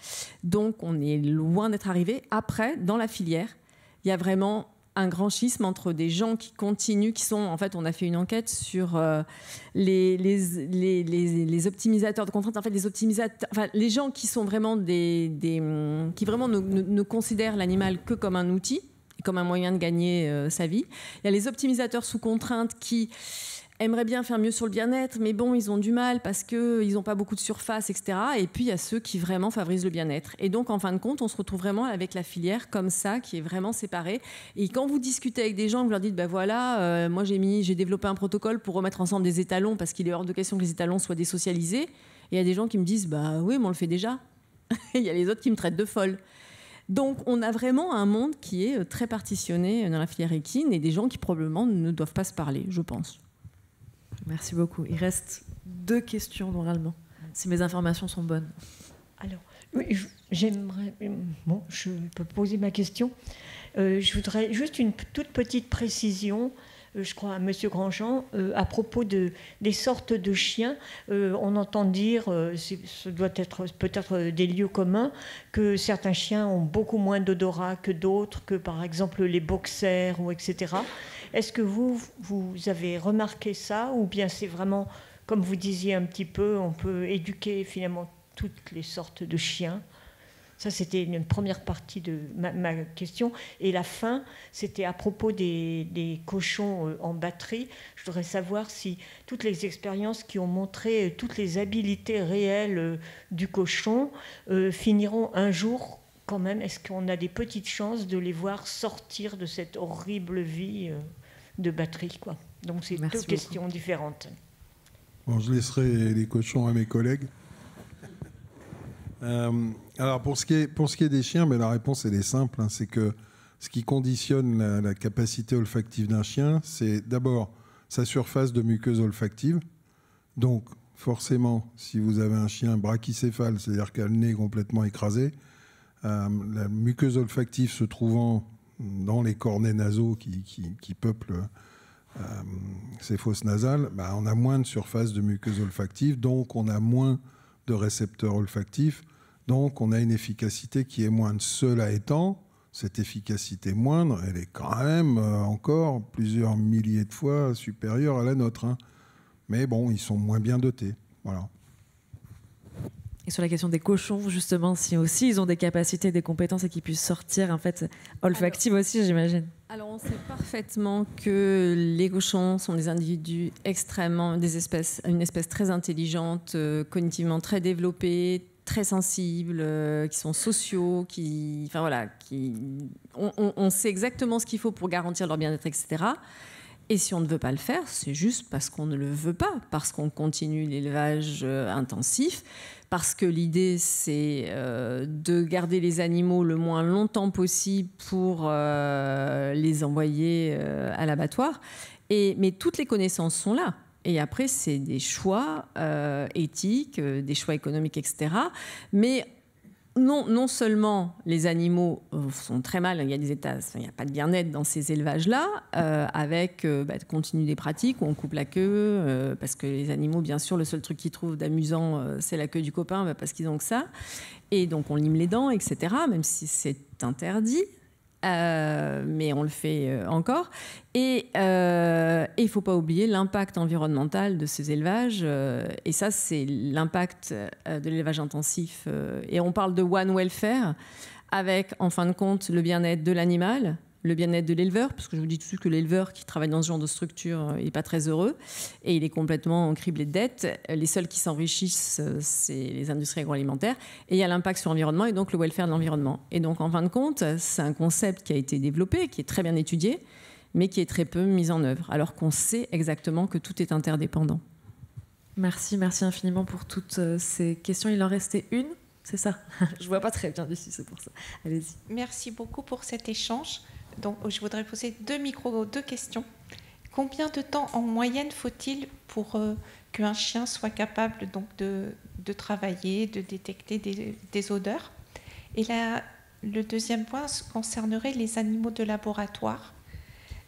Donc, on est loin d'être arrivé. Après, dans la filière, il y a vraiment un grand schisme entre des gens qui continuent, qui sont, en fait, on a fait une enquête sur euh, les, les, optimisateurs de contraintes, en fait, les optimisateurs, enfin, les gens qui sont vraiment des, des qui vraiment ne, considèrent l'animal que comme un outil, comme un moyen de gagner euh, sa vie. Il y a les optimisateurs sous contrainte qui aimeraient bien faire mieux sur le bien-être, mais bon, ils ont du mal parce qu'ils n'ont pas beaucoup de surface, etc. Et puis, il y a ceux qui vraiment favorisent le bien-être. Et donc, en fin de compte, on se retrouve vraiment avec la filière comme ça, qui est vraiment séparée. Et quand vous discutez avec des gens, vous leur dites, ben voilà, euh, moi j'ai mis, j'ai développé un protocole pour remettre ensemble des étalons parce qu'il est hors de question que les étalons soient désocialisés. Et il y a des gens qui me disent, ben oui, mais on le fait déjà. Et il y a les autres qui me traitent de folle. Donc on a vraiment un monde qui est euh, très partitionné euh, dans la filière équine et des gens qui probablement ne doivent pas se parler, je pense. Merci beaucoup. Il reste deux questions normalement, si mes informations sont bonnes. Alors, j'aimerais. Euh, bon, je peux poser ma question. Euh, je voudrais juste une toute petite précision euh, je crois, à M. Grandjean, euh, à propos des sortes de chiens. Euh, on entend dire, ce doit être peut-être des lieux communs, que certains chiens ont beaucoup moins d'odorat que d'autres, que par exemple les boxers ou etc. Est-ce que vous, vous avez remarqué ça ou bien c'est vraiment, comme vous disiez un petit peu, on peut éduquer finalement toutes les sortes de chiens ça, c'était une première partie de ma, question. Et la fin, c'était à propos des, cochons euh, en batterie. Je voudrais savoir si toutes les expériences qui ont montré euh, toutes les habiletés réelles euh, du cochon finiront un jour quand même. Est-ce qu'on a des petites chances de les voir sortir de cette horrible vie de batterie quoi Donc, c'est deux questions différentes. Bon, je laisserai les cochons à mes collègues. Alors pour ce, qui est, des chiens, mais la réponse est simple, hein, c'est que ce qui conditionne la, capacité olfactive d'un chien, c'est d'abord sa surface de muqueuse olfactive. Donc forcément, si vous avez un chien brachycéphale, c'est-à-dire qu'il a le nez complètement écrasé, euh, la muqueuse olfactive se trouvant dans les cornets nasaux qui, peuplent euh, ces fosses nasales, bah on a moins de surface de muqueuse olfactive, donc on a moins de récepteurs olfactifs. Donc on a une efficacité qui est moindre. Cela étant, cette efficacité moindre, elle est quand même euh, encore plusieurs milliers de fois supérieure à la nôtre. Hein. Mais bon, ils sont moins bien dotés. Voilà. Et sur la question des cochons, justement, si aussi ils ont des capacités, des compétences et qu'ils puissent sortir, en fait, olfactives aussi, j'imagine. Alors, on sait parfaitement que les cochons sont des individus extrêmement, une espèce très intelligente, euh, cognitivement très développée, très sensibles, euh, qui sont sociaux, qui, enfin voilà, qui, on, sait exactement ce qu'il faut pour garantir leur bien-être, etc. Et si on ne veut pas le faire, c'est juste parce qu'on ne le veut pas, parce qu'on continue l'élevage euh, intensif, parce que l'idée c'est euh, de garder les animaux le moins longtemps possible pour les envoyer à l'abattoir. Et, mais toutes les connaissances sont là. Et après, c'est des choix euh, éthiques, euh, des choix économiques, etc. Mais non, non seulement les animaux euh, sont très mal, il y a des états, il n'y a pas de bien-être dans ces élevages-là, avec euh, bah, continue des pratiques où on coupe la queue, parce que les animaux, bien sûr, le seul truc qu'ils trouvent d'amusant, c'est la queue du copain, bah, parce qu'ils ont que ça. Et donc on lime les dents, etc., même si c'est interdit. Euh, mais on le fait euh, encore. Et il euh, ne faut pas oublier l'impact environnemental de ces élevages. et ça, c'est l'impact de l'élevage intensif. et on parle de one welfare avec, en fin de compte, le bien-être de l'animal, le bien-être de l'éleveur, parce que je vous dis tout de suite que l'éleveur qui travaille dans ce genre de structure n'est euh, pas très heureux et il est complètement criblé de dettes. Euh, les seuls qui s'enrichissent, euh, c'est les industries agroalimentaires. Et il y a l'impact sur l'environnement et donc le welfare de l'environnement. Et donc, en fin de compte, c'est un concept qui a été développé, qui est très bien étudié, mais qui est très peu mis en œuvre, alors qu'on sait exactement que tout est interdépendant. Merci, merci infiniment pour toutes ces questions. Il en restait une, c'est ça Je vois pas très bien dessus, c'est pour ça. Allez-y. Merci beaucoup pour cet échange. Donc, je voudrais poser deux deux questions. Combien de temps en moyenne faut-il pour euh, qu'un chien soit capable de, travailler, de détecter des, odeurs Et là, le deuxième point concernerait les animaux de laboratoire.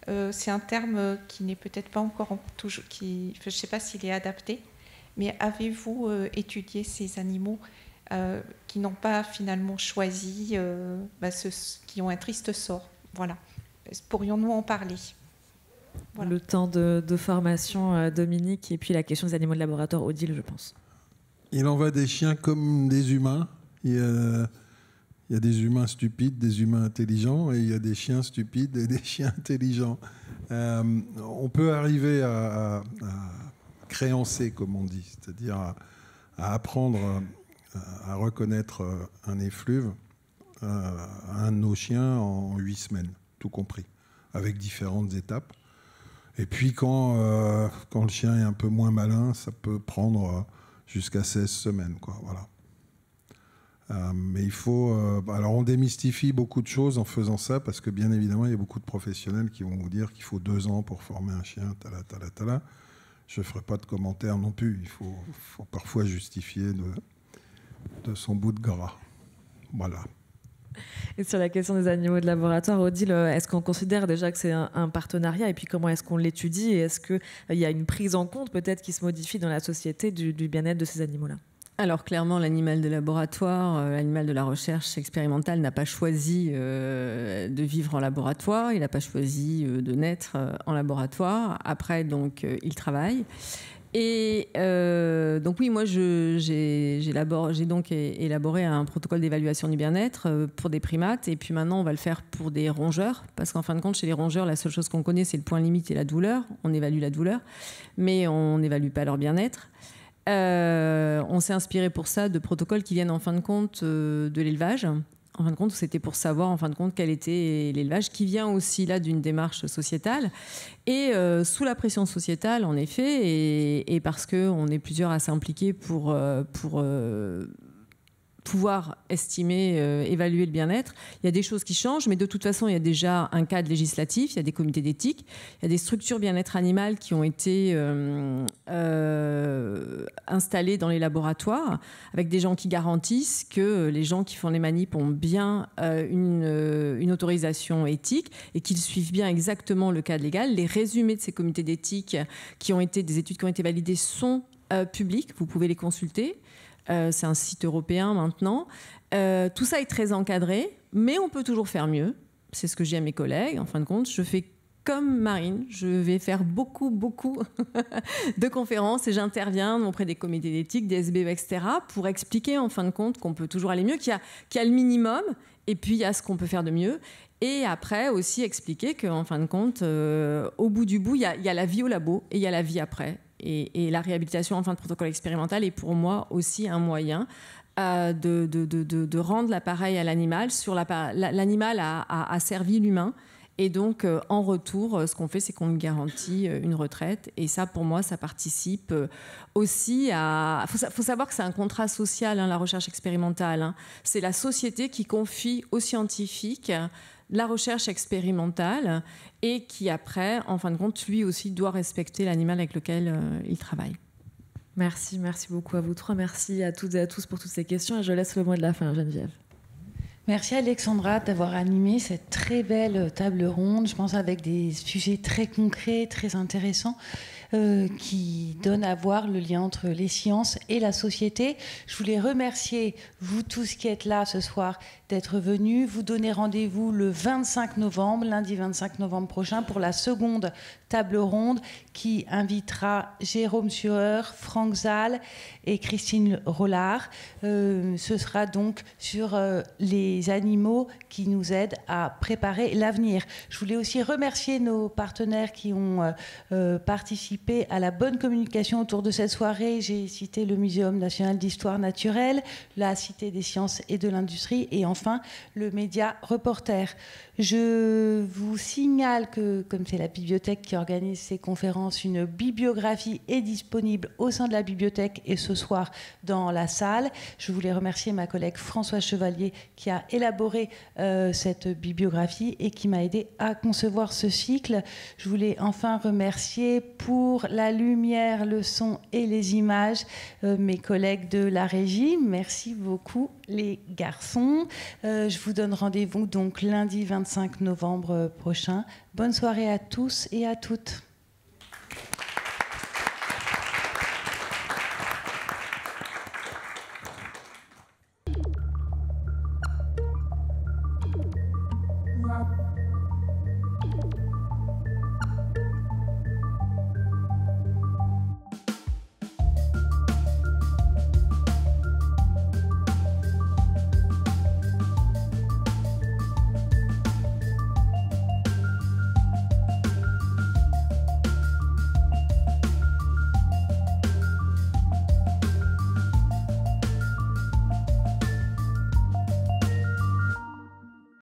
Euh, c'est un terme euh, qui n'est peut-être pas encore toujours, je ne sais pas s'il est adapté, mais avez-vous étudié ces animaux qui n'ont pas finalement choisi, bah, qui ont un triste sort voilà. Pourrions-nous en parler Le temps de, formation, euh, Dominique, et puis la question des animaux de laboratoire, Odile, je pense. Il en va des chiens comme des humains. Il y, a, des humains stupides, des humains intelligents, et il y a des chiens stupides et des chiens intelligents. Euh, on peut arriver à, créancer, comme on dit, c'est-à-dire à apprendre à reconnaître un effluve euh, un de nos chiens en huit semaines, tout compris, avec différentes étapes. Et puis quand, euh, quand le chien est un peu moins malin, ça peut prendre euh, jusqu'à 16 semaines. Quoi, voilà. mais il faut. alors on démystifie beaucoup de choses en faisant ça, parce que bien évidemment, il y a beaucoup de professionnels qui vont vous dire qu'il faut deux ans pour former un chien, tala, Je ne ferai pas de commentaires non plus. Il faut, parfois justifier de, de son bout de gras. Voilà. Et sur la question des animaux de laboratoire, Odile, euh, est-ce qu'on considère déjà que c'est un, partenariat Et puis comment est-ce qu'on l'étudie Et est-ce qu'il euh, y a une prise en compte peut-être qui se modifie dans la société du, du bien-être de ces animaux-là alors clairement, l'animal de laboratoire, euh, l'animal de la recherche expérimentale n'a pas choisi de vivre en laboratoire, il n'a pas choisi de naître en laboratoire. Après, donc, il travaille. Et euh, donc oui, moi j'ai donc élaboré un protocole d'évaluation du bien-être euh, pour des primates, et puis maintenant on va le faire pour des rongeurs, parce qu'en fin de compte, chez les rongeurs, la seule chose qu'on connaît, c'est le point limite et la douleur. On évalue la douleur, mais on n'évalue pas leur bien-être. Euh, on s'est inspiré pour ça de protocoles qui viennent en fin de compte de l'élevage en fin de compte, c'était pour savoir en fin de compte quel était l'élevage, qui vient aussi là d'une démarche sociétale. Et euh, sous la pression sociétale, en effet, et, parce qu'on est plusieurs à s'impliquer pour, euh, pour euh, pouvoir estimer, euh, évaluer le bien-être. Il y a des choses qui changent, mais de toute façon, il y a déjà un cadre législatif, il y a des comités d'éthique, il y a des structures bien-être animal qui ont été euh, euh, installées dans les laboratoires, avec des gens qui garantissent que les gens qui font les manips ont bien une, une, autorisation éthique et qu'ils suivent bien exactement le cadre légal. Les résumés de ces comités d'éthique qui ont été, des études qui ont été validées sont publics, vous pouvez les consulter. Euh, c'est un site européen maintenant. Euh, tout ça est très encadré, mais on peut toujours faire mieux. C'est ce que j'ai à mes collègues. En fin de compte, je fais comme Marine, je vais faire beaucoup, beaucoup de conférences et j'interviens auprès des comités d'éthique, des SBE, etc., pour expliquer en fin de compte qu'on peut toujours aller mieux, qu'il y, a le minimum et puis il y a ce qu'on peut faire de mieux. Et après aussi expliquer qu'en fin de compte, euh, au bout du bout, il y a la vie au labo et il y a la vie après et, la réhabilitation en fin de protocole expérimental est pour moi aussi un moyen euh, de, rendre l'appareil à l'animal. Sur l'animal a, a, servi l'humain. Et donc, euh, en retour, euh, ce qu'on fait, c'est qu'on lui garantit une retraite. Et ça, pour moi, ça participe aussi à... Il faut, savoir que c'est un contrat social, hein, la recherche expérimentale. Hein. C'est la société qui confie aux scientifiques la recherche expérimentale et qui après, en fin de compte, lui aussi doit respecter l'animal avec lequel euh, il travaille. Merci, merci beaucoup à vous trois. Merci à toutes et à tous pour toutes ces questions et je laisse le mot de la fin à Geneviève. Merci Alexandra d'avoir animé cette très belle table ronde, je pense avec des sujets très concrets, très intéressants. Euh, qui donnent à voir le lien entre les sciences et la société. Je voulais remercier vous tous qui êtes là ce soir d'être venu. Vous donner rendez-vous le 25 novembre, lundi 25 novembre prochain, pour la seconde table ronde qui invitera Jérôme Sueur, Franck Zal et Christine Rollard. Euh, ce sera donc sur euh, les animaux qui nous aident à préparer l'avenir. Je voulais aussi remercier nos partenaires qui ont euh, participé à la bonne communication autour de cette soirée. J'ai cité le Muséum national d'histoire naturelle, la Cité des sciences et de l'industrie et en enfin le média reporter. Je vous signale que, comme c'est la bibliothèque qui organise ces conférences, une bibliographie est disponible au sein de la bibliothèque et ce soir dans la salle. Je voulais remercier ma collègue François Chevalier qui a élaboré euh, cette bibliographie et qui m'a aidé à concevoir ce cycle. Je voulais enfin remercier pour la lumière, le son et les images euh, mes collègues de la régie. Merci beaucoup les garçons. Euh, je vous donne rendez-vous donc lundi 25 novembre prochain. Bonne soirée à tous et à toutes.